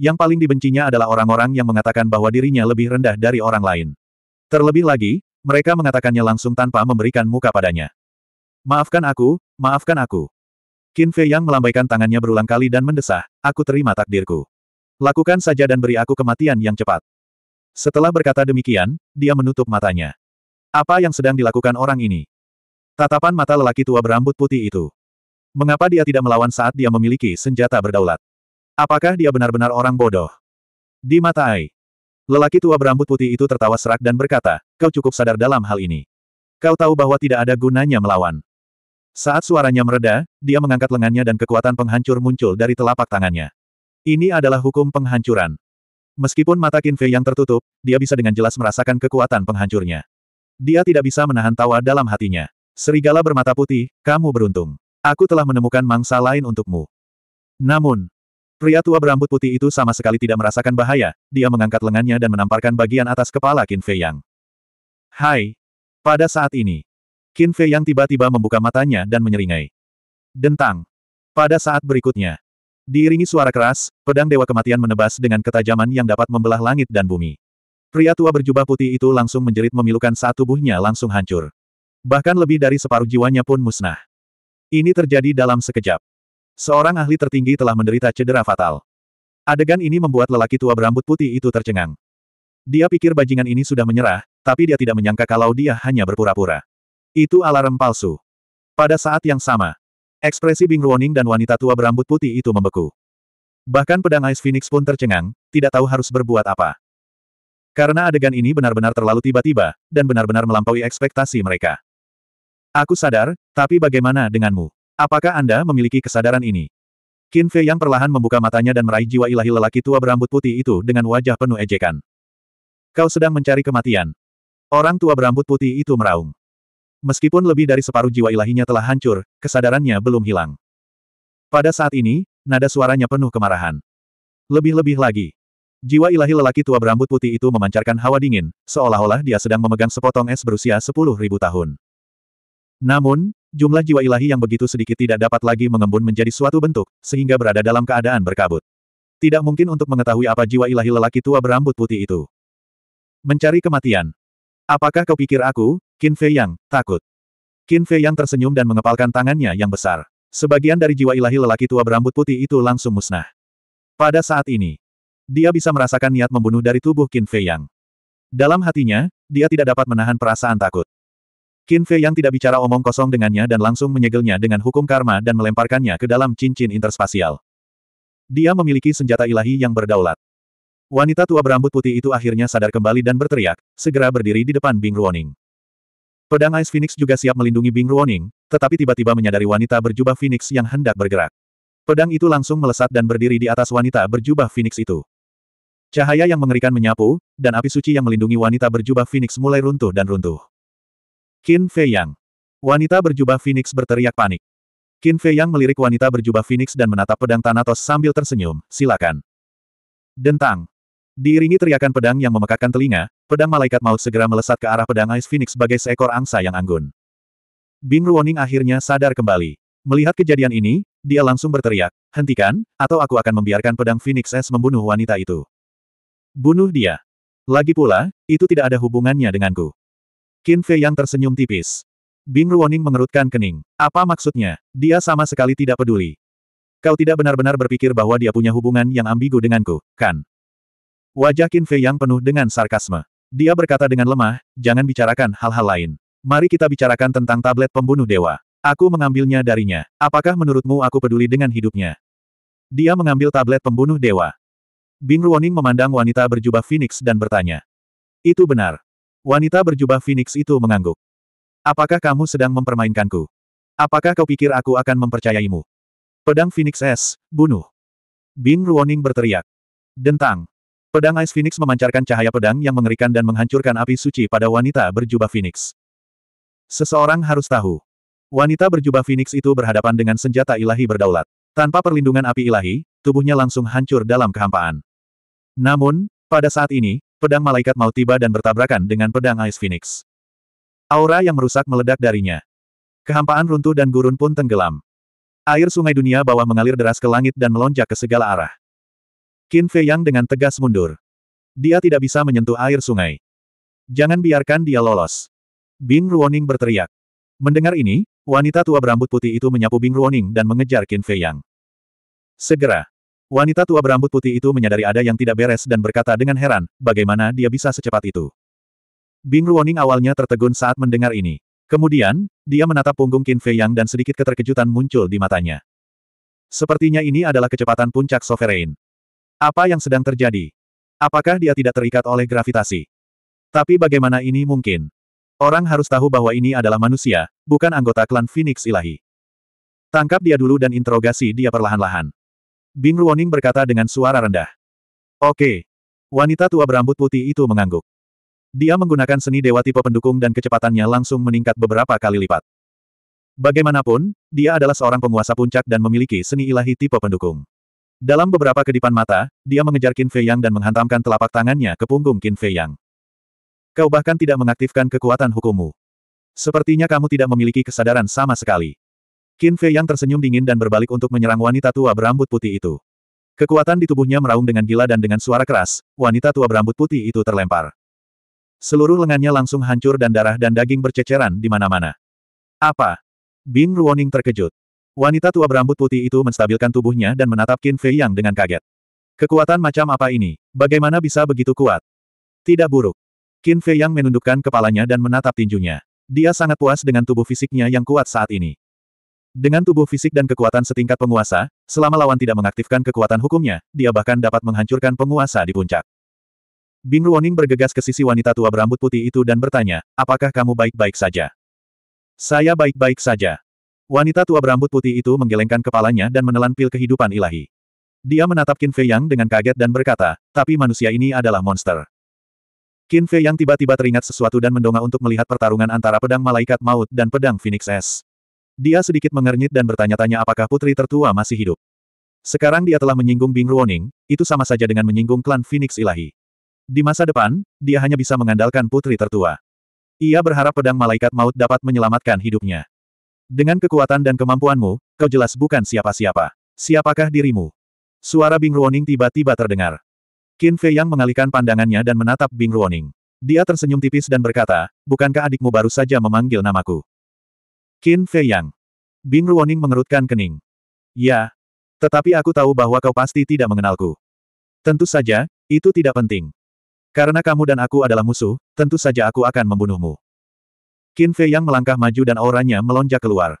Yang paling dibencinya adalah orang-orang yang mengatakan bahwa dirinya lebih rendah dari orang lain. Terlebih lagi, mereka mengatakannya langsung tanpa memberikan muka padanya. Maafkan aku, maafkan aku. Qin Fei Yang melambaikan tangannya berulang kali dan mendesah, aku terima takdirku. Lakukan saja dan beri aku kematian yang cepat. Setelah berkata demikian, dia menutup matanya. Apa yang sedang dilakukan orang ini? Tatapan mata lelaki tua berambut putih itu. Mengapa dia tidak melawan saat dia memiliki senjata berdaulat? Apakah dia benar-benar orang bodoh? Di mata Ai. Lelaki tua berambut putih itu tertawa serak dan berkata, kau cukup sadar dalam hal ini. Kau tahu bahwa tidak ada gunanya melawan. Saat suaranya mereda, dia mengangkat lengannya dan kekuatan penghancur muncul dari telapak tangannya. Ini adalah hukum penghancuran. Meskipun mata Kinfe yang tertutup, dia bisa dengan jelas merasakan kekuatan penghancurnya. Dia tidak bisa menahan tawa dalam hatinya. Serigala bermata putih, kamu beruntung. Aku telah menemukan mangsa lain untukmu. Namun, pria tua berambut putih itu sama sekali tidak merasakan bahaya, dia mengangkat lengannya dan menamparkan bagian atas kepala Qin Fei Yang. Hai! Pada saat ini, Qin Fei Yang tiba-tiba membuka matanya dan menyeringai. Dentang! Pada saat berikutnya, diiringi suara keras, pedang Dewa Kematian menebas dengan ketajaman yang dapat membelah langit dan bumi. Pria tua berjubah putih itu langsung menjerit memilukan saat tubuhnya langsung hancur. Bahkan lebih dari separuh jiwanya pun musnah. Ini terjadi dalam sekejap. Seorang ahli tertinggi telah menderita cedera fatal. Adegan ini membuat lelaki tua berambut putih itu tercengang. Dia pikir bajingan ini sudah menyerah, tapi dia tidak menyangka kalau dia hanya berpura-pura. Itu alarm palsu. Pada saat yang sama, ekspresi Bing Ruoning dan wanita tua berambut putih itu membeku. Bahkan pedang Ice Phoenix pun tercengang, tidak tahu harus berbuat apa. Karena adegan ini benar-benar terlalu tiba-tiba, dan benar-benar melampaui ekspektasi mereka. Aku sadar, tapi bagaimana denganmu? Apakah Anda memiliki kesadaran ini? Qin Fei yang perlahan membuka matanya dan meraih jiwa ilahi lelaki tua berambut putih itu dengan wajah penuh ejekan. Kau sedang mencari kematian. Orang tua berambut putih itu meraung. Meskipun lebih dari separuh jiwa ilahinya telah hancur, kesadarannya belum hilang. Pada saat ini, nada suaranya penuh kemarahan. Lebih-lebih lagi. Jiwa ilahi lelaki tua berambut putih itu memancarkan hawa dingin, seolah-olah dia sedang memegang sepotong es berusia sepuluh ribu tahun. Namun, jumlah jiwa ilahi yang begitu sedikit tidak dapat lagi mengembun menjadi suatu bentuk, sehingga berada dalam keadaan berkabut. Tidak mungkin untuk mengetahui apa jiwa ilahi lelaki tua berambut putih itu. Mencari kematian. Apakah kau pikir aku, Qin Fei Yang, takut? Qin Fei Yang tersenyum dan mengepalkan tangannya yang besar. Sebagian dari jiwa ilahi lelaki tua berambut putih itu langsung musnah. Pada saat ini, dia bisa merasakan niat membunuh dari tubuh Qin Fei Yang. Dalam hatinya, dia tidak dapat menahan perasaan takut. Qin Fei yang tidak bicara omong kosong dengannya dan langsung menyegelnya dengan hukum karma dan melemparkannya ke dalam cincin interspasial. Dia memiliki senjata ilahi yang berdaulat. Wanita tua berambut putih itu akhirnya sadar kembali dan berteriak, segera berdiri di depan Bing Ruoning. Pedang Ice Phoenix juga siap melindungi Bing Ruoning, tetapi tiba-tiba menyadari wanita berjubah Phoenix yang hendak bergerak. Pedang itu langsung melesat dan berdiri di atas wanita berjubah Phoenix itu. Cahaya yang mengerikan menyapu, dan api suci yang melindungi wanita berjubah Phoenix mulai runtuh dan runtuh. Qin Fei Yang. Wanita berjubah Phoenix berteriak panik. Qin Fei Yang melirik wanita berjubah Phoenix dan menatap pedang Thanatos sambil tersenyum, silakan. Dentang. Diiringi teriakan pedang yang memekakkan telinga, pedang malaikat maut segera melesat ke arah pedang Ice Phoenix sebagai seekor angsa yang anggun. Bing Ruoning akhirnya sadar kembali. Melihat kejadian ini, dia langsung berteriak, hentikan, atau aku akan membiarkan pedang Phoenix S membunuh wanita itu. Bunuh dia. Lagi pula, itu tidak ada hubungannya denganku. Qin Fei yang tersenyum tipis. Bing Ruoning mengerutkan kening. Apa maksudnya? Dia sama sekali tidak peduli. Kau tidak benar-benar berpikir bahwa dia punya hubungan yang ambigu denganku, kan? Wajah Qin Fei yang penuh dengan sarkasme. Dia berkata dengan lemah, jangan bicarakan hal-hal lain. Mari kita bicarakan tentang tablet pembunuh dewa. Aku mengambilnya darinya. Apakah menurutmu aku peduli dengan hidupnya? Dia mengambil tablet pembunuh dewa. Bing Ruoning memandang wanita berjubah Phoenix dan bertanya. Itu benar. Wanita berjubah Phoenix itu mengangguk. Apakah kamu sedang mempermainkanku? Apakah kau pikir aku akan mempercayaimu? Pedang Phoenix S, bunuh. Bing Ruoning berteriak. Dentang. Pedang Ice Phoenix memancarkan cahaya pedang yang mengerikan dan menghancurkan api suci pada wanita berjubah Phoenix. Seseorang harus tahu. Wanita berjubah Phoenix itu berhadapan dengan senjata ilahi berdaulat. Tanpa perlindungan api ilahi, tubuhnya langsung hancur dalam kehampaan. Namun, pada saat ini, Pedang malaikat maut tiba dan bertabrakan dengan pedang Ice Phoenix. Aura yang merusak meledak darinya. Kehampaan runtuh dan gurun pun tenggelam. Air sungai dunia bawah mengalir deras ke langit dan melonjak ke segala arah. Qin Fei Yang dengan tegas mundur. Dia tidak bisa menyentuh air sungai. Jangan biarkan dia lolos. Bing Ruoning berteriak. Mendengar ini, wanita tua berambut putih itu menyapu Bing Ruoning dan mengejar Qin Fei Yang. Segera, Wanita tua berambut putih itu menyadari ada yang tidak beres dan berkata dengan heran, bagaimana dia bisa secepat itu. Bing Ruoning awalnya tertegun saat mendengar ini. Kemudian, dia menatap punggung Qin Fei Yang dan sedikit keterkejutan muncul di matanya. Sepertinya ini adalah kecepatan puncak Sovereign. Apa yang sedang terjadi? Apakah dia tidak terikat oleh gravitasi? Tapi bagaimana ini mungkin? Orang harus tahu bahwa ini adalah manusia, bukan anggota klan Phoenix Ilahi. Tangkap dia dulu dan interogasi dia perlahan-lahan. Bing Ruoning berkata dengan suara rendah. Oke. Wanita tua berambut putih itu mengangguk. Dia menggunakan seni dewa tipe pendukung dan kecepatannya langsung meningkat beberapa kali lipat. Bagaimanapun, dia adalah seorang penguasa puncak dan memiliki seni ilahi tipe pendukung. Dalam beberapa kedipan mata, dia mengejar Qin Fei Yang dan menghantamkan telapak tangannya ke punggung Qin Fei Yang. Kau bahkan tidak mengaktifkan kekuatan hukummu. Sepertinya kamu tidak memiliki kesadaran sama sekali. Qin Fei yang tersenyum dingin dan berbalik untuk menyerang wanita tua berambut putih itu. Kekuatan di tubuhnya meraung dengan gila dan dengan suara keras, wanita tua berambut putih itu terlempar. Seluruh lengannya langsung hancur dan darah dan daging berceceran di mana-mana. Apa? Bing Ruoning terkejut. Wanita tua berambut putih itu menstabilkan tubuhnya dan menatap Qin Fei Yang dengan kaget. Kekuatan macam apa ini? Bagaimana bisa begitu kuat? Tidak buruk. Qin Fei Yang menundukkan kepalanya dan menatap tinjunya. Dia sangat puas dengan tubuh fisiknya yang kuat saat ini. Dengan tubuh fisik dan kekuatan setingkat penguasa, selama lawan tidak mengaktifkan kekuatan hukumnya, dia bahkan dapat menghancurkan penguasa di puncak. Bing Ruoning bergegas ke sisi wanita tua berambut putih itu dan bertanya, apakah kamu baik-baik saja? Saya baik-baik saja. Wanita tua berambut putih itu menggelengkan kepalanya dan menelan pil kehidupan ilahi. Dia menatap Qin Fei Yang dengan kaget dan berkata, tapi manusia ini adalah monster. Qin Fei Yang tiba-tiba teringat sesuatu dan mendongak untuk melihat pertarungan antara pedang malaikat maut dan pedang Phoenix S. Dia sedikit mengernyit dan bertanya-tanya apakah putri tertua masih hidup. Sekarang dia telah menyinggung Bing Ruoning, itu sama saja dengan menyinggung klan Phoenix Ilahi. Di masa depan, dia hanya bisa mengandalkan putri tertua. Ia berharap pedang malaikat maut dapat menyelamatkan hidupnya. Dengan kekuatan dan kemampuanmu, kau jelas bukan siapa-siapa. Siapakah dirimu? Suara Bing Ruoning tiba-tiba terdengar. Qin Fei Yang mengalihkan pandangannya dan menatap Bing Ruoning. Dia tersenyum tipis dan berkata, bukankah adikmu baru saja memanggil namaku? Qin Yang, Bing Ruoning mengerutkan kening. Ya. Tetapi aku tahu bahwa kau pasti tidak mengenalku. Tentu saja, itu tidak penting. Karena kamu dan aku adalah musuh, tentu saja aku akan membunuhmu. Qin Yang melangkah maju dan auranya melonjak keluar.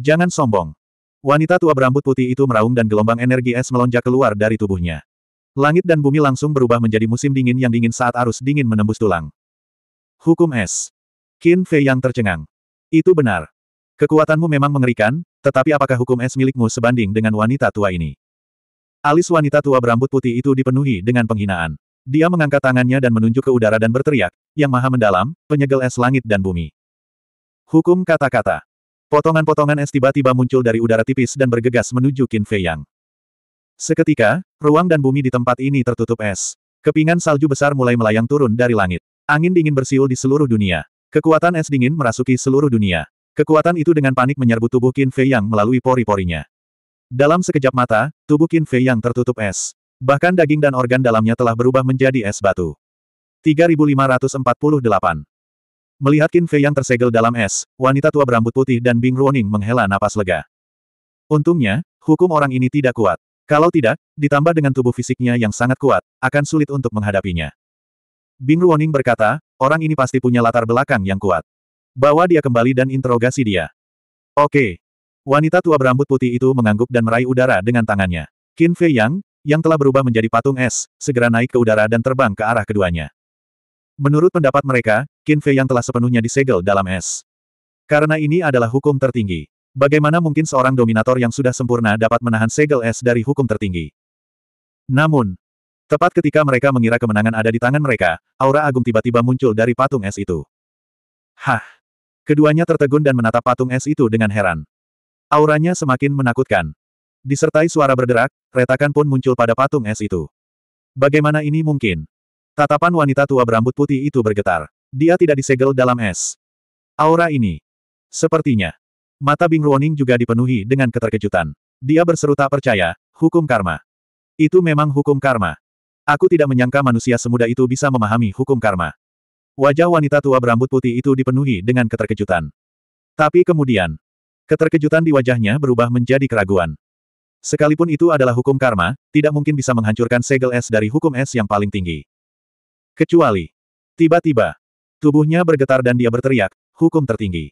Jangan sombong. Wanita tua berambut putih itu meraung dan gelombang energi es melonjak keluar dari tubuhnya. Langit dan bumi langsung berubah menjadi musim dingin yang dingin saat arus dingin menembus tulang. Hukum es. Qin Fei yang tercengang. Itu benar. Kekuatanmu memang mengerikan, tetapi apakah hukum es milikmu sebanding dengan wanita tua ini? Alis wanita tua berambut putih itu dipenuhi dengan penghinaan. Dia mengangkat tangannya dan menunjuk ke udara dan berteriak, yang maha mendalam, penyegel es langit dan bumi. Hukum kata-kata. Potongan-potongan es tiba-tiba muncul dari udara tipis dan bergegas menuju Qin Fei Yang. Seketika, ruang dan bumi di tempat ini tertutup es. Kepingan salju besar mulai melayang turun dari langit. Angin dingin bersiul di seluruh dunia. Kekuatan es dingin merasuki seluruh dunia. Kekuatan itu dengan panik menyerbu tubuh Qin Fei Yang melalui pori-porinya. Dalam sekejap mata, tubuh Qin Fei Yang tertutup es. Bahkan daging dan organ dalamnya telah berubah menjadi es batu. 3548 Melihat Qin Fei Yang tersegel dalam es, wanita tua berambut putih dan Bing Ruoning menghela napas lega. Untungnya, hukum orang ini tidak kuat. Kalau tidak, ditambah dengan tubuh fisiknya yang sangat kuat, akan sulit untuk menghadapinya. Bing Ruoning berkata, orang ini pasti punya latar belakang yang kuat. Bawa dia kembali dan interogasi dia. Oke. Wanita tua berambut putih itu mengangguk dan meraih udara dengan tangannya. Qin Fei Yang, yang telah berubah menjadi patung es, segera naik ke udara dan terbang ke arah keduanya. Menurut pendapat mereka, Qin Fei Yang telah sepenuhnya disegel dalam es. Karena ini adalah hukum tertinggi. Bagaimana mungkin seorang dominator yang sudah sempurna dapat menahan segel es dari hukum tertinggi? Namun, tepat ketika mereka mengira kemenangan ada di tangan mereka, aura agung tiba-tiba muncul dari patung es itu. Hah! Keduanya tertegun dan menatap patung es itu dengan heran. Auranya semakin menakutkan. Disertai suara berderak, retakan pun muncul pada patung es itu. Bagaimana ini mungkin? Tatapan wanita tua berambut putih itu bergetar. Dia tidak disegel dalam es. Aura ini. Sepertinya. Mata Bing Ruoning juga dipenuhi dengan keterkejutan. Dia berseru tak percaya, hukum karma. Itu memang hukum karma. Aku tidak menyangka manusia semuda itu bisa memahami hukum karma. Wajah wanita tua berambut putih itu dipenuhi dengan keterkejutan. Tapi kemudian, keterkejutan di wajahnya berubah menjadi keraguan. Sekalipun itu adalah hukum karma, tidak mungkin bisa menghancurkan segel es dari hukum es yang paling tinggi. Kecuali, tiba-tiba, tubuhnya bergetar dan dia berteriak, hukum tertinggi.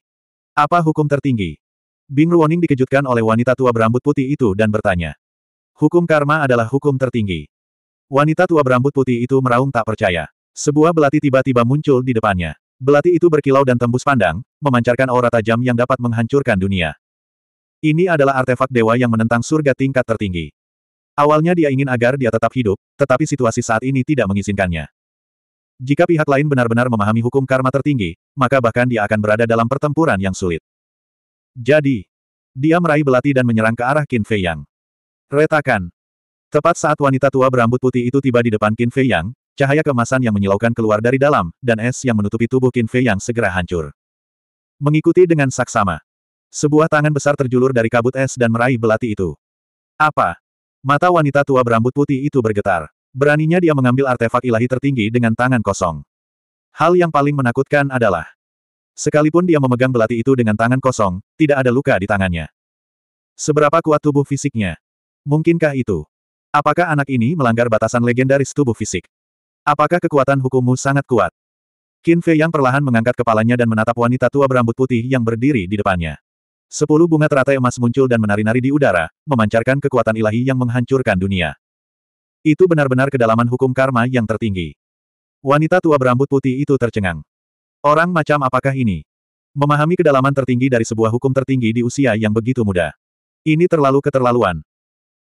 Apa hukum tertinggi? Bing Ruoning dikejutkan oleh wanita tua berambut putih itu dan bertanya. Hukum karma adalah hukum tertinggi. Wanita tua berambut putih itu meraung tak percaya. Sebuah belati tiba-tiba muncul di depannya. Belati itu berkilau dan tembus pandang, memancarkan aura tajam yang dapat menghancurkan dunia. Ini adalah artefak dewa yang menentang surga tingkat tertinggi. Awalnya dia ingin agar dia tetap hidup, tetapi situasi saat ini tidak mengizinkannya. Jika pihak lain benar-benar memahami hukum karma tertinggi, maka bahkan dia akan berada dalam pertempuran yang sulit. Jadi, dia meraih belati dan menyerang ke arah Qin Fei Yang. Retakan. Tepat saat wanita tua berambut putih itu tiba di depan Qin Fei Yang, Cahaya kemasan yang menyilaukan keluar dari dalam, dan es yang menutupi tubuh Qin Fei yang segera hancur. Mengikuti dengan saksama. Sebuah tangan besar terjulur dari kabut es dan meraih belati itu. Apa? Mata wanita tua berambut putih itu bergetar. Beraninya dia mengambil artefak ilahi tertinggi dengan tangan kosong. Hal yang paling menakutkan adalah, Sekalipun dia memegang belati itu dengan tangan kosong, tidak ada luka di tangannya. Seberapa kuat tubuh fisiknya? Mungkinkah itu? Apakah anak ini melanggar batasan legendaris tubuh fisik? Apakah kekuatan hukummu sangat kuat? Qin Fei yang perlahan mengangkat kepalanya dan menatap wanita tua berambut putih yang berdiri di depannya. Sepuluh bunga teratai emas muncul dan menari-nari di udara, memancarkan kekuatan ilahi yang menghancurkan dunia. Itu benar-benar kedalaman hukum karma yang tertinggi. Wanita tua berambut putih itu tercengang. Orang macam apakah ini? Memahami kedalaman tertinggi dari sebuah hukum tertinggi di usia yang begitu muda. Ini terlalu keterlaluan.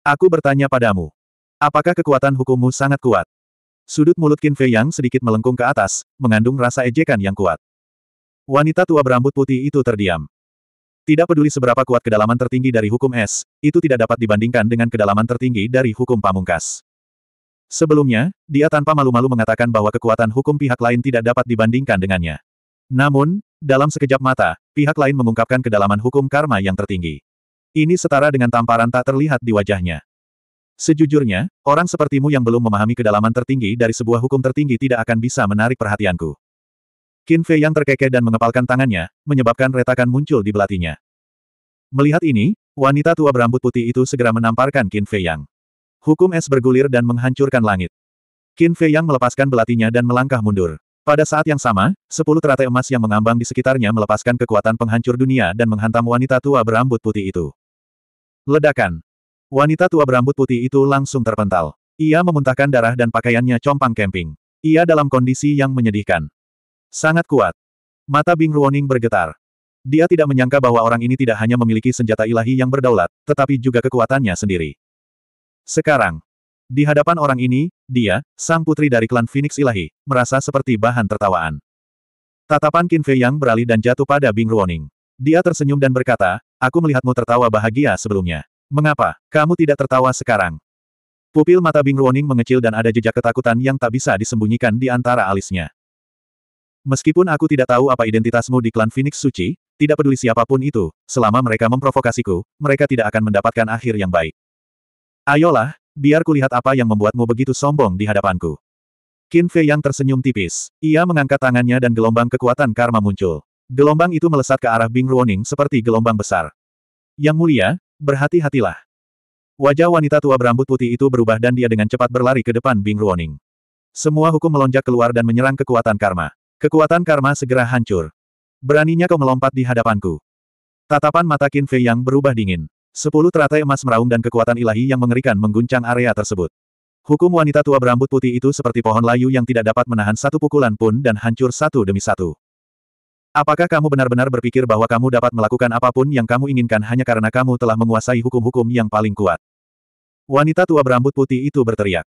Aku bertanya padamu. Apakah kekuatan hukummu sangat kuat? Sudut mulut Qin Fei yang sedikit melengkung ke atas, mengandung rasa ejekan yang kuat. Wanita tua berambut putih itu terdiam. Tidak peduli seberapa kuat kedalaman tertinggi dari hukum es, itu tidak dapat dibandingkan dengan kedalaman tertinggi dari hukum pamungkas. Sebelumnya, dia tanpa malu-malu mengatakan bahwa kekuatan hukum pihak lain tidak dapat dibandingkan dengannya. Namun, dalam sekejap mata, pihak lain mengungkapkan kedalaman hukum karma yang tertinggi. Ini setara dengan tamparan tak terlihat di wajahnya. Sejujurnya, orang sepertimu yang belum memahami kedalaman tertinggi dari sebuah hukum tertinggi tidak akan bisa menarik perhatianku. Qin Fei yang terkekeh dan mengepalkan tangannya, menyebabkan retakan muncul di belatinya. Melihat ini, wanita tua berambut putih itu segera menamparkan Qin Fei Yang. Hukum es bergulir dan menghancurkan langit. Qin Fei Yang melepaskan belatinya dan melangkah mundur. Pada saat yang sama, sepuluh teratai emas yang mengambang di sekitarnya melepaskan kekuatan penghancur dunia dan menghantam wanita tua berambut putih itu. Ledakan. Wanita tua berambut putih itu langsung terpental. Ia memuntahkan darah dan pakaiannya compang kemping. Ia dalam kondisi yang menyedihkan. Sangat kuat. Mata Bing Ruoning bergetar. Dia tidak menyangka bahwa orang ini tidak hanya memiliki senjata ilahi yang berdaulat, tetapi juga kekuatannya sendiri. Sekarang, di hadapan orang ini, dia, sang putri dari klan Phoenix Ilahi, merasa seperti bahan tertawaan. Tatapan Qin Fei Yang beralih dan jatuh pada Bing Ruoning. Dia tersenyum dan berkata, aku melihatmu tertawa bahagia sebelumnya. Mengapa, kamu tidak tertawa sekarang? Pupil mata Bing Ruoning mengecil dan ada jejak ketakutan yang tak bisa disembunyikan di antara alisnya. Meskipun aku tidak tahu apa identitasmu di klan Phoenix Suci, tidak peduli siapapun itu, selama mereka memprovokasiku, mereka tidak akan mendapatkan akhir yang baik. Ayolah, biar kulihat apa yang membuatmu begitu sombong di hadapanku. Qin Fei yang tersenyum tipis. Ia mengangkat tangannya dan gelombang kekuatan karma muncul. Gelombang itu melesat ke arah Bing Ruoning seperti gelombang besar. Yang mulia, Berhati-hatilah. Wajah wanita tua berambut putih itu berubah dan dia dengan cepat berlari ke depan Bing Ruoning. Semua hukum melonjak keluar dan menyerang kekuatan karma. Kekuatan karma segera hancur. Beraninya kau melompat di hadapanku. Tatapan mata Qin Fei yang berubah dingin. Sepuluh teratai emas meraung dan kekuatan ilahi yang mengerikan mengguncang area tersebut. Hukum wanita tua berambut putih itu seperti pohon layu yang tidak dapat menahan satu pukulan pun dan hancur satu demi satu. Apakah kamu benar-benar berpikir bahwa kamu dapat melakukan apapun yang kamu inginkan hanya karena kamu telah menguasai hukum-hukum yang paling kuat? Wanita tua berambut putih itu berteriak.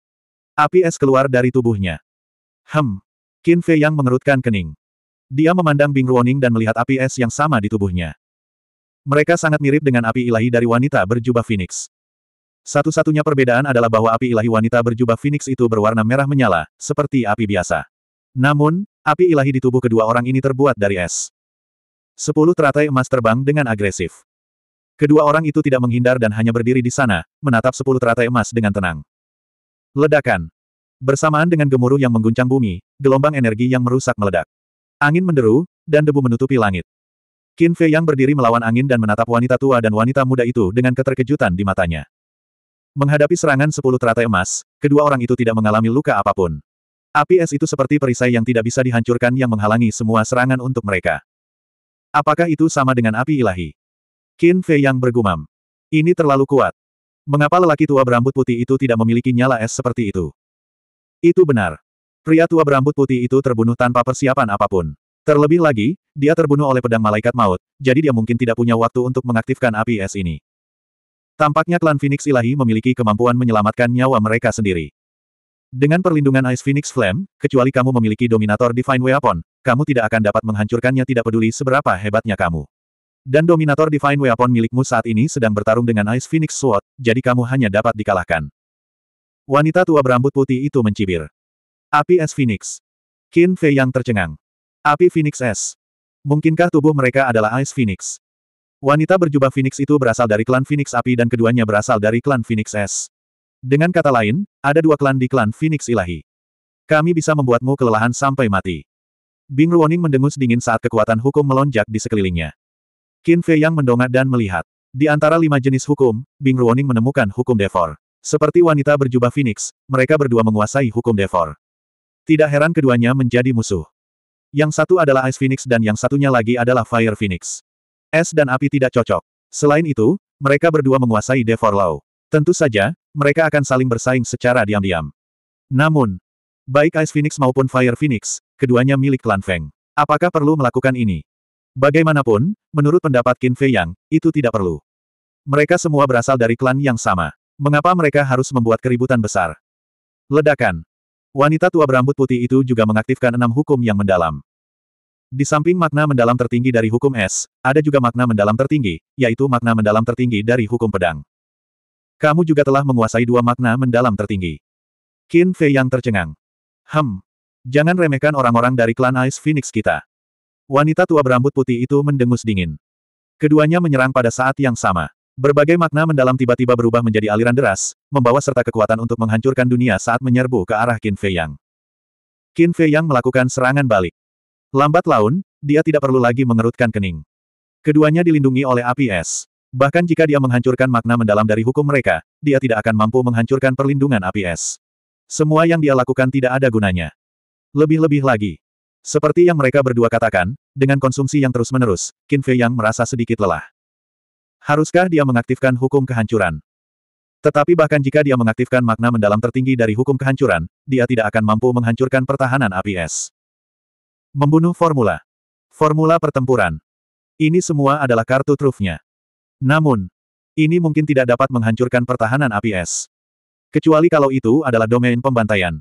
Api es keluar dari tubuhnya. Hem. Qin Fei yang mengerutkan kening. Dia memandang Bing Ruoning dan melihat api es yang sama di tubuhnya. Mereka sangat mirip dengan api ilahi dari wanita berjubah Phoenix. Satu-satunya perbedaan adalah bahwa api ilahi wanita berjubah Phoenix itu berwarna merah menyala, seperti api biasa. Namun, api ilahi di tubuh kedua orang ini terbuat dari es. Sepuluh teratai emas terbang dengan agresif. Kedua orang itu tidak menghindar dan hanya berdiri di sana, menatap sepuluh teratai emas dengan tenang. Ledakan. Bersamaan dengan gemuruh yang mengguncang bumi, gelombang energi yang merusak meledak. Angin menderu, dan debu menutupi langit. Qin Fei yang berdiri melawan angin dan menatap wanita tua dan wanita muda itu dengan keterkejutan di matanya. Menghadapi serangan sepuluh teratai emas, kedua orang itu tidak mengalami luka apapun. Api es itu seperti perisai yang tidak bisa dihancurkan yang menghalangi semua serangan untuk mereka. Apakah itu sama dengan api ilahi? Qin Fei yang bergumam. Ini terlalu kuat. Mengapa lelaki tua berambut putih itu tidak memiliki nyala es seperti itu? Itu benar. Pria tua berambut putih itu terbunuh tanpa persiapan apapun. Terlebih lagi, dia terbunuh oleh pedang malaikat maut, jadi dia mungkin tidak punya waktu untuk mengaktifkan api es ini. Tampaknya klan Phoenix Ilahi memiliki kemampuan menyelamatkan nyawa mereka sendiri. Dengan perlindungan Ice Phoenix Flame, kecuali kamu memiliki Dominator Divine Weapon, kamu tidak akan dapat menghancurkannya tidak peduli seberapa hebatnya kamu. Dan Dominator Divine Weapon milikmu saat ini sedang bertarung dengan Ice Phoenix Sword, jadi kamu hanya dapat dikalahkan. Wanita tua berambut putih itu mencibir. Api Es Phoenix. Qin Fei yang tercengang. Api Phoenix Es. Mungkinkah tubuh mereka adalah Ice Phoenix? Wanita berjubah Phoenix itu berasal dari klan Phoenix Api dan keduanya berasal dari klan Phoenix Es. Dengan kata lain, ada dua klan di klan Phoenix Ilahi. Kami bisa membuatmu kelelahan sampai mati. Bing Ruoning mendengus dingin saat kekuatan hukum melonjak di sekelilingnya. Qin Fei Yang mendongak dan melihat. Di antara lima jenis hukum, Bing Ruoning menemukan hukum Devor. Seperti wanita berjubah Phoenix, mereka berdua menguasai hukum Devor. Tidak heran keduanya menjadi musuh. Yang satu adalah Ice Phoenix dan yang satunya lagi adalah Fire Phoenix. Es dan api tidak cocok. Selain itu, mereka berdua menguasai Devor Law. Tentu saja, mereka akan saling bersaing secara diam-diam. Namun, baik Ice Phoenix maupun Fire Phoenix, keduanya milik klan Feng. Apakah perlu melakukan ini? Bagaimanapun, menurut pendapat Qin Fei Yang, itu tidak perlu. Mereka semua berasal dari klan yang sama. Mengapa mereka harus membuat keributan besar? Ledakan. Wanita tua berambut putih itu juga mengaktifkan enam hukum yang mendalam. Di samping makna mendalam tertinggi dari hukum es, ada juga makna mendalam tertinggi, yaitu makna mendalam tertinggi dari hukum pedang. Kamu juga telah menguasai dua makna mendalam tertinggi. Qin Fei yang tercengang. Hem. Jangan remehkan orang-orang dari klan Ice Phoenix kita. Wanita tua berambut putih itu mendengus dingin. Keduanya menyerang pada saat yang sama. Berbagai makna mendalam tiba-tiba berubah menjadi aliran deras, membawa serta kekuatan untuk menghancurkan dunia saat menyerbu ke arah Qin Fei Yang. Qin Fei Yang melakukan serangan balik. Lambat laun, dia tidak perlu lagi mengerutkan kening. Keduanya dilindungi oleh api es. Bahkan jika dia menghancurkan makna mendalam dari hukum mereka, dia tidak akan mampu menghancurkan perlindungan api es. Semua yang dia lakukan tidak ada gunanya. Lebih-lebih lagi. Seperti yang mereka berdua katakan, dengan konsumsi yang terus-menerus, Qin Fei Yang merasa sedikit lelah. Haruskah dia mengaktifkan hukum kehancuran? Tetapi bahkan jika dia mengaktifkan makna mendalam tertinggi dari hukum kehancuran, dia tidak akan mampu menghancurkan pertahanan api es. Membunuh formula. Formula pertempuran. Ini semua adalah kartu trufnya. Namun, ini mungkin tidak dapat menghancurkan pertahanan api es. Kecuali kalau itu adalah domain pembantaian.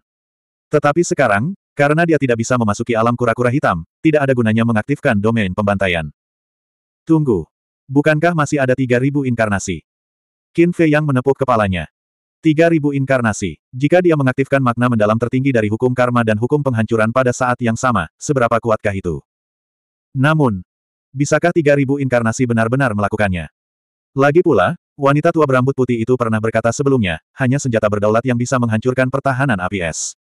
Tetapi sekarang, karena dia tidak bisa memasuki alam kura-kura hitam, tidak ada gunanya mengaktifkan domain pembantaian. Tunggu. Bukankah masih ada 3.000 inkarnasi? Qin Fei yang menepuk kepalanya. 3.000 inkarnasi. Jika dia mengaktifkan makna mendalam tertinggi dari hukum karma dan hukum penghancuran pada saat yang sama, seberapa kuatkah itu? Namun, bisakah 3.000 inkarnasi benar-benar melakukannya? Lagi pula, wanita tua berambut putih itu pernah berkata sebelumnya, hanya senjata berdaulat yang bisa menghancurkan pertahanan api es.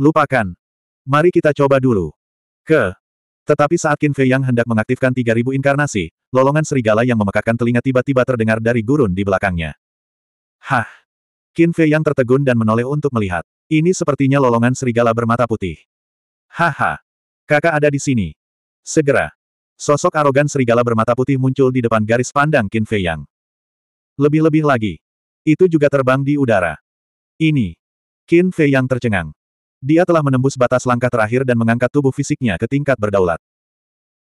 Lupakan. Mari kita coba dulu. Ke. Tetapi saat Qin Fei yang hendak mengaktifkan 3000 inkarnasi, lolongan serigala yang memekakkan telinga tiba-tiba terdengar dari gurun di belakangnya. Hah! Qin Fei yang tertegun dan menoleh untuk melihat. Ini sepertinya lolongan serigala bermata putih. Haha! Kakak ada di sini. Segera! Sosok arogan serigala bermata putih muncul di depan garis pandang Qin Fei Yang. Lebih-lebih lagi. Itu juga terbang di udara. Ini. Qin Fei Yang tercengang. Dia telah menembus batas langkah terakhir dan mengangkat tubuh fisiknya ke tingkat berdaulat.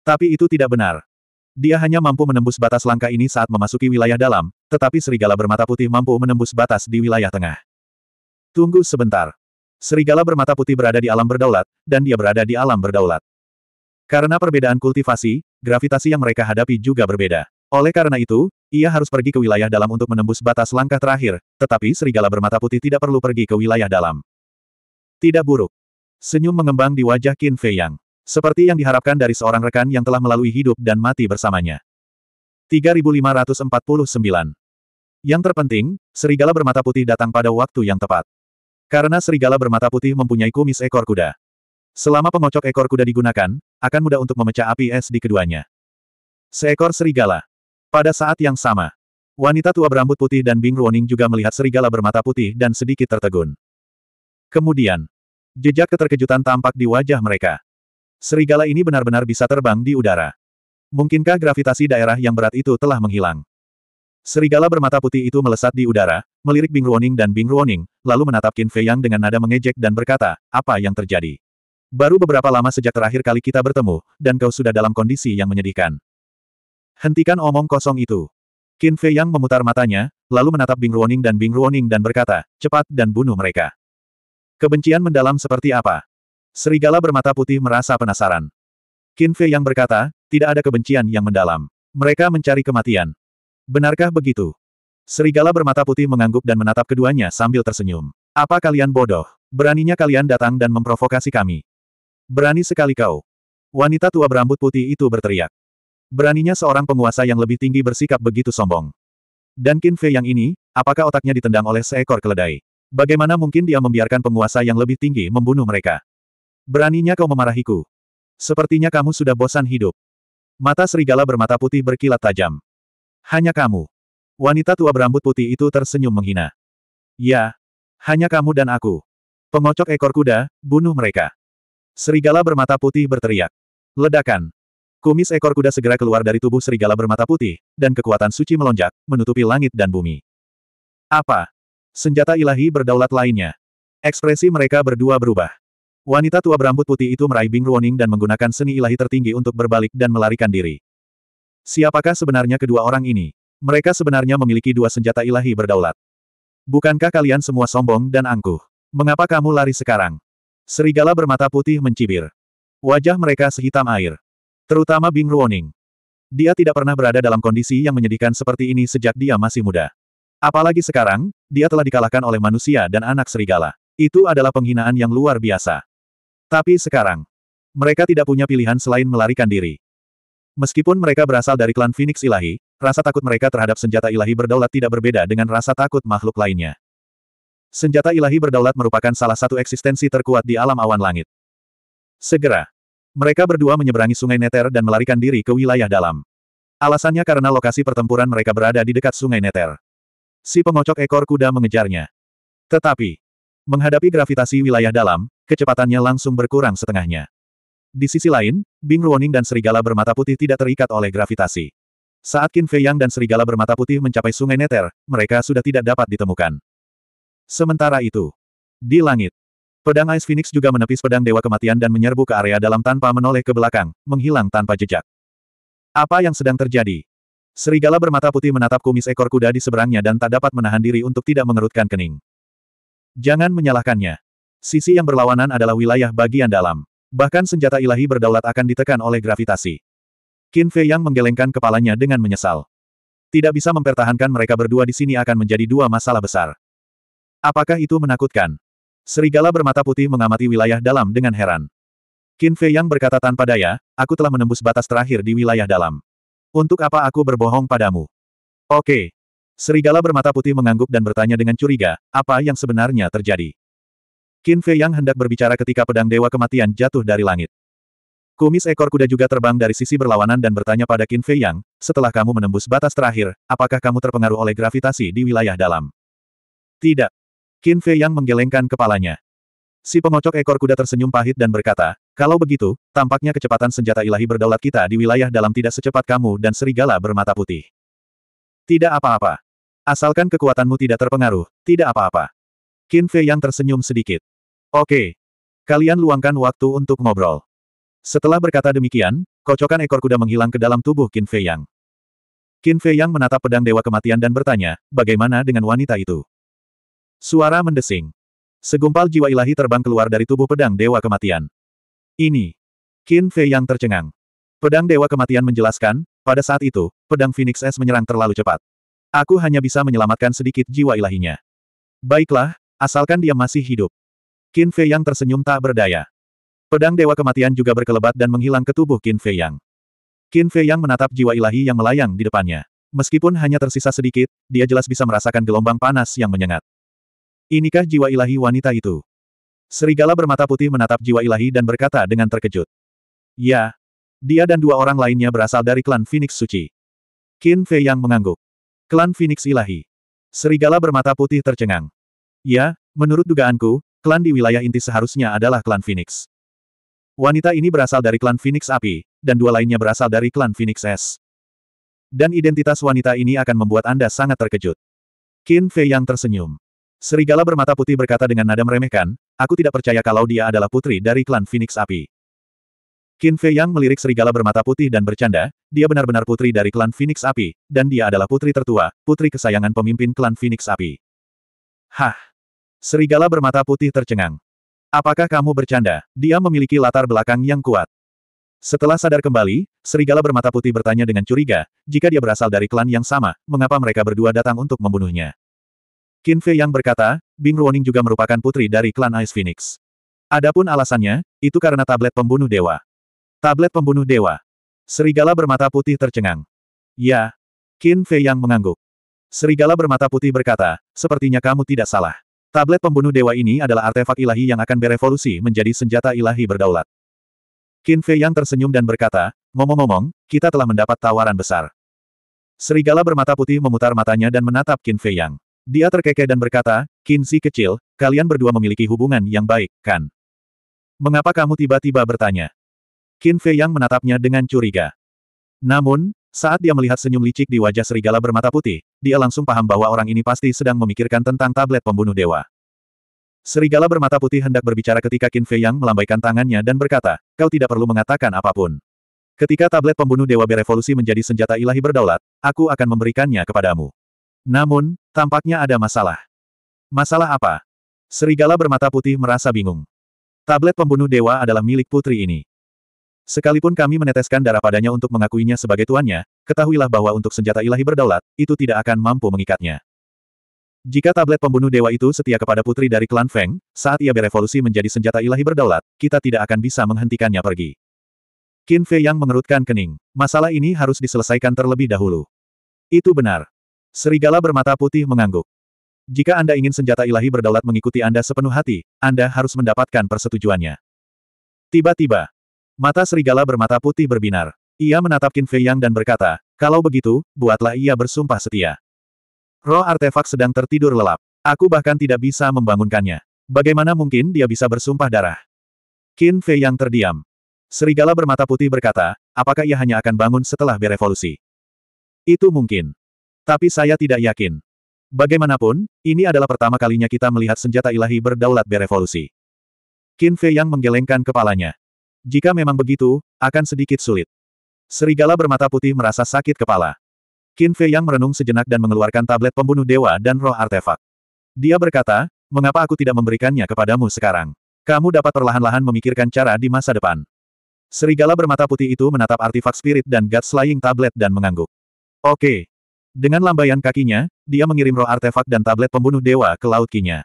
Tapi itu tidak benar. Dia hanya mampu menembus batas langkah ini saat memasuki wilayah dalam, tetapi serigala bermata putih mampu menembus batas di wilayah tengah. Tunggu sebentar. Serigala bermata putih berada di alam berdaulat, dan dia berada di alam berdaulat. Karena perbedaan kultivasi, gravitasi yang mereka hadapi juga berbeda. Oleh karena itu, ia harus pergi ke wilayah dalam untuk menembus batas langkah terakhir, tetapi serigala bermata putih tidak perlu pergi ke wilayah dalam. Tidak buruk. Senyum mengembang di wajah Qin Fei Yang. Seperti yang diharapkan dari seorang rekan yang telah melalui hidup dan mati bersamanya. 3549. Yang terpenting, serigala bermata putih datang pada waktu yang tepat. Karena serigala bermata putih mempunyai kumis ekor kuda. Selama pengocok ekor kuda digunakan, akan mudah untuk memecah api es di keduanya. Seekor serigala. Pada saat yang sama, wanita tua berambut putih dan Bing Ruoning juga melihat serigala bermata putih dan sedikit tertegun. Kemudian, jejak keterkejutan tampak di wajah mereka. Serigala ini benar-benar bisa terbang di udara. Mungkinkah gravitasi daerah yang berat itu telah menghilang? Serigala bermata putih itu melesat di udara, melirik Bing Ruoning dan Bing Ruoning, lalu menatap Qin Fei Yang dengan nada mengejek dan berkata, apa yang terjadi? Baru beberapa lama sejak terakhir kali kita bertemu, dan kau sudah dalam kondisi yang menyedihkan. Hentikan omong kosong itu. Qin Fei Yang memutar matanya, lalu menatap Bing Ruoning dan Bing Ruoning dan berkata, cepat dan bunuh mereka. Kebencian mendalam seperti apa? Serigala bermata putih merasa penasaran. Qin Fei Yang berkata, tidak ada kebencian yang mendalam. Mereka mencari kematian. Benarkah begitu? Serigala bermata putih mengangguk dan menatap keduanya sambil tersenyum. Apa kalian bodoh? Beraninya kalian datang dan memprovokasi kami. Berani sekali kau. Wanita tua berambut putih itu berteriak. Beraninya seorang penguasa yang lebih tinggi bersikap begitu sombong. Dan Qin Fei yang ini, apakah otaknya ditendang oleh seekor keledai? Bagaimana mungkin dia membiarkan penguasa yang lebih tinggi membunuh mereka? Beraninya kau memarahiku. Sepertinya kamu sudah bosan hidup. Mata serigala bermata putih berkilat tajam. Hanya kamu. Wanita tua berambut putih itu tersenyum menghina. Ya. Hanya kamu dan aku. Pengocok ekor kuda, bunuh mereka. Serigala bermata putih berteriak. Ledakan. Kumis ekor kuda segera keluar dari tubuh serigala bermata putih, dan kekuatan suci melonjak, menutupi langit dan bumi. Apa? Senjata ilahi berdaulat lainnya. Ekspresi mereka berdua berubah. Wanita tua berambut putih itu meraih Bing Ruoning dan menggunakan seni ilahi tertinggi untuk berbalik dan melarikan diri. Siapakah sebenarnya kedua orang ini? Mereka sebenarnya memiliki dua senjata ilahi berdaulat. Bukankah kalian semua sombong dan angkuh? Mengapa kamu lari sekarang? Serigala bermata putih mencibir. Wajah mereka sehitam air. Terutama Bing Ruoning. Dia tidak pernah berada dalam kondisi yang menyedihkan seperti ini sejak dia masih muda. Apalagi sekarang, dia telah dikalahkan oleh manusia dan anak serigala. Itu adalah penghinaan yang luar biasa. Tapi sekarang, mereka tidak punya pilihan selain melarikan diri. Meskipun mereka berasal dari klan Phoenix Ilahi, rasa takut mereka terhadap senjata ilahi berdaulat tidak berbeda dengan rasa takut makhluk lainnya. Senjata ilahi berdaulat merupakan salah satu eksistensi terkuat di alam awan langit. Segera, mereka berdua menyeberangi sungai Neter dan melarikan diri ke wilayah dalam. Alasannya karena lokasi pertempuran mereka berada di dekat sungai Neter. Si pengocok ekor kuda mengejarnya. Tetapi, menghadapi gravitasi wilayah dalam, kecepatannya langsung berkurang setengahnya. Di sisi lain, Bing Ruoning dan serigala bermata putih tidak terikat oleh gravitasi. Saat Qin Fei Yang dan serigala bermata putih mencapai sungai Neter, mereka sudah tidak dapat ditemukan. Sementara itu, di langit, pedang Ice Phoenix juga menepis pedang Dewa Kematian dan menyerbu ke area dalam tanpa menoleh ke belakang, menghilang tanpa jejak. Apa yang sedang terjadi? Serigala bermata putih menatap kumis ekor kuda di seberangnya dan tak dapat menahan diri untuk tidak mengerutkan kening. Jangan menyalahkannya. Sisi yang berlawanan adalah wilayah bagian dalam. Bahkan senjata ilahi berdaulat akan ditekan oleh gravitasi. Qin Fei yang menggelengkan kepalanya dengan menyesal. Tidak bisa mempertahankan mereka berdua di sini akan menjadi dua masalah besar. Apakah itu menakutkan? Serigala bermata putih mengamati wilayah dalam dengan heran. Qin Fei Yang berkata tanpa daya, aku telah menembus batas terakhir di wilayah dalam. Untuk apa aku berbohong padamu? Oke. Serigala bermata putih mengangguk dan bertanya dengan curiga, apa yang sebenarnya terjadi? Qin Fei Yang hendak berbicara ketika pedang Dewa Kematian jatuh dari langit. Kumis ekor kuda juga terbang dari sisi berlawanan dan bertanya pada Qin Fei Yang, setelah kamu menembus batas terakhir, apakah kamu terpengaruh oleh gravitasi di wilayah dalam? Tidak. Qin Fei yang menggelengkan kepalanya. Si pengocok ekor kuda tersenyum pahit dan berkata, kalau begitu, tampaknya kecepatan senjata ilahi berdaulat kita di wilayah dalam tidak secepat kamu dan serigala bermata putih. Tidak apa-apa. Asalkan kekuatanmu tidak terpengaruh, tidak apa-apa. Qin Fei yang tersenyum sedikit. Oke. Kalian luangkan waktu untuk ngobrol. Setelah berkata demikian, kocokan ekor kuda menghilang ke dalam tubuh Qin Fei Yang. Qin Fei Yang menatap pedang Dewa Kematian dan bertanya, bagaimana dengan wanita itu? Suara mendesing. Segumpal jiwa ilahi terbang keluar dari tubuh pedang Dewa Kematian. Ini. Qin Fei yang tercengang. Pedang Dewa Kematian menjelaskan, pada saat itu, pedang Phoenix S menyerang terlalu cepat. Aku hanya bisa menyelamatkan sedikit jiwa ilahinya. Baiklah, asalkan dia masih hidup. Qin Fei yang tersenyum tak berdaya. Pedang Dewa Kematian juga berkelebat dan menghilang ke tubuh Qin Fei yang. Qin Fei yang menatap jiwa ilahi yang melayang di depannya. Meskipun hanya tersisa sedikit, dia jelas bisa merasakan gelombang panas yang menyengat. Inikah jiwa ilahi wanita itu? Serigala bermata putih menatap jiwa ilahi dan berkata dengan terkejut. Ya. Dia dan dua orang lainnya berasal dari klan Phoenix Suci. Qin Fei yang mengangguk. Klan Phoenix Ilahi. Serigala bermata putih tercengang. Ya, menurut dugaanku, klan di wilayah inti seharusnya adalah klan Phoenix. Wanita ini berasal dari klan Phoenix Api, dan dua lainnya berasal dari klan Phoenix Es. Dan identitas wanita ini akan membuat Anda sangat terkejut. Qin Fei yang tersenyum. Serigala bermata putih berkata dengan nada meremehkan, aku tidak percaya kalau dia adalah putri dari klan Phoenix Api. Qin Fei Yang melirik serigala bermata putih dan bercanda, dia benar-benar putri dari klan Phoenix Api, dan dia adalah putri tertua, putri kesayangan pemimpin klan Phoenix Api. Hah! Serigala bermata putih tercengang. Apakah kamu bercanda? Dia memiliki latar belakang yang kuat. Setelah sadar kembali, serigala bermata putih bertanya dengan curiga, jika dia berasal dari klan yang sama, mengapa mereka berdua datang untuk membunuhnya? Qin Fei yang berkata, Bing Ruoning juga merupakan putri dari klan Ice Phoenix. Adapun alasannya, itu karena tablet pembunuh dewa. Tablet pembunuh dewa. Serigala bermata putih tercengang. Ya. Qin Fei yang mengangguk. Serigala bermata putih berkata, sepertinya kamu tidak salah. Tablet pembunuh dewa ini adalah artefak ilahi yang akan berevolusi menjadi senjata ilahi berdaulat. Qin Fei yang tersenyum dan berkata, ngomong-ngomong, kita telah mendapat tawaran besar. Serigala bermata putih memutar matanya dan menatap Qin Fei yang. Dia terkekeh dan berkata, Kinsi kecil, kalian berdua memiliki hubungan yang baik, kan? Mengapa kamu tiba-tiba bertanya? Qin Fei yang menatapnya dengan curiga. Namun, saat dia melihat senyum licik di wajah serigala bermata putih, dia langsung paham bahwa orang ini pasti sedang memikirkan tentang tablet pembunuh dewa. Serigala bermata putih hendak berbicara ketika Qin Fei yang melambaikan tangannya dan berkata, kau tidak perlu mengatakan apapun. Ketika tablet pembunuh dewa berevolusi menjadi senjata ilahi berdaulat, aku akan memberikannya kepadamu. Namun, tampaknya ada masalah. Masalah apa? Serigala bermata putih merasa bingung. Tablet pembunuh dewa adalah milik putri ini. Sekalipun kami meneteskan darah padanya untuk mengakuinya sebagai tuannya, ketahuilah bahwa untuk senjata ilahi berdaulat, itu tidak akan mampu mengikatnya. Jika tablet pembunuh dewa itu setia kepada putri dari klan Feng, saat ia berevolusi menjadi senjata ilahi berdaulat, kita tidak akan bisa menghentikannya pergi. Qin Fei yang mengerutkan kening. Masalah ini harus diselesaikan terlebih dahulu. Itu benar. Serigala bermata putih mengangguk. Jika Anda ingin senjata ilahi berdaulat mengikuti Anda sepenuh hati, Anda harus mendapatkan persetujuannya. Tiba-tiba, mata serigala bermata putih berbinar. Ia menatap Qin Fei Yang dan berkata, kalau begitu, buatlah ia bersumpah setia. Roh artefak sedang tertidur lelap. Aku bahkan tidak bisa membangunkannya. Bagaimana mungkin dia bisa bersumpah darah? Qin Fei Yang terdiam. Serigala bermata putih berkata, apakah ia hanya akan bangun setelah berevolusi? Itu mungkin. Tapi saya tidak yakin. Bagaimanapun, ini adalah pertama kalinya kita melihat senjata ilahi berdaulat berevolusi. Qin Fei yang menggelengkan kepalanya. Jika memang begitu, akan sedikit sulit. Serigala bermata putih merasa sakit kepala. Qin Fei yang merenung sejenak dan mengeluarkan tablet pembunuh dewa dan roh artefak. Dia berkata, mengapa aku tidak memberikannya kepadamu sekarang? Kamu dapat perlahan-lahan memikirkan cara di masa depan. Serigala bermata putih itu menatap artefak spirit dan God Slaying tablet dan mengangguk. Oke, dengan lambaian kakinya, dia mengirim roh artefak dan tablet pembunuh dewa ke Laut Kinya.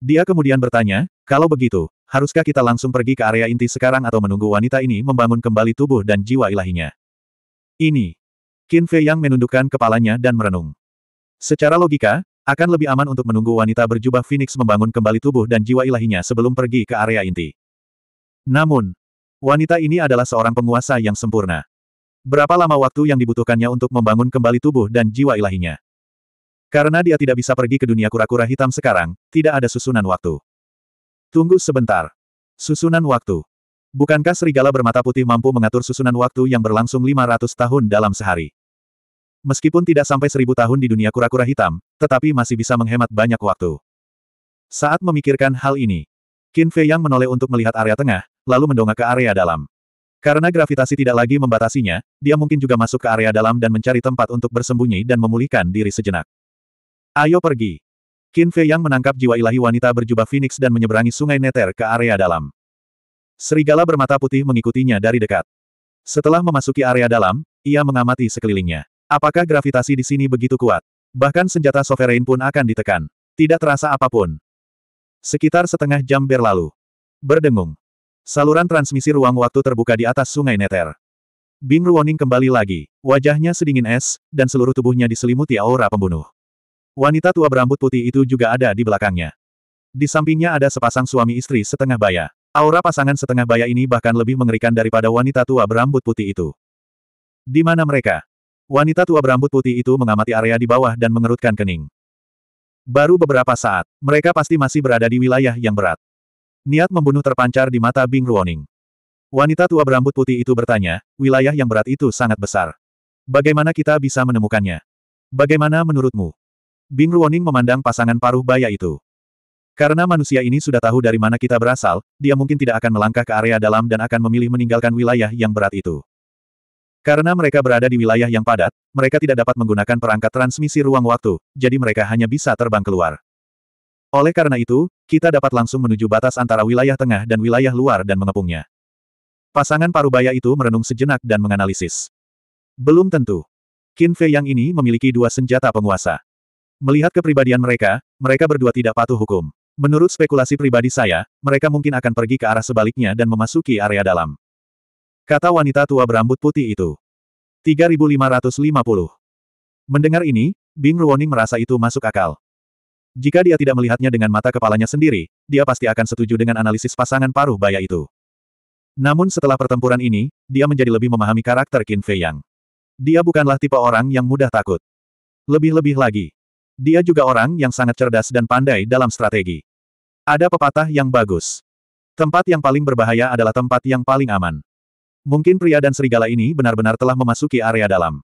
Dia kemudian bertanya, kalau begitu, haruskah kita langsung pergi ke area inti sekarang atau menunggu wanita ini membangun kembali tubuh dan jiwa ilahinya? Ini. Qin Fei Yang menundukkan kepalanya dan merenung. Secara logika, akan lebih aman untuk menunggu wanita berjubah Phoenix membangun kembali tubuh dan jiwa ilahinya sebelum pergi ke area inti. Namun, wanita ini adalah seorang penguasa yang sempurna. Berapa lama waktu yang dibutuhkannya untuk membangun kembali tubuh dan jiwa ilahinya? Karena dia tidak bisa pergi ke dunia kura-kura hitam sekarang, tidak ada susunan waktu. Tunggu sebentar. Susunan waktu. Bukankah serigala bermata putih mampu mengatur susunan waktu yang berlangsung 500 tahun dalam sehari? Meskipun tidak sampai 1000 tahun di dunia kura-kura hitam, tetapi masih bisa menghemat banyak waktu. Saat memikirkan hal ini, Qin Fei Yang menoleh untuk melihat area tengah, lalu mendongak ke area dalam. Karena gravitasi tidak lagi membatasinya, dia mungkin juga masuk ke area dalam dan mencari tempat untuk bersembunyi dan memulihkan diri sejenak. Ayo pergi. Qin Fei Yang menangkap jiwa ilahi wanita berjubah Phoenix dan menyeberangi sungai Neter ke area dalam. Serigala bermata putih mengikutinya dari dekat. Setelah memasuki area dalam, ia mengamati sekelilingnya. Apakah gravitasi di sini begitu kuat? Bahkan senjata sovereign pun akan ditekan. Tidak terasa apapun. Sekitar setengah jam berlalu. Berdengung. Saluran transmisi ruang waktu terbuka di atas sungai Neter. Bing Ruoning kembali lagi, wajahnya sedingin es, dan seluruh tubuhnya diselimuti aura pembunuh. Wanita tua berambut putih itu juga ada di belakangnya. Di sampingnya ada sepasang suami istri setengah baya. Aura pasangan setengah baya ini bahkan lebih mengerikan daripada wanita tua berambut putih itu. Di mana mereka? Wanita tua berambut putih itu mengamati area di bawah dan mengerutkan kening. Baru beberapa saat, mereka pasti masih berada di wilayah yang berat. Niat membunuh terpancar di mata Bing Ruoning. Wanita tua berambut putih itu bertanya, wilayah yang berat itu sangat besar. Bagaimana kita bisa menemukannya? Bagaimana menurutmu? Bing Ruoning memandang pasangan paruh baya itu. Karena manusia ini sudah tahu dari mana kita berasal, dia mungkin tidak akan melangkah ke area dalam dan akan memilih meninggalkan wilayah yang berat itu. Karena mereka berada di wilayah yang padat, mereka tidak dapat menggunakan perangkat transmisi ruang waktu, jadi mereka hanya bisa terbang keluar. Oleh karena itu, kita dapat langsung menuju batas antara wilayah tengah dan wilayah luar dan mengepungnya. Pasangan parubaya itu merenung sejenak dan menganalisis. Belum tentu. Qin Fei yang ini memiliki dua senjata penguasa. Melihat kepribadian mereka, mereka berdua tidak patuh hukum. Menurut spekulasi pribadi saya, mereka mungkin akan pergi ke arah sebaliknya dan memasuki area dalam. Kata wanita tua berambut putih itu. 3550. Mendengar ini, Bing Ruoning merasa itu masuk akal. Jika dia tidak melihatnya dengan mata kepalanya sendiri, dia pasti akan setuju dengan analisis pasangan paruh baya itu. Namun setelah pertempuran ini, dia menjadi lebih memahami karakter Qin Fei Yang. Dia bukanlah tipe orang yang mudah takut. Lebih-lebih lagi, dia juga orang yang sangat cerdas dan pandai dalam strategi. Ada pepatah yang bagus. Tempat yang paling berbahaya adalah tempat yang paling aman. Mungkin pria dan serigala ini benar-benar telah memasuki area dalam.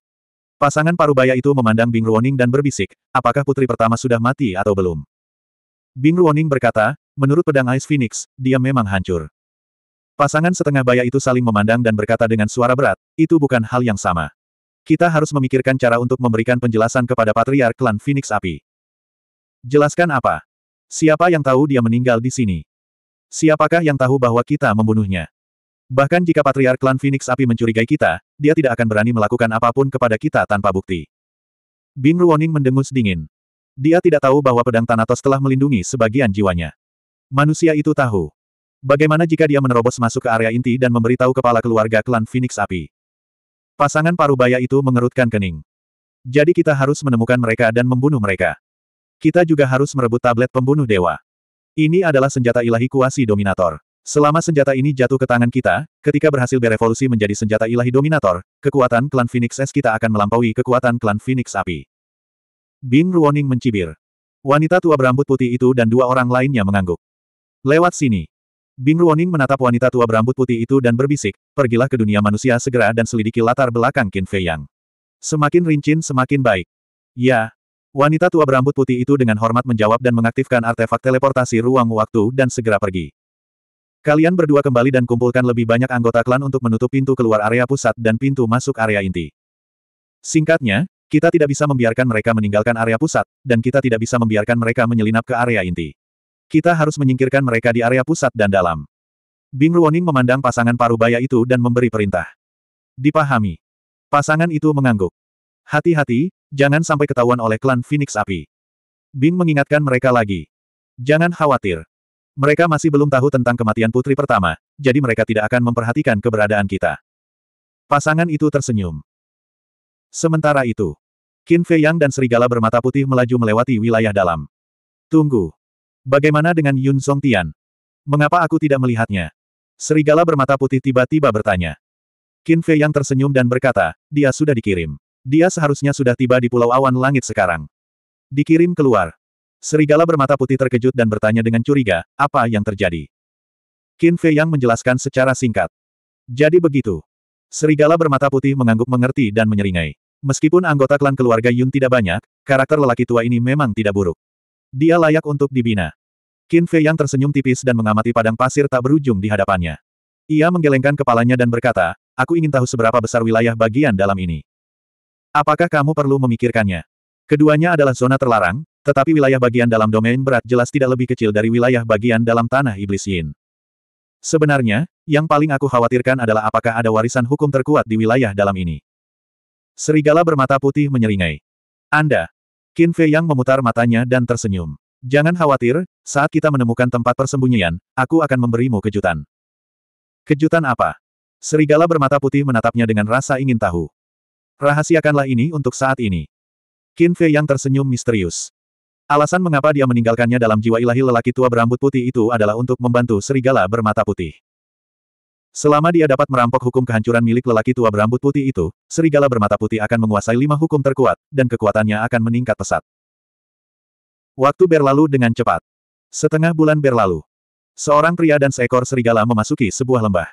Pasangan parubaya itu memandang Bing Ruoning dan berbisik, apakah putri pertama sudah mati atau belum? Bing Ruoning berkata, menurut pedang Ice Phoenix, dia memang hancur. Pasangan setengah baya itu saling memandang dan berkata dengan suara berat, itu bukan hal yang sama. Kita harus memikirkan cara untuk memberikan penjelasan kepada patriark klan Phoenix Api. Jelaskan apa? Siapa yang tahu dia meninggal di sini? Siapakah yang tahu bahwa kita membunuhnya? Bahkan jika patriark klan Phoenix Api mencurigai kita, dia tidak akan berani melakukan apapun kepada kita tanpa bukti. Bing Ruoning mendengus dingin. Dia tidak tahu bahwa pedang Thanatos telah melindungi sebagian jiwanya. Manusia itu tahu. Bagaimana jika dia menerobos masuk ke area inti dan memberitahu kepala keluarga klan Phoenix Api? Pasangan parubaya itu mengerutkan kening. Jadi kita harus menemukan mereka dan membunuh mereka. Kita juga harus merebut tablet pembunuh dewa. Ini adalah senjata ilahi kuasi dominator. Selama senjata ini jatuh ke tangan kita, ketika berhasil berevolusi menjadi senjata ilahi dominator, kekuatan klan Phoenix S kita akan melampaui kekuatan klan Phoenix Api. Bing Ruoning mencibir. Wanita tua berambut putih itu dan dua orang lainnya mengangguk. Lewat sini. Bing Ruoning menatap wanita tua berambut putih itu dan berbisik, pergilah ke dunia manusia segera dan selidiki latar belakang Qin Fei Yang. Semakin rincin semakin baik. Ya. Wanita tua berambut putih itu dengan hormat menjawab dan mengaktifkan artefak teleportasi ruang waktu dan segera pergi. Kalian berdua kembali dan kumpulkan lebih banyak anggota klan untuk menutup pintu keluar area pusat dan pintu masuk area inti. Singkatnya, kita tidak bisa membiarkan mereka meninggalkan area pusat, dan kita tidak bisa membiarkan mereka menyelinap ke area inti. Kita harus menyingkirkan mereka di area pusat dan dalam. Bing Ruoning memandang pasangan parubaya itu dan memberi perintah. Dipahami. Pasangan itu mengangguk. Hati-hati, jangan sampai ketahuan oleh klan Phoenix Api. Bing mengingatkan mereka lagi. Jangan khawatir. Mereka masih belum tahu tentang kematian putri pertama, jadi mereka tidak akan memperhatikan keberadaan kita. Pasangan itu tersenyum. Sementara itu, Qin Fei Yang dan serigala bermata putih melaju melewati wilayah dalam. Tunggu. Bagaimana dengan Yun Song Tian? Mengapa aku tidak melihatnya? Serigala bermata putih tiba-tiba bertanya. Qin Fei Yang tersenyum dan berkata, dia sudah dikirim. Dia seharusnya sudah tiba di Pulau Awan Langit sekarang. Dikirim keluar, Serigala bermata putih terkejut dan bertanya dengan curiga, apa yang terjadi? Qin Fei Yang menjelaskan secara singkat. Jadi begitu. Serigala bermata putih mengangguk mengerti dan menyeringai. Meskipun anggota klan keluarga Yun tidak banyak, karakter lelaki tua ini memang tidak buruk. Dia layak untuk dibina. Qin Fei Yang tersenyum tipis dan mengamati padang pasir tak berujung di hadapannya. Ia menggelengkan kepalanya dan berkata, aku ingin tahu seberapa besar wilayah bagian dalam ini. Apakah kamu perlu memikirkannya? Keduanya adalah zona terlarang, tetapi wilayah bagian dalam domain berat jelas tidak lebih kecil dari wilayah bagian dalam tanah iblis Yin. Sebenarnya, yang paling aku khawatirkan adalah apakah ada warisan hukum terkuat di wilayah dalam ini. Serigala bermata putih menyeringai. Anda. Qin Fei Yang memutar matanya dan tersenyum. Jangan khawatir, saat kita menemukan tempat persembunyian, aku akan memberimu kejutan. Kejutan apa? Serigala bermata putih menatapnya dengan rasa ingin tahu. Rahasiakanlah ini untuk saat ini. Qin Fei Yang tersenyum misterius. Alasan mengapa dia meninggalkannya dalam jiwa ilahi lelaki tua berambut putih itu adalah untuk membantu serigala bermata putih. Selama dia dapat merampok hukum kehancuran milik lelaki tua berambut putih itu, serigala bermata putih akan menguasai lima hukum terkuat, dan kekuatannya akan meningkat pesat. Waktu berlalu dengan cepat. Setengah bulan berlalu. Seorang pria dan seekor serigala memasuki sebuah lembah.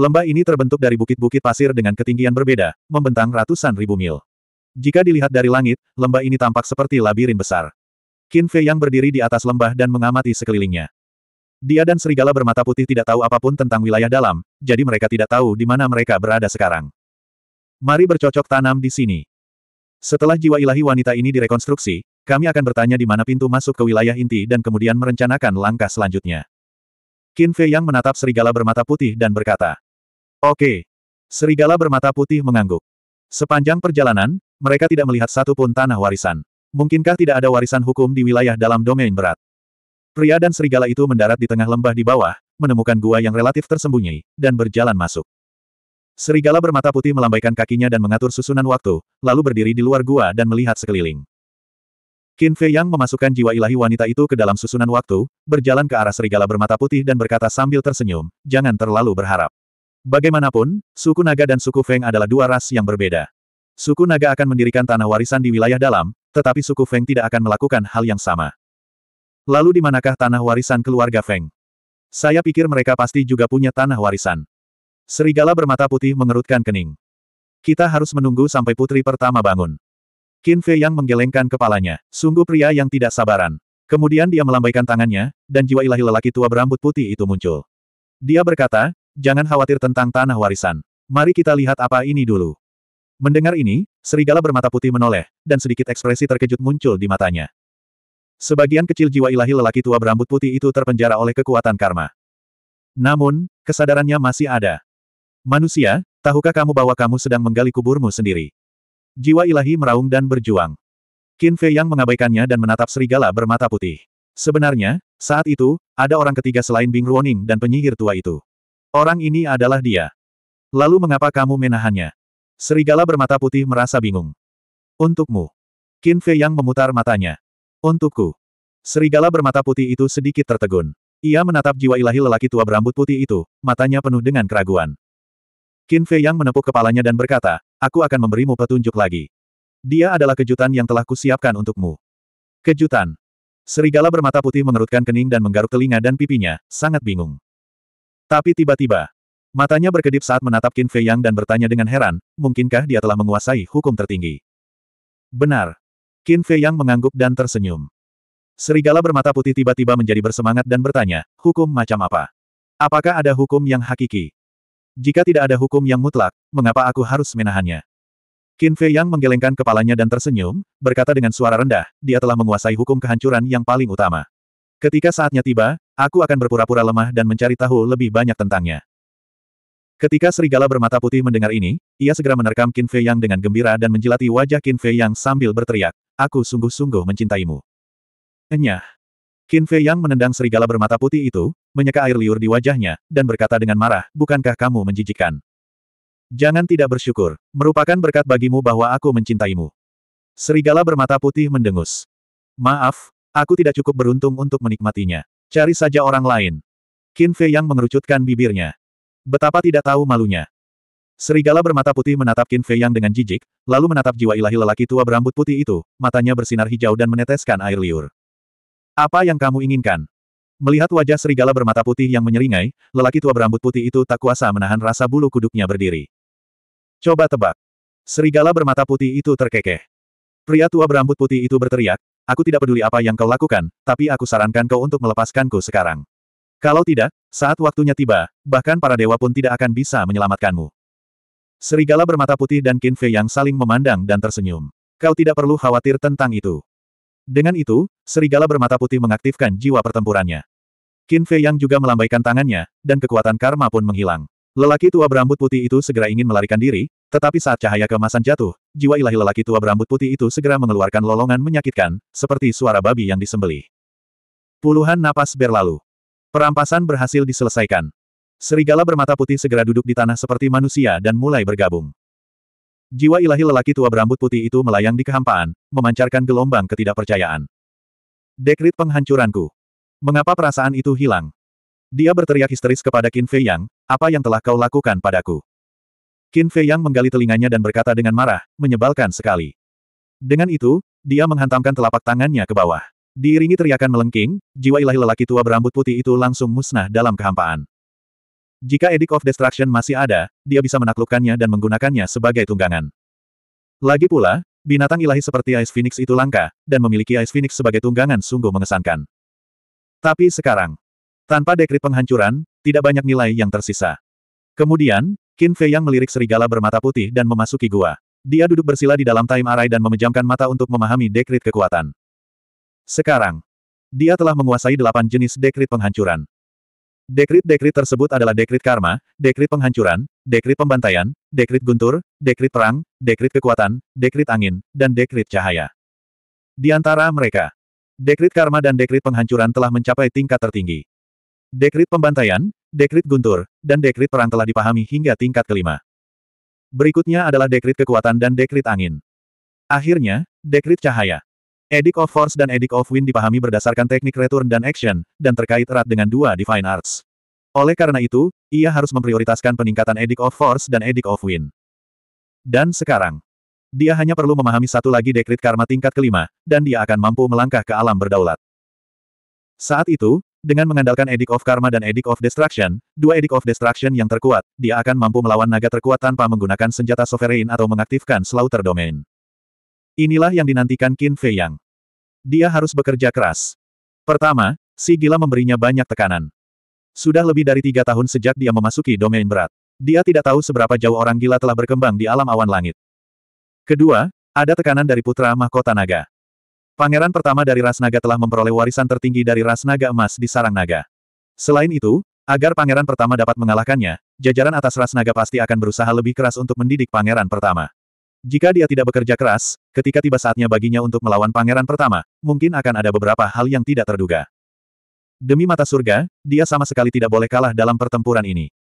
Lembah ini terbentuk dari bukit-bukit pasir dengan ketinggian berbeda, membentang ratusan ribu mil. Jika dilihat dari langit, lembah ini tampak seperti labirin besar. Qin Fei yang berdiri di atas lembah dan mengamati sekelilingnya. Dia dan serigala bermata putih tidak tahu apapun tentang wilayah dalam, jadi mereka tidak tahu di mana mereka berada sekarang. Mari bercocok tanam di sini. Setelah jiwa ilahi wanita ini direkonstruksi, kami akan bertanya di mana pintu masuk ke wilayah inti dan kemudian merencanakan langkah selanjutnya. Qin Fei yang menatap serigala bermata putih dan berkata, Oke. Serigala bermata putih mengangguk. Sepanjang perjalanan, mereka tidak melihat satupun tanah warisan. Mungkinkah tidak ada warisan hukum di wilayah dalam domain berat? Pria dan serigala itu mendarat di tengah lembah di bawah, menemukan gua yang relatif tersembunyi, dan berjalan masuk. Serigala bermata putih melambaikan kakinya dan mengatur susunan waktu, lalu berdiri di luar gua dan melihat sekeliling. Qin Fei Yang memasukkan jiwa ilahi wanita itu ke dalam susunan waktu, berjalan ke arah serigala bermata putih dan berkata sambil tersenyum, jangan terlalu berharap. Bagaimanapun, suku naga dan suku Feng adalah dua ras yang berbeda. Suku Naga akan mendirikan tanah warisan di wilayah dalam, tetapi suku Feng tidak akan melakukan hal yang sama. Lalu di manakah tanah warisan keluarga Feng? Saya pikir mereka pasti juga punya tanah warisan. Serigala bermata putih mengerutkan kening. Kita harus menunggu sampai putri pertama bangun. Qin Fei yang menggelengkan kepalanya, sungguh pria yang tidak sabaran. Kemudian dia melambaikan tangannya, dan jiwa ilahi lelaki tua berambut putih itu muncul. Dia berkata, jangan khawatir tentang tanah warisan. Mari kita lihat apa ini dulu. Mendengar ini, serigala bermata putih menoleh, dan sedikit ekspresi terkejut muncul di matanya. Sebagian kecil jiwa ilahi lelaki tua berambut putih itu terpenjara oleh kekuatan karma. Namun, kesadarannya masih ada. Manusia, tahukah kamu bahwa kamu sedang menggali kuburmu sendiri? Jiwa ilahi meraung dan berjuang. Qin Fei yang mengabaikannya dan menatap serigala bermata putih. Sebenarnya, saat itu, ada orang ketiga selain Bing Ruoning dan penyihir tua itu. Orang ini adalah dia. Lalu mengapa kamu menahannya? Serigala bermata putih merasa bingung. Untukmu. Qin Fei yang memutar matanya. Untukku. Serigala bermata putih itu sedikit tertegun. Ia menatap jiwa ilahi lelaki tua berambut putih itu, matanya penuh dengan keraguan. Qin Fei yang menepuk kepalanya dan berkata, aku akan memberimu petunjuk lagi. Dia adalah kejutan yang telah kusiapkan untukmu. Kejutan. Serigala bermata putih mengerutkan kening dan menggaruk telinga dan pipinya, sangat bingung. Tapi tiba-tiba, Matanya berkedip saat menatap Qin Fei Yang dan bertanya dengan heran, mungkinkah dia telah menguasai hukum tertinggi? Benar. Qin Fei Yang mengangguk dan tersenyum. Serigala bermata putih tiba-tiba menjadi bersemangat dan bertanya, hukum macam apa? Apakah ada hukum yang hakiki? Jika tidak ada hukum yang mutlak, mengapa aku harus menahannya? Qin Fei Yang menggelengkan kepalanya dan tersenyum, berkata dengan suara rendah, dia telah menguasai hukum kehancuran yang paling utama. Ketika saatnya tiba, aku akan berpura-pura lemah dan mencari tahu lebih banyak tentangnya. Ketika serigala bermata putih mendengar ini, ia segera menerkam Qin Fei Yang dengan gembira dan menjelati wajah Qin Fei Yang sambil berteriak, Aku sungguh-sungguh mencintaimu. Enyah. Qin Fei Yang menendang serigala bermata putih itu, menyeka air liur di wajahnya, dan berkata dengan marah, Bukankah kamu menjijikan? Jangan tidak bersyukur, merupakan berkat bagimu bahwa aku mencintaimu. Serigala bermata putih mendengus. Maaf, aku tidak cukup beruntung untuk menikmatinya. Cari saja orang lain. Qin Fei Yang mengerucutkan bibirnya. Betapa tidak tahu malunya. Serigala bermata putih menatap Qin Fei Yang dengan jijik, lalu menatap jiwa ilahi lelaki tua berambut putih itu, matanya bersinar hijau dan meneteskan air liur. Apa yang kamu inginkan? Melihat wajah serigala bermata putih yang menyeringai, lelaki tua berambut putih itu tak kuasa menahan rasa bulu kuduknya berdiri. Coba tebak. Serigala bermata putih itu terkekeh. Pria tua berambut putih itu berteriak, aku tidak peduli apa yang kau lakukan, tapi aku sarankan kau untuk melepaskanku sekarang. Kalau tidak, saat waktunya tiba, bahkan para dewa pun tidak akan bisa menyelamatkanmu. Serigala bermata putih dan Qin Fei yang saling memandang dan tersenyum. Kau tidak perlu khawatir tentang itu. Dengan itu, serigala bermata putih mengaktifkan jiwa pertempurannya. Qin Fei yang juga melambaikan tangannya, dan kekuatan karma pun menghilang. Lelaki tua berambut putih itu segera ingin melarikan diri, tetapi saat cahaya kemasan jatuh, jiwa ilahi lelaki tua berambut putih itu segera mengeluarkan lolongan menyakitkan, seperti suara babi yang disembelih. Puluhan napas berlalu. Perampasan berhasil diselesaikan. Serigala bermata putih segera duduk di tanah seperti manusia dan mulai bergabung. Jiwa ilahi lelaki tua berambut putih itu melayang di kehampaan, memancarkan gelombang ketidakpercayaan. Dekrit penghancuranku. Mengapa perasaan itu hilang? Dia berteriak histeris kepada Qin Fei Yang, apa yang telah kau lakukan padaku? Qin Fei Yang menggali telinganya dan berkata dengan marah, menyebalkan sekali. Dengan itu, dia menghantamkan telapak tangannya ke bawah. Diiringi teriakan melengking, jiwa ilahi lelaki tua berambut putih itu langsung musnah dalam kehampaan. Jika Edict of Destruction masih ada, dia bisa menaklukkannya dan menggunakannya sebagai tunggangan. Lagi pula, binatang ilahi seperti Ice Phoenix itu langka, dan memiliki Ice Phoenix sebagai tunggangan sungguh mengesankan. Tapi sekarang, tanpa dekrit penghancuran, tidak banyak nilai yang tersisa. Kemudian, Qin Fei yang melirik serigala bermata putih dan memasuki gua. Dia duduk bersila di dalam time array dan memejamkan mata untuk memahami dekrit kekuatan. Sekarang, dia telah menguasai delapan jenis dekrit penghancuran. Dekrit-dekrit tersebut adalah dekrit karma, dekrit penghancuran, dekrit pembantaian, dekrit guntur, dekrit perang, dekrit kekuatan, dekrit angin, dan dekrit cahaya. Di antara mereka, dekrit karma dan dekrit penghancuran telah mencapai tingkat tertinggi. Dekrit pembantaian, dekrit guntur, dan dekrit perang telah dipahami hingga tingkat kelima. Berikutnya adalah dekrit kekuatan dan dekrit angin. Akhirnya, dekrit cahaya. Edict of Force dan Edict of Wind dipahami berdasarkan teknik return dan action, dan terkait erat dengan dua Divine Arts. Oleh karena itu, ia harus memprioritaskan peningkatan Edict of Force dan Edict of Wind. Dan sekarang, dia hanya perlu memahami satu lagi dekrit karma tingkat kelima, dan dia akan mampu melangkah ke alam berdaulat. Saat itu, dengan mengandalkan Edict of Karma dan Edict of Destruction, dua Edict of Destruction yang terkuat, dia akan mampu melawan naga terkuat tanpa menggunakan senjata sovereign atau mengaktifkan Slaughter Domain. Inilah yang dinantikan Qin Fei Yang. Dia harus bekerja keras. Pertama, si gila memberinya banyak tekanan. Sudah lebih dari tiga tahun sejak dia memasuki domain berat. Dia tidak tahu seberapa jauh orang gila telah berkembang di alam awan langit. Kedua, ada tekanan dari putra mahkota naga. Pangeran pertama dari ras naga telah memperoleh warisan tertinggi dari ras naga emas di sarang naga. Selain itu, agar pangeran pertama dapat mengalahkannya, jajaran atas ras naga pasti akan berusaha lebih keras untuk mendidik pangeran pertama. Jika dia tidak bekerja keras, ketika tiba saatnya baginya untuk melawan pangeran pertama, mungkin akan ada beberapa hal yang tidak terduga. Demi mata surga, dia sama sekali tidak boleh kalah dalam pertempuran ini.